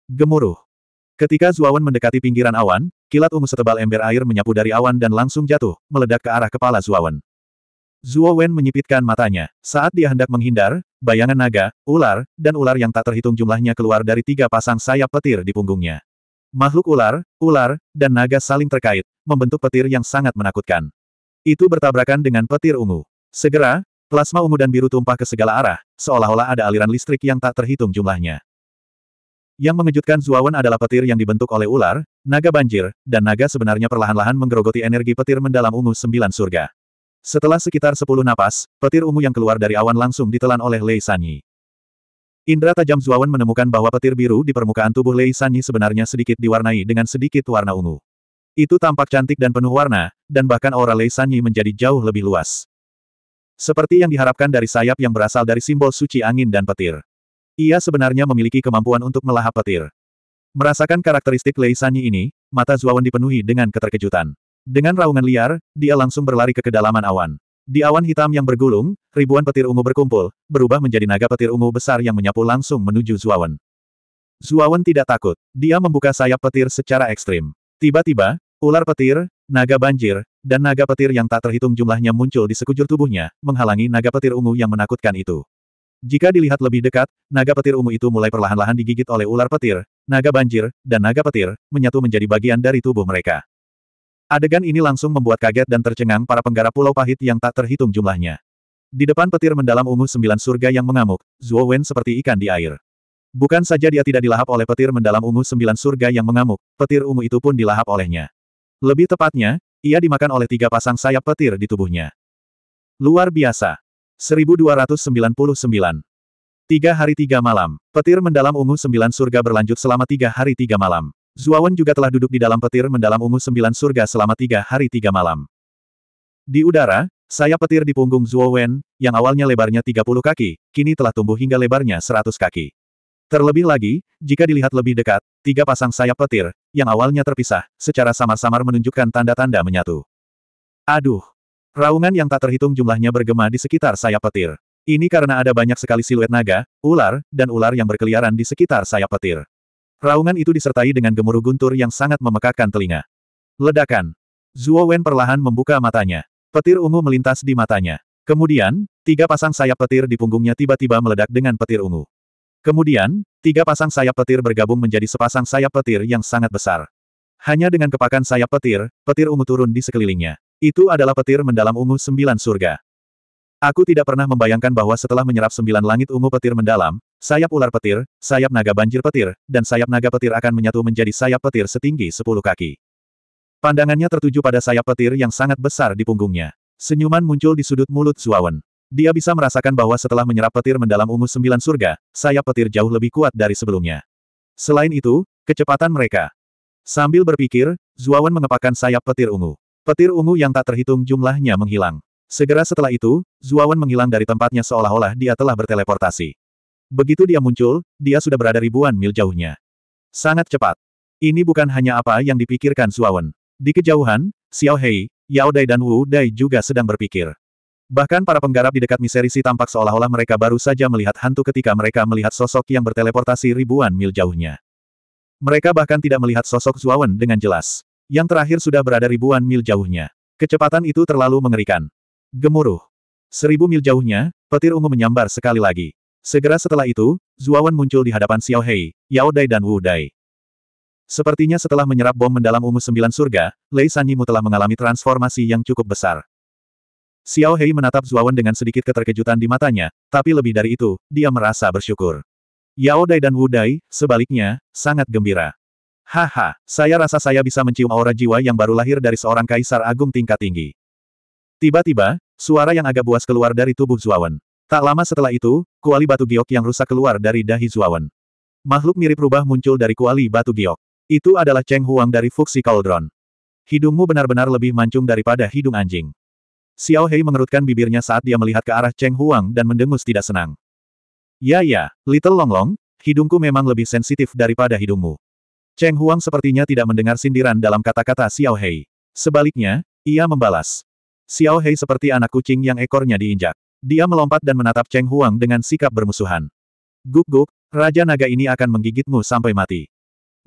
A: Gemuruh. Ketika Zuawan mendekati pinggiran awan, kilat ungu setebal ember air menyapu dari awan dan langsung jatuh, meledak ke arah kepala Zuawan. Zuo menyipitkan matanya. Saat dia hendak menghindar, bayangan naga, ular, dan ular yang tak terhitung jumlahnya keluar dari tiga pasang sayap petir di punggungnya. Makhluk ular, ular, dan naga saling terkait, membentuk petir yang sangat menakutkan. Itu bertabrakan dengan petir ungu. Segera, plasma ungu dan biru tumpah ke segala arah, seolah-olah ada aliran listrik yang tak terhitung jumlahnya. Yang mengejutkan Zuawan adalah petir yang dibentuk oleh ular, naga banjir, dan naga sebenarnya perlahan-lahan menggerogoti energi petir mendalam ungu sembilan surga. Setelah sekitar sepuluh napas, petir ungu yang keluar dari awan langsung ditelan oleh Lei Sanyi. Indra tajam Zuawan menemukan bahwa petir biru di permukaan tubuh Lei Sanyi sebenarnya sedikit diwarnai dengan sedikit warna ungu. Itu tampak cantik dan penuh warna, dan bahkan aura Lei Sanyi menjadi jauh lebih luas. Seperti yang diharapkan dari sayap yang berasal dari simbol suci angin dan petir. Ia sebenarnya memiliki kemampuan untuk melahap petir. Merasakan karakteristik Lei Sanyi ini, mata Zuawan dipenuhi dengan keterkejutan. Dengan raungan liar, dia langsung berlari ke kedalaman awan. Di awan hitam yang bergulung, ribuan petir ungu berkumpul, berubah menjadi naga petir ungu besar yang menyapu langsung menuju Zuawan. Zuawan tidak takut. Dia membuka sayap petir secara ekstrim. Tiba-tiba, ular petir, naga banjir, dan naga petir yang tak terhitung jumlahnya muncul di sekujur tubuhnya, menghalangi naga petir ungu yang menakutkan itu. Jika dilihat lebih dekat, naga petir ungu itu mulai perlahan-lahan digigit oleh ular petir, naga banjir, dan naga petir, menyatu menjadi bagian dari tubuh mereka. Adegan ini langsung membuat kaget dan tercengang para penggarap pulau pahit yang tak terhitung jumlahnya. Di depan petir mendalam ungu sembilan surga yang mengamuk, Zhuo Wen seperti ikan di air. Bukan saja dia tidak dilahap oleh petir mendalam ungu sembilan surga yang mengamuk, petir ungu itu pun dilahap olehnya. Lebih tepatnya, ia dimakan oleh tiga pasang sayap petir di tubuhnya. Luar biasa. 1299. Tiga hari tiga malam, petir mendalam ungu sembilan surga berlanjut selama tiga hari tiga malam. Zuawan juga telah duduk di dalam petir mendalam ungu sembilan surga selama tiga hari tiga malam. Di udara, sayap petir di punggung Zuo yang awalnya lebarnya 30 kaki, kini telah tumbuh hingga lebarnya 100 kaki. Terlebih lagi, jika dilihat lebih dekat, tiga pasang sayap petir, yang awalnya terpisah, secara samar-samar menunjukkan tanda-tanda menyatu. Aduh! Raungan yang tak terhitung jumlahnya bergema di sekitar sayap petir. Ini karena ada banyak sekali siluet naga, ular, dan ular yang berkeliaran di sekitar sayap petir. Raungan itu disertai dengan gemuruh guntur yang sangat memekakkan telinga. Ledakan! Zuo Wen perlahan membuka matanya. Petir ungu melintas di matanya. Kemudian, tiga pasang sayap petir di punggungnya tiba-tiba meledak dengan petir ungu. Kemudian, tiga pasang sayap petir bergabung menjadi sepasang sayap petir yang sangat besar. Hanya dengan kepakan sayap petir, petir ungu turun di sekelilingnya. Itu adalah petir mendalam ungu sembilan surga. Aku tidak pernah membayangkan bahwa setelah menyerap sembilan langit ungu petir mendalam, sayap ular petir, sayap naga banjir petir, dan sayap naga petir akan menyatu menjadi sayap petir setinggi sepuluh kaki. Pandangannya tertuju pada sayap petir yang sangat besar di punggungnya. Senyuman muncul di sudut mulut Zuawan. Dia bisa merasakan bahwa setelah menyerap petir mendalam ungu sembilan surga, sayap petir jauh lebih kuat dari sebelumnya. Selain itu, kecepatan mereka. Sambil berpikir, Zuawan mengepakkan sayap petir ungu. Petir ungu yang tak terhitung jumlahnya menghilang. Segera setelah itu, Zuawan menghilang dari tempatnya seolah-olah dia telah berteleportasi. Begitu dia muncul, dia sudah berada ribuan mil jauhnya. Sangat cepat. Ini bukan hanya apa yang dipikirkan Zuawan. Di kejauhan, Xiao Hei, Yao Dai dan Wu Dai juga sedang berpikir. Bahkan para penggarap di dekat miserisi tampak seolah-olah mereka baru saja melihat hantu ketika mereka melihat sosok yang berteleportasi ribuan mil jauhnya. Mereka bahkan tidak melihat sosok Zuawan dengan jelas. Yang terakhir sudah berada ribuan mil jauhnya. Kecepatan itu terlalu mengerikan. Gemuruh. Seribu mil jauhnya, petir ungu menyambar sekali lagi. Segera setelah itu, Zuawan muncul di hadapan Xiao Hei, Yao Dai dan Wu Dai. Sepertinya setelah menyerap bom mendalam ungu sembilan surga, Lei Sanyimu telah mengalami transformasi yang cukup besar. Xiao Hei menatap Zuawan dengan sedikit keterkejutan di matanya, tapi lebih dari itu, dia merasa bersyukur. Yao Dai dan Wu Dai, sebaliknya, sangat gembira. Haha, saya rasa saya bisa mencium aura jiwa yang baru lahir dari seorang kaisar agung tingkat tinggi. Tiba-tiba, suara yang agak buas keluar dari tubuh Zuawan. Tak lama setelah itu, kuali batu giok yang rusak keluar dari dahi Zuawan. Makhluk mirip rubah muncul dari kuali batu giok. Itu adalah Cheng Huang dari Fuxi Cauldron. Hidungmu benar-benar lebih mancung daripada hidung anjing. Xiao Hei mengerutkan bibirnya saat dia melihat ke arah Cheng Huang dan mendengus tidak senang. Ya ya, Little Longlong, hidungku memang lebih sensitif daripada hidungmu. Cheng Huang sepertinya tidak mendengar sindiran dalam kata-kata Xiao Hei. Sebaliknya, ia membalas. Xiao Hei seperti anak kucing yang ekornya diinjak. Dia melompat dan menatap Cheng Huang dengan sikap bermusuhan. Guk-guk, Raja Naga ini akan menggigitmu sampai mati.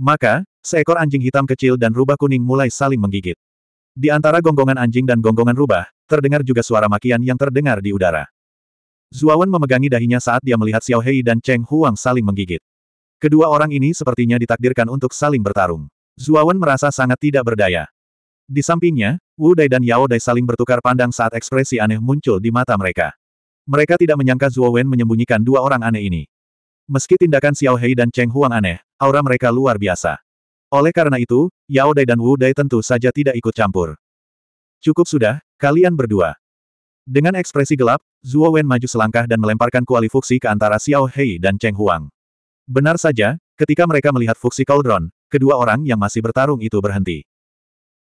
A: Maka, seekor anjing hitam kecil dan rubah kuning mulai saling menggigit. Di antara gonggongan anjing dan gonggongan rubah, Terdengar juga suara makian yang terdengar di udara. Zuawan memegangi dahinya saat dia melihat Xiao Hei dan Cheng Huang saling menggigit. Kedua orang ini sepertinya ditakdirkan untuk saling bertarung. Zuawan merasa sangat tidak berdaya. Di sampingnya, Wu Dai dan Yao Dai saling bertukar pandang saat ekspresi aneh muncul di mata mereka. Mereka tidak menyangka Zuowen menyembunyikan dua orang aneh ini. Meski tindakan Xiao Hei dan Cheng Huang aneh, aura mereka luar biasa. Oleh karena itu, Yao Dai dan Wu Dai tentu saja tidak ikut campur. Cukup sudah, Kalian berdua. Dengan ekspresi gelap, Zhuo Wen maju selangkah dan melemparkan kuali fuksi ke antara Xiao Hei dan Cheng Huang. Benar saja, ketika mereka melihat fuksi Cauldron, kedua orang yang masih bertarung itu berhenti.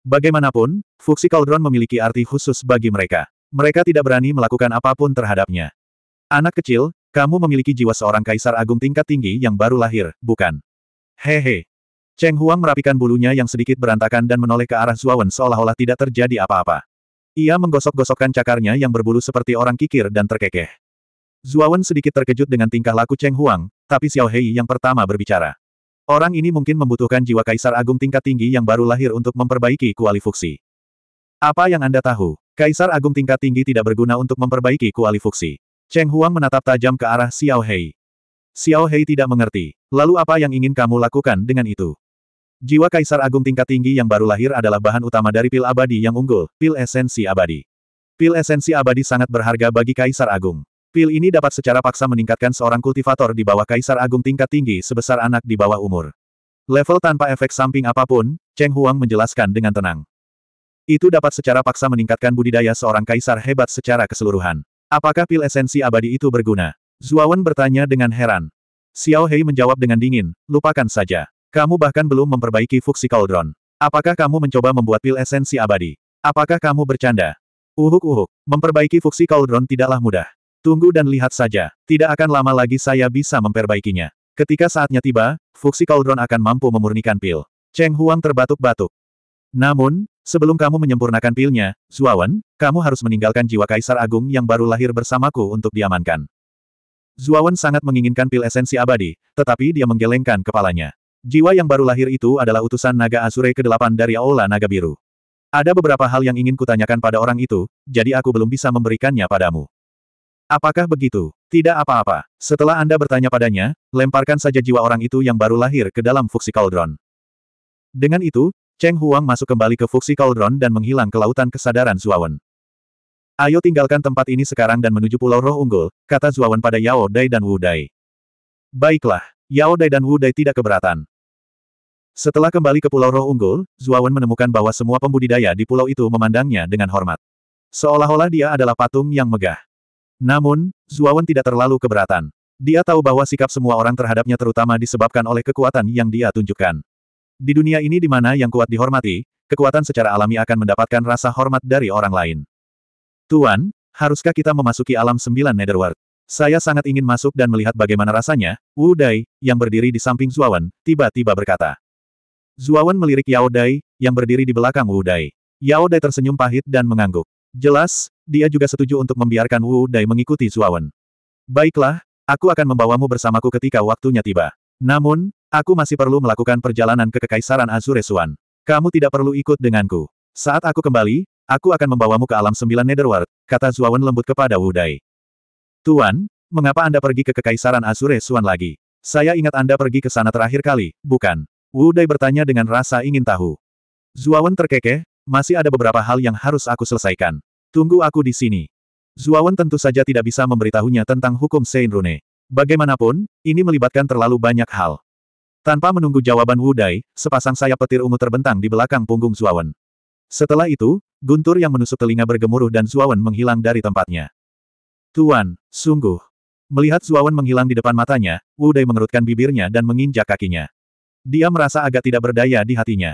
A: Bagaimanapun, fuksi Cauldron memiliki arti khusus bagi mereka. Mereka tidak berani melakukan apapun terhadapnya. Anak kecil, kamu memiliki jiwa seorang kaisar agung tingkat tinggi yang baru lahir, bukan? Hehe. Cheng Huang merapikan bulunya yang sedikit berantakan dan menoleh ke arah Wen seolah-olah tidak terjadi apa-apa. Ia menggosok-gosokkan cakarnya yang berbulu seperti orang kikir dan terkekeh. Zuawan sedikit terkejut dengan tingkah laku Cheng Huang, tapi Xiao Hei yang pertama berbicara. Orang ini mungkin membutuhkan jiwa kaisar agung tingkat tinggi yang baru lahir untuk memperbaiki Kuali fuksi. Apa yang Anda tahu? Kaisar agung tingkat tinggi tidak berguna untuk memperbaiki fuksi. Cheng Huang menatap tajam ke arah Xiao Hei. Xiao Hei tidak mengerti. Lalu apa yang ingin kamu lakukan dengan itu? Jiwa Kaisar Agung tingkat tinggi yang baru lahir adalah bahan utama dari pil abadi yang unggul, pil esensi abadi. Pil esensi abadi sangat berharga bagi Kaisar Agung. Pil ini dapat secara paksa meningkatkan seorang kultivator di bawah Kaisar Agung tingkat tinggi sebesar anak di bawah umur. Level tanpa efek samping apapun, Cheng Huang menjelaskan dengan tenang. Itu dapat secara paksa meningkatkan budidaya seorang kaisar hebat secara keseluruhan. Apakah pil esensi abadi itu berguna? Zuawan bertanya dengan heran. Xiao Hei menjawab dengan dingin, lupakan saja. Kamu bahkan belum memperbaiki fuksi cauldron. Apakah kamu mencoba membuat pil esensi abadi? Apakah kamu bercanda? Uhuk-uhuk, memperbaiki fuksi cauldron tidaklah mudah. Tunggu dan lihat saja, tidak akan lama lagi saya bisa memperbaikinya. Ketika saatnya tiba, fuksi cauldron akan mampu memurnikan pil. Cheng Huang terbatuk-batuk. Namun, sebelum kamu menyempurnakan pilnya, Zuawan, kamu harus meninggalkan jiwa Kaisar Agung yang baru lahir bersamaku untuk diamankan. Zuawan sangat menginginkan pil esensi abadi, tetapi dia menggelengkan kepalanya. Jiwa yang baru lahir itu adalah utusan naga Asure ke-8 dari Aula Naga Biru. Ada beberapa hal yang ingin kutanyakan pada orang itu, jadi aku belum bisa memberikannya padamu. Apakah begitu? Tidak apa-apa. Setelah Anda bertanya padanya, lemparkan saja jiwa orang itu yang baru lahir ke dalam Fuxi Cauldron. Dengan itu, Cheng Huang masuk kembali ke Fuxi Cauldron dan menghilang ke lautan kesadaran Zuawan. Ayo tinggalkan tempat ini sekarang dan menuju Pulau Roh Unggul, kata Zuawan pada Yao Dai dan Wu Dai. Baiklah, Yao Dai dan Wu Dai tidak keberatan. Setelah kembali ke Pulau Roh Unggul, Zuawan menemukan bahwa semua pembudidaya di pulau itu memandangnya dengan hormat. Seolah-olah dia adalah patung yang megah. Namun, Zuawan tidak terlalu keberatan. Dia tahu bahwa sikap semua orang terhadapnya terutama disebabkan oleh kekuatan yang dia tunjukkan. Di dunia ini di mana yang kuat dihormati, kekuatan secara alami akan mendapatkan rasa hormat dari orang lain. Tuan, haruskah kita memasuki alam sembilan Netherworld? Saya sangat ingin masuk dan melihat bagaimana rasanya, Wu Dai, yang berdiri di samping Zuawan, tiba-tiba berkata. Zuawan melirik Yao Dai, yang berdiri di belakang Wu Dai. Yao Dai tersenyum pahit dan mengangguk. Jelas, dia juga setuju untuk membiarkan Wu Dai mengikuti Zuawan. Baiklah, aku akan membawamu bersamaku ketika waktunya tiba. Namun, aku masih perlu melakukan perjalanan ke Kekaisaran Azure Suan. Kamu tidak perlu ikut denganku. Saat aku kembali, aku akan membawamu ke alam sembilan Netherworld, kata Zuawan lembut kepada Wu Dai. Tuan, mengapa Anda pergi ke Kekaisaran Azure Suan lagi? Saya ingat Anda pergi ke sana terakhir kali, bukan? Wu Dai bertanya dengan rasa ingin tahu. Zuawan terkekeh, masih ada beberapa hal yang harus aku selesaikan. Tunggu aku di sini. Zuawan tentu saja tidak bisa memberitahunya tentang hukum Rune. Bagaimanapun, ini melibatkan terlalu banyak hal. Tanpa menunggu jawaban Wu Dai, sepasang sayap petir ungu terbentang di belakang punggung Zuawan. Setelah itu, guntur yang menusuk telinga bergemuruh dan Zuawan menghilang dari tempatnya. Tuan, sungguh. Melihat Zuawan menghilang di depan matanya, Wu Dai mengerutkan bibirnya dan menginjak kakinya. Dia merasa agak tidak berdaya di hatinya.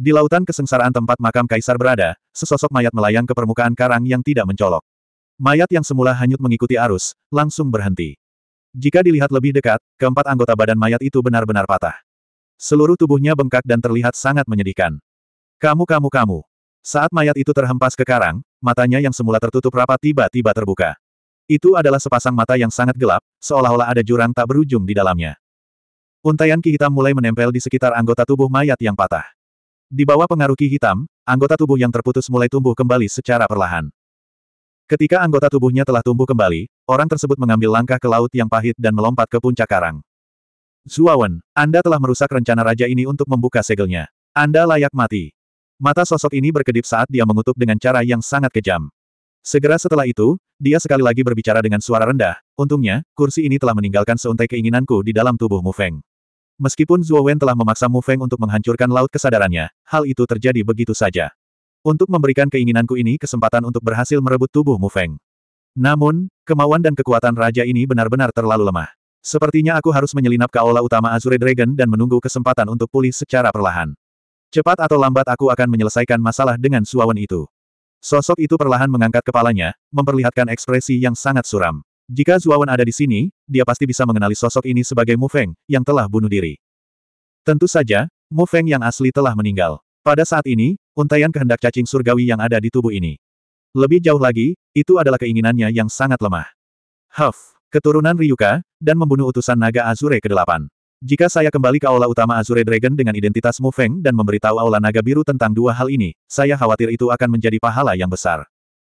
A: Di lautan kesengsaraan tempat makam kaisar berada, sesosok mayat melayang ke permukaan karang yang tidak mencolok. Mayat yang semula hanyut mengikuti arus, langsung berhenti. Jika dilihat lebih dekat, keempat anggota badan mayat itu benar-benar patah. Seluruh tubuhnya bengkak dan terlihat sangat menyedihkan. Kamu kamu kamu. Saat mayat itu terhempas ke karang, matanya yang semula tertutup rapat tiba-tiba terbuka. Itu adalah sepasang mata yang sangat gelap, seolah-olah ada jurang tak berujung di dalamnya. Untaian ki hitam mulai menempel di sekitar anggota tubuh mayat yang patah. Di bawah pengaruh ki hitam, anggota tubuh yang terputus mulai tumbuh kembali secara perlahan. Ketika anggota tubuhnya telah tumbuh kembali, orang tersebut mengambil langkah ke laut yang pahit dan melompat ke puncak karang. Zuawan, Anda telah merusak rencana raja ini untuk membuka segelnya. Anda layak mati. Mata sosok ini berkedip saat dia mengutuk dengan cara yang sangat kejam. Segera setelah itu, dia sekali lagi berbicara dengan suara rendah, untungnya, kursi ini telah meninggalkan seuntai keinginanku di dalam tubuh Mu Feng. Meskipun Zhuo Wen telah memaksa Mu Feng untuk menghancurkan laut kesadarannya, hal itu terjadi begitu saja. Untuk memberikan keinginanku ini kesempatan untuk berhasil merebut tubuh Mu Feng. Namun, kemauan dan kekuatan raja ini benar-benar terlalu lemah. Sepertinya aku harus menyelinap ke aula utama Azure Dragon dan menunggu kesempatan untuk pulih secara perlahan. Cepat atau lambat aku akan menyelesaikan masalah dengan Wen itu. Sosok itu perlahan mengangkat kepalanya, memperlihatkan ekspresi yang sangat suram. Jika Zuawan ada di sini, dia pasti bisa mengenali sosok ini sebagai Mu Feng, yang telah bunuh diri. Tentu saja, Mu Feng yang asli telah meninggal. Pada saat ini, untaian kehendak cacing surgawi yang ada di tubuh ini. Lebih jauh lagi, itu adalah keinginannya yang sangat lemah. Huff, keturunan Ryuka, dan membunuh utusan naga Azure ke-8. Jika saya kembali ke aula utama Azure Dragon dengan identitas Mu Feng dan memberitahu aula naga biru tentang dua hal ini, saya khawatir itu akan menjadi pahala yang besar.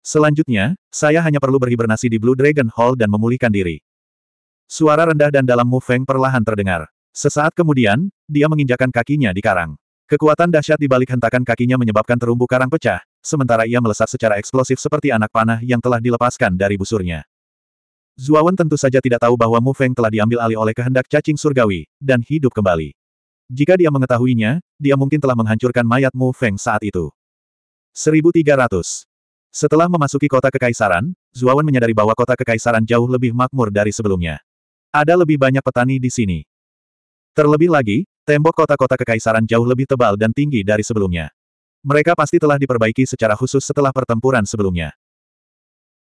A: Selanjutnya, saya hanya perlu berhibernasi di Blue Dragon Hall dan memulihkan diri. Suara rendah dan dalam Mu Feng perlahan terdengar. Sesaat kemudian, dia menginjakan kakinya di karang. Kekuatan dahsyat di balik hentakan kakinya menyebabkan terumbu karang pecah, sementara ia melesat secara eksplosif seperti anak panah yang telah dilepaskan dari busurnya. Zuawan tentu saja tidak tahu bahwa Mu Feng telah diambil alih oleh kehendak cacing surgawi, dan hidup kembali. Jika dia mengetahuinya, dia mungkin telah menghancurkan mayat Mu Feng saat itu. 1300. Setelah memasuki kota kekaisaran, Zuawan menyadari bahwa kota kekaisaran jauh lebih makmur dari sebelumnya. Ada lebih banyak petani di sini. Terlebih lagi, tembok kota-kota kekaisaran jauh lebih tebal dan tinggi dari sebelumnya. Mereka pasti telah diperbaiki secara khusus setelah pertempuran sebelumnya.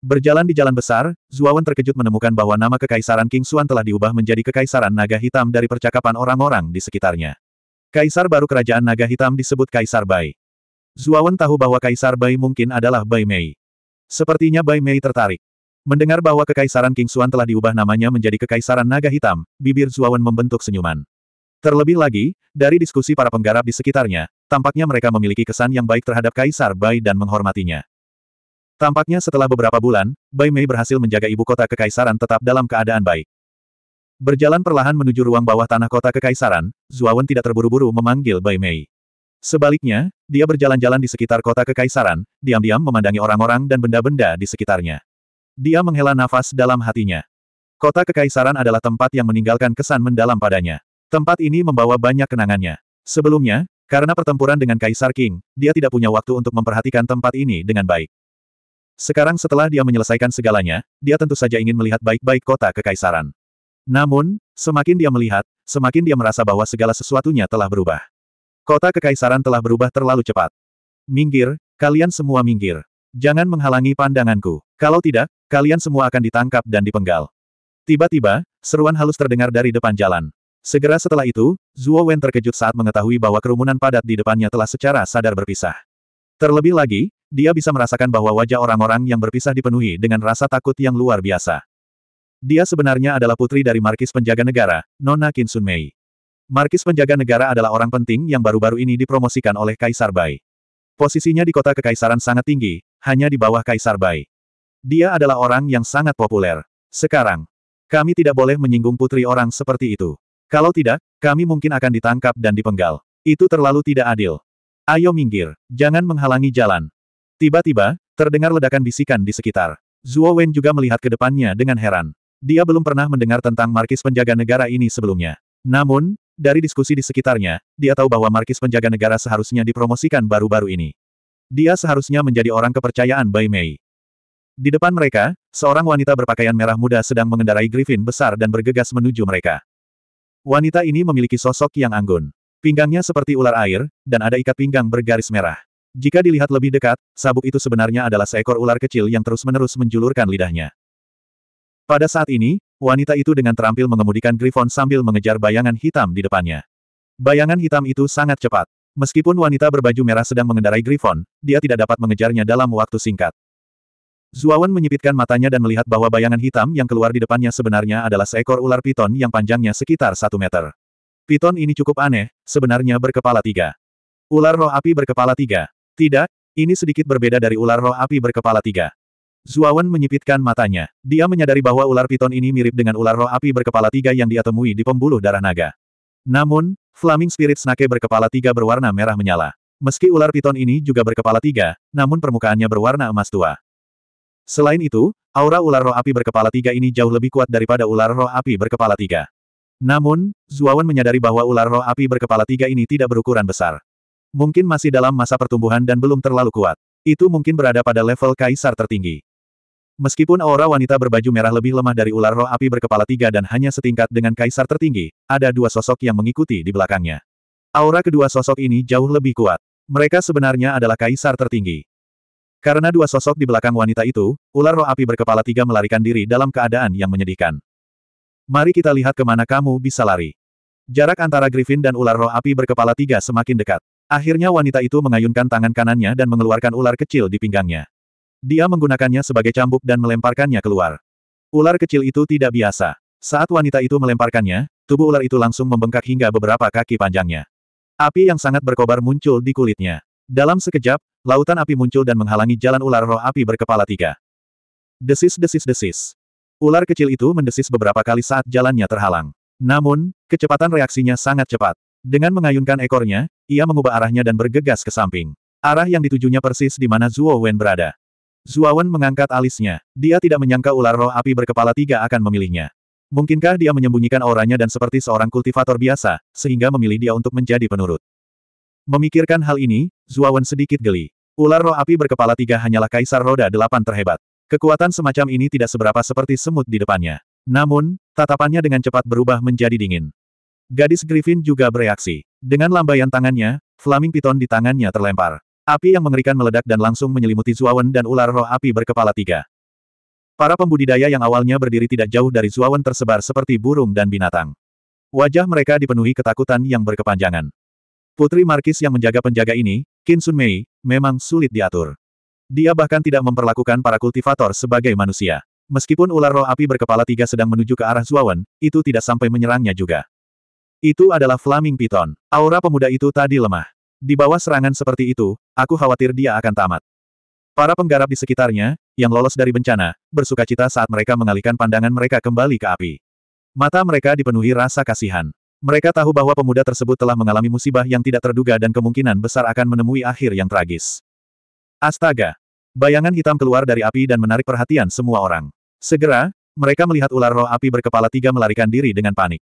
A: Berjalan di jalan besar, Zuawan terkejut menemukan bahwa nama Kekaisaran King Suan telah diubah menjadi Kekaisaran Naga Hitam dari percakapan orang-orang di sekitarnya. Kaisar baru Kerajaan Naga Hitam disebut Kaisar Bai. Zuawan tahu bahwa Kaisar Bai mungkin adalah Bai Mei. Sepertinya Bai Mei tertarik. Mendengar bahwa Kekaisaran King Suan telah diubah namanya menjadi Kekaisaran Naga Hitam, bibir Zuawan membentuk senyuman. Terlebih lagi, dari diskusi para penggarap di sekitarnya, tampaknya mereka memiliki kesan yang baik terhadap Kaisar Bai dan menghormatinya. Tampaknya setelah beberapa bulan, Bai Mei berhasil menjaga ibu kota Kekaisaran tetap dalam keadaan baik. Berjalan perlahan menuju ruang bawah tanah kota Kekaisaran, Zuawan tidak terburu-buru memanggil Bai Mei. Sebaliknya, dia berjalan-jalan di sekitar kota kekaisaran, diam-diam memandangi orang-orang dan benda-benda di sekitarnya. Dia menghela nafas dalam hatinya. Kota kekaisaran adalah tempat yang meninggalkan kesan mendalam padanya. Tempat ini membawa banyak kenangannya. Sebelumnya, karena pertempuran dengan Kaisar King, dia tidak punya waktu untuk memperhatikan tempat ini dengan baik. Sekarang setelah dia menyelesaikan segalanya, dia tentu saja ingin melihat baik-baik kota kekaisaran. Namun, semakin dia melihat, semakin dia merasa bahwa segala sesuatunya telah berubah. Kota kekaisaran telah berubah terlalu cepat. Minggir, kalian semua minggir. Jangan menghalangi pandanganku. Kalau tidak, kalian semua akan ditangkap dan dipenggal. Tiba-tiba, seruan halus terdengar dari depan jalan. Segera setelah itu, Zuo Wen terkejut saat mengetahui bahwa kerumunan padat di depannya telah secara sadar berpisah. Terlebih lagi, dia bisa merasakan bahwa wajah orang-orang yang berpisah dipenuhi dengan rasa takut yang luar biasa. Dia sebenarnya adalah putri dari Markis Penjaga Negara, Nona Kinsun Mei. Markis penjaga negara adalah orang penting yang baru-baru ini dipromosikan oleh Kaisar Bai. Posisinya di kota kekaisaran sangat tinggi, hanya di bawah Kaisar Bai. Dia adalah orang yang sangat populer. Sekarang, kami tidak boleh menyinggung putri orang seperti itu. Kalau tidak, kami mungkin akan ditangkap dan dipenggal. Itu terlalu tidak adil. Ayo minggir, jangan menghalangi jalan. Tiba-tiba, terdengar ledakan bisikan di sekitar. Zhuo Wen juga melihat ke depannya dengan heran. Dia belum pernah mendengar tentang markis penjaga negara ini sebelumnya. Namun, dari diskusi di sekitarnya, dia tahu bahwa markis penjaga negara seharusnya dipromosikan baru-baru ini. Dia seharusnya menjadi orang kepercayaan Bai Mei. Di depan mereka, seorang wanita berpakaian merah muda sedang mengendarai griffin besar dan bergegas menuju mereka. Wanita ini memiliki sosok yang anggun. Pinggangnya seperti ular air, dan ada ikat pinggang bergaris merah. Jika dilihat lebih dekat, sabuk itu sebenarnya adalah seekor ular kecil yang terus-menerus menjulurkan lidahnya. Pada saat ini, wanita itu dengan terampil mengemudikan Griffon sambil mengejar bayangan hitam di depannya. Bayangan hitam itu sangat cepat. Meskipun wanita berbaju merah sedang mengendarai Griffon, dia tidak dapat mengejarnya dalam waktu singkat. Zuawan menyipitkan matanya dan melihat bahwa bayangan hitam yang keluar di depannya sebenarnya adalah seekor ular piton yang panjangnya sekitar satu meter. Piton ini cukup aneh, sebenarnya berkepala tiga. Ular roh api berkepala tiga. Tidak, ini sedikit berbeda dari ular roh api berkepala tiga. Zuawan menyipitkan matanya. Dia menyadari bahwa ular piton ini mirip dengan ular roh api berkepala tiga yang dia temui di pembuluh darah naga. Namun, Flaming Spirit Snake berkepala tiga berwarna merah menyala. Meski ular piton ini juga berkepala tiga, namun permukaannya berwarna emas tua. Selain itu, aura ular roh api berkepala tiga ini jauh lebih kuat daripada ular roh api berkepala tiga. Namun, Zuawan menyadari bahwa ular roh api berkepala tiga ini tidak berukuran besar. Mungkin masih dalam masa pertumbuhan dan belum terlalu kuat. Itu mungkin berada pada level kaisar tertinggi. Meskipun aura wanita berbaju merah lebih lemah dari ular roh api berkepala tiga dan hanya setingkat dengan kaisar tertinggi, ada dua sosok yang mengikuti di belakangnya. Aura kedua sosok ini jauh lebih kuat. Mereka sebenarnya adalah kaisar tertinggi. Karena dua sosok di belakang wanita itu, ular roh api berkepala tiga melarikan diri dalam keadaan yang menyedihkan. Mari kita lihat kemana kamu bisa lari. Jarak antara Griffin dan ular roh api berkepala tiga semakin dekat. Akhirnya wanita itu mengayunkan tangan kanannya dan mengeluarkan ular kecil di pinggangnya. Dia menggunakannya sebagai cambuk dan melemparkannya keluar. Ular kecil itu tidak biasa. Saat wanita itu melemparkannya, tubuh ular itu langsung membengkak hingga beberapa kaki panjangnya. Api yang sangat berkobar muncul di kulitnya. Dalam sekejap, lautan api muncul dan menghalangi jalan ular roh api berkepala tiga. Desis-desis-desis. Ular kecil itu mendesis beberapa kali saat jalannya terhalang. Namun, kecepatan reaksinya sangat cepat. Dengan mengayunkan ekornya, ia mengubah arahnya dan bergegas ke samping. Arah yang ditujunya persis di mana Zuo Wen berada. Zuawan mengangkat alisnya. Dia tidak menyangka ular roh api berkepala tiga akan memilihnya. Mungkinkah dia menyembunyikan auranya dan seperti seorang kultivator biasa, sehingga memilih dia untuk menjadi penurut? Memikirkan hal ini, Zuawan sedikit geli. Ular roh api berkepala tiga hanyalah kaisar roda delapan terhebat. Kekuatan semacam ini tidak seberapa seperti semut di depannya. Namun, tatapannya dengan cepat berubah menjadi dingin. Gadis Griffin juga bereaksi. Dengan lambaian tangannya, Flaming Piton di tangannya terlempar. Api yang mengerikan meledak dan langsung menyelimuti Zuawan dan ular roh api berkepala tiga. Para pembudidaya yang awalnya berdiri tidak jauh dari Zuawan tersebar seperti burung dan binatang. Wajah mereka dipenuhi ketakutan yang berkepanjangan. Putri Markis yang menjaga penjaga ini, Kinsun Sun Mei, memang sulit diatur. Dia bahkan tidak memperlakukan para kultivator sebagai manusia. Meskipun ular roh api berkepala tiga sedang menuju ke arah Zuawan, itu tidak sampai menyerangnya juga. Itu adalah Flaming Python. Aura pemuda itu tadi lemah. Di bawah serangan seperti itu, aku khawatir dia akan tamat. Para penggarap di sekitarnya, yang lolos dari bencana, bersuka cita saat mereka mengalihkan pandangan mereka kembali ke api. Mata mereka dipenuhi rasa kasihan. Mereka tahu bahwa pemuda tersebut telah mengalami musibah yang tidak terduga dan kemungkinan besar akan menemui akhir yang tragis. Astaga! Bayangan hitam keluar dari api dan menarik perhatian semua orang. Segera, mereka melihat ular roh api berkepala tiga melarikan diri dengan panik.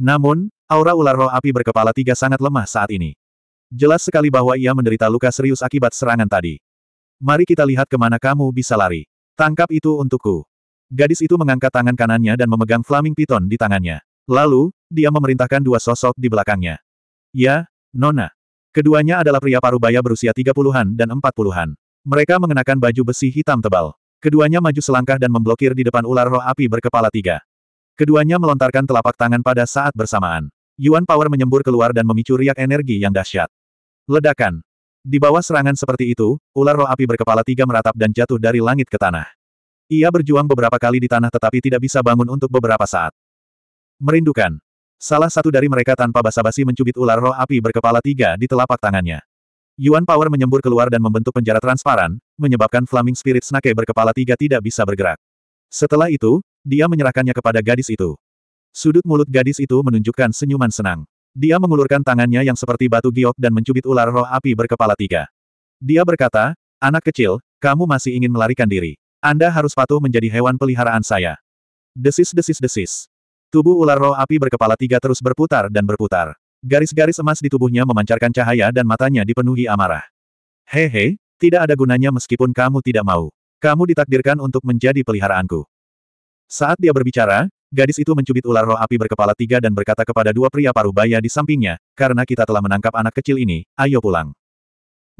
A: Namun, aura ular roh api berkepala tiga sangat lemah saat ini. Jelas sekali bahwa ia menderita luka serius akibat serangan tadi. Mari kita lihat kemana kamu bisa lari. Tangkap itu untukku. Gadis itu mengangkat tangan kanannya dan memegang Flaming Python di tangannya. Lalu, dia memerintahkan dua sosok di belakangnya. Ya, Nona. Keduanya adalah pria parubaya berusia 30-an dan 40-an. Mereka mengenakan baju besi hitam tebal. Keduanya maju selangkah dan memblokir di depan ular roh api berkepala tiga. Keduanya melontarkan telapak tangan pada saat bersamaan. Yuan Power menyembur keluar dan memicu riak energi yang dahsyat. Ledakan. Di bawah serangan seperti itu, ular roh api berkepala tiga meratap dan jatuh dari langit ke tanah. Ia berjuang beberapa kali di tanah tetapi tidak bisa bangun untuk beberapa saat. Merindukan. Salah satu dari mereka tanpa basa-basi mencubit ular roh api berkepala tiga di telapak tangannya. Yuan Power menyembur keluar dan membentuk penjara transparan, menyebabkan Flaming Spirit Snake berkepala tiga tidak bisa bergerak. Setelah itu, dia menyerahkannya kepada gadis itu. Sudut mulut gadis itu menunjukkan senyuman senang. Dia mengulurkan tangannya yang seperti batu giok dan mencubit ular roh api berkepala tiga. Dia berkata, anak kecil, kamu masih ingin melarikan diri. Anda harus patuh menjadi hewan peliharaan saya. Desis-desis-desis. Tubuh ular roh api berkepala tiga terus berputar dan berputar. Garis-garis emas di tubuhnya memancarkan cahaya dan matanya dipenuhi amarah. Hehe, tidak ada gunanya meskipun kamu tidak mau. Kamu ditakdirkan untuk menjadi peliharaanku. Saat dia berbicara, Gadis itu mencubit ular roh api berkepala tiga dan berkata kepada dua pria paruh baya di sampingnya, karena kita telah menangkap anak kecil ini, ayo pulang.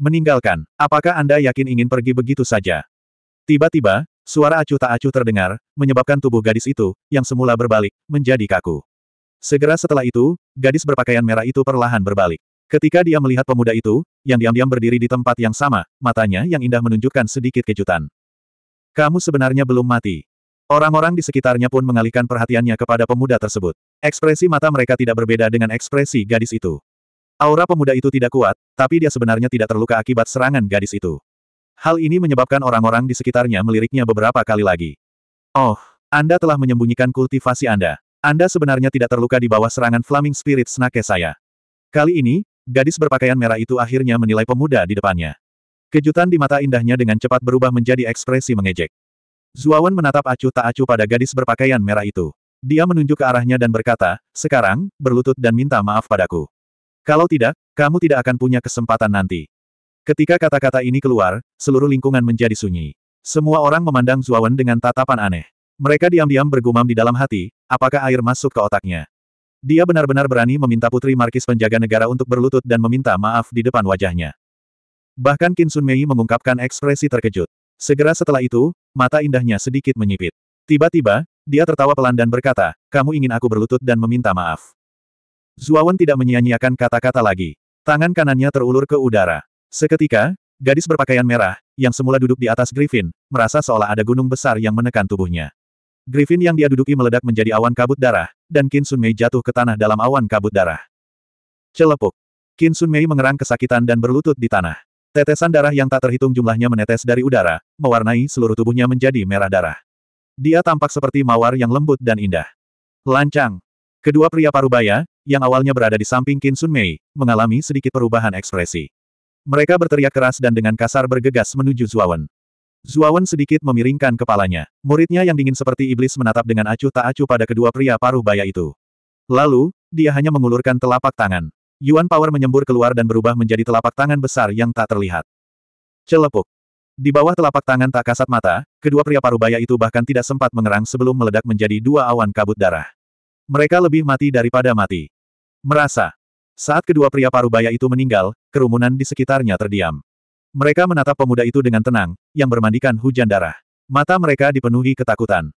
A: Meninggalkan, apakah Anda yakin ingin pergi begitu saja? Tiba-tiba, suara acuh tak acuh terdengar, menyebabkan tubuh gadis itu, yang semula berbalik, menjadi kaku. Segera setelah itu, gadis berpakaian merah itu perlahan berbalik. Ketika dia melihat pemuda itu, yang diam-diam berdiri di tempat yang sama, matanya yang indah menunjukkan sedikit kejutan. Kamu sebenarnya belum mati. Orang-orang di sekitarnya pun mengalihkan perhatiannya kepada pemuda tersebut. Ekspresi mata mereka tidak berbeda dengan ekspresi gadis itu. Aura pemuda itu tidak kuat, tapi dia sebenarnya tidak terluka akibat serangan gadis itu. Hal ini menyebabkan orang-orang di sekitarnya meliriknya beberapa kali lagi. Oh, Anda telah menyembunyikan kultivasi Anda. Anda sebenarnya tidak terluka di bawah serangan Flaming Spirit Snake saya. Kali ini, gadis berpakaian merah itu akhirnya menilai pemuda di depannya. Kejutan di mata indahnya dengan cepat berubah menjadi ekspresi mengejek. Zuawan menatap acuh tak acuh pada gadis berpakaian merah itu. Dia menunjuk ke arahnya dan berkata, sekarang, berlutut dan minta maaf padaku. Kalau tidak, kamu tidak akan punya kesempatan nanti. Ketika kata-kata ini keluar, seluruh lingkungan menjadi sunyi. Semua orang memandang Zuawan dengan tatapan aneh. Mereka diam-diam bergumam di dalam hati, apakah air masuk ke otaknya. Dia benar-benar berani meminta Putri Markis penjaga negara untuk berlutut dan meminta maaf di depan wajahnya. Bahkan Kinsun Mei mengungkapkan ekspresi terkejut. Segera setelah itu, mata indahnya sedikit menyipit. Tiba-tiba, dia tertawa pelan dan berkata, kamu ingin aku berlutut dan meminta maaf. Zuawan tidak menyia-nyiakan kata-kata lagi. Tangan kanannya terulur ke udara. Seketika, gadis berpakaian merah, yang semula duduk di atas Griffin, merasa seolah ada gunung besar yang menekan tubuhnya. Griffin yang dia duduki meledak menjadi awan kabut darah, dan Qin Sun Mei jatuh ke tanah dalam awan kabut darah. Celepuk. Qin Sun Mei mengerang kesakitan dan berlutut di tanah. Tetesan darah yang tak terhitung jumlahnya menetes dari udara, mewarnai seluruh tubuhnya menjadi merah darah. Dia tampak seperti mawar yang lembut dan indah. Lancang. Kedua pria parubaya, yang awalnya berada di samping Qin Sun Mei, mengalami sedikit perubahan ekspresi. Mereka berteriak keras dan dengan kasar bergegas menuju Zuawan. Zuawan sedikit memiringkan kepalanya. Muridnya yang dingin seperti iblis menatap dengan acuh tak acuh pada kedua pria parubaya itu. Lalu, dia hanya mengulurkan telapak tangan. Yuan Power menyembur keluar dan berubah menjadi telapak tangan besar yang tak terlihat. Celepuk. Di bawah telapak tangan tak kasat mata, kedua pria parubaya itu bahkan tidak sempat mengerang sebelum meledak menjadi dua awan kabut darah. Mereka lebih mati daripada mati. Merasa. Saat kedua pria parubaya itu meninggal, kerumunan di sekitarnya terdiam. Mereka menatap pemuda itu dengan tenang, yang bermandikan hujan darah. Mata mereka dipenuhi ketakutan.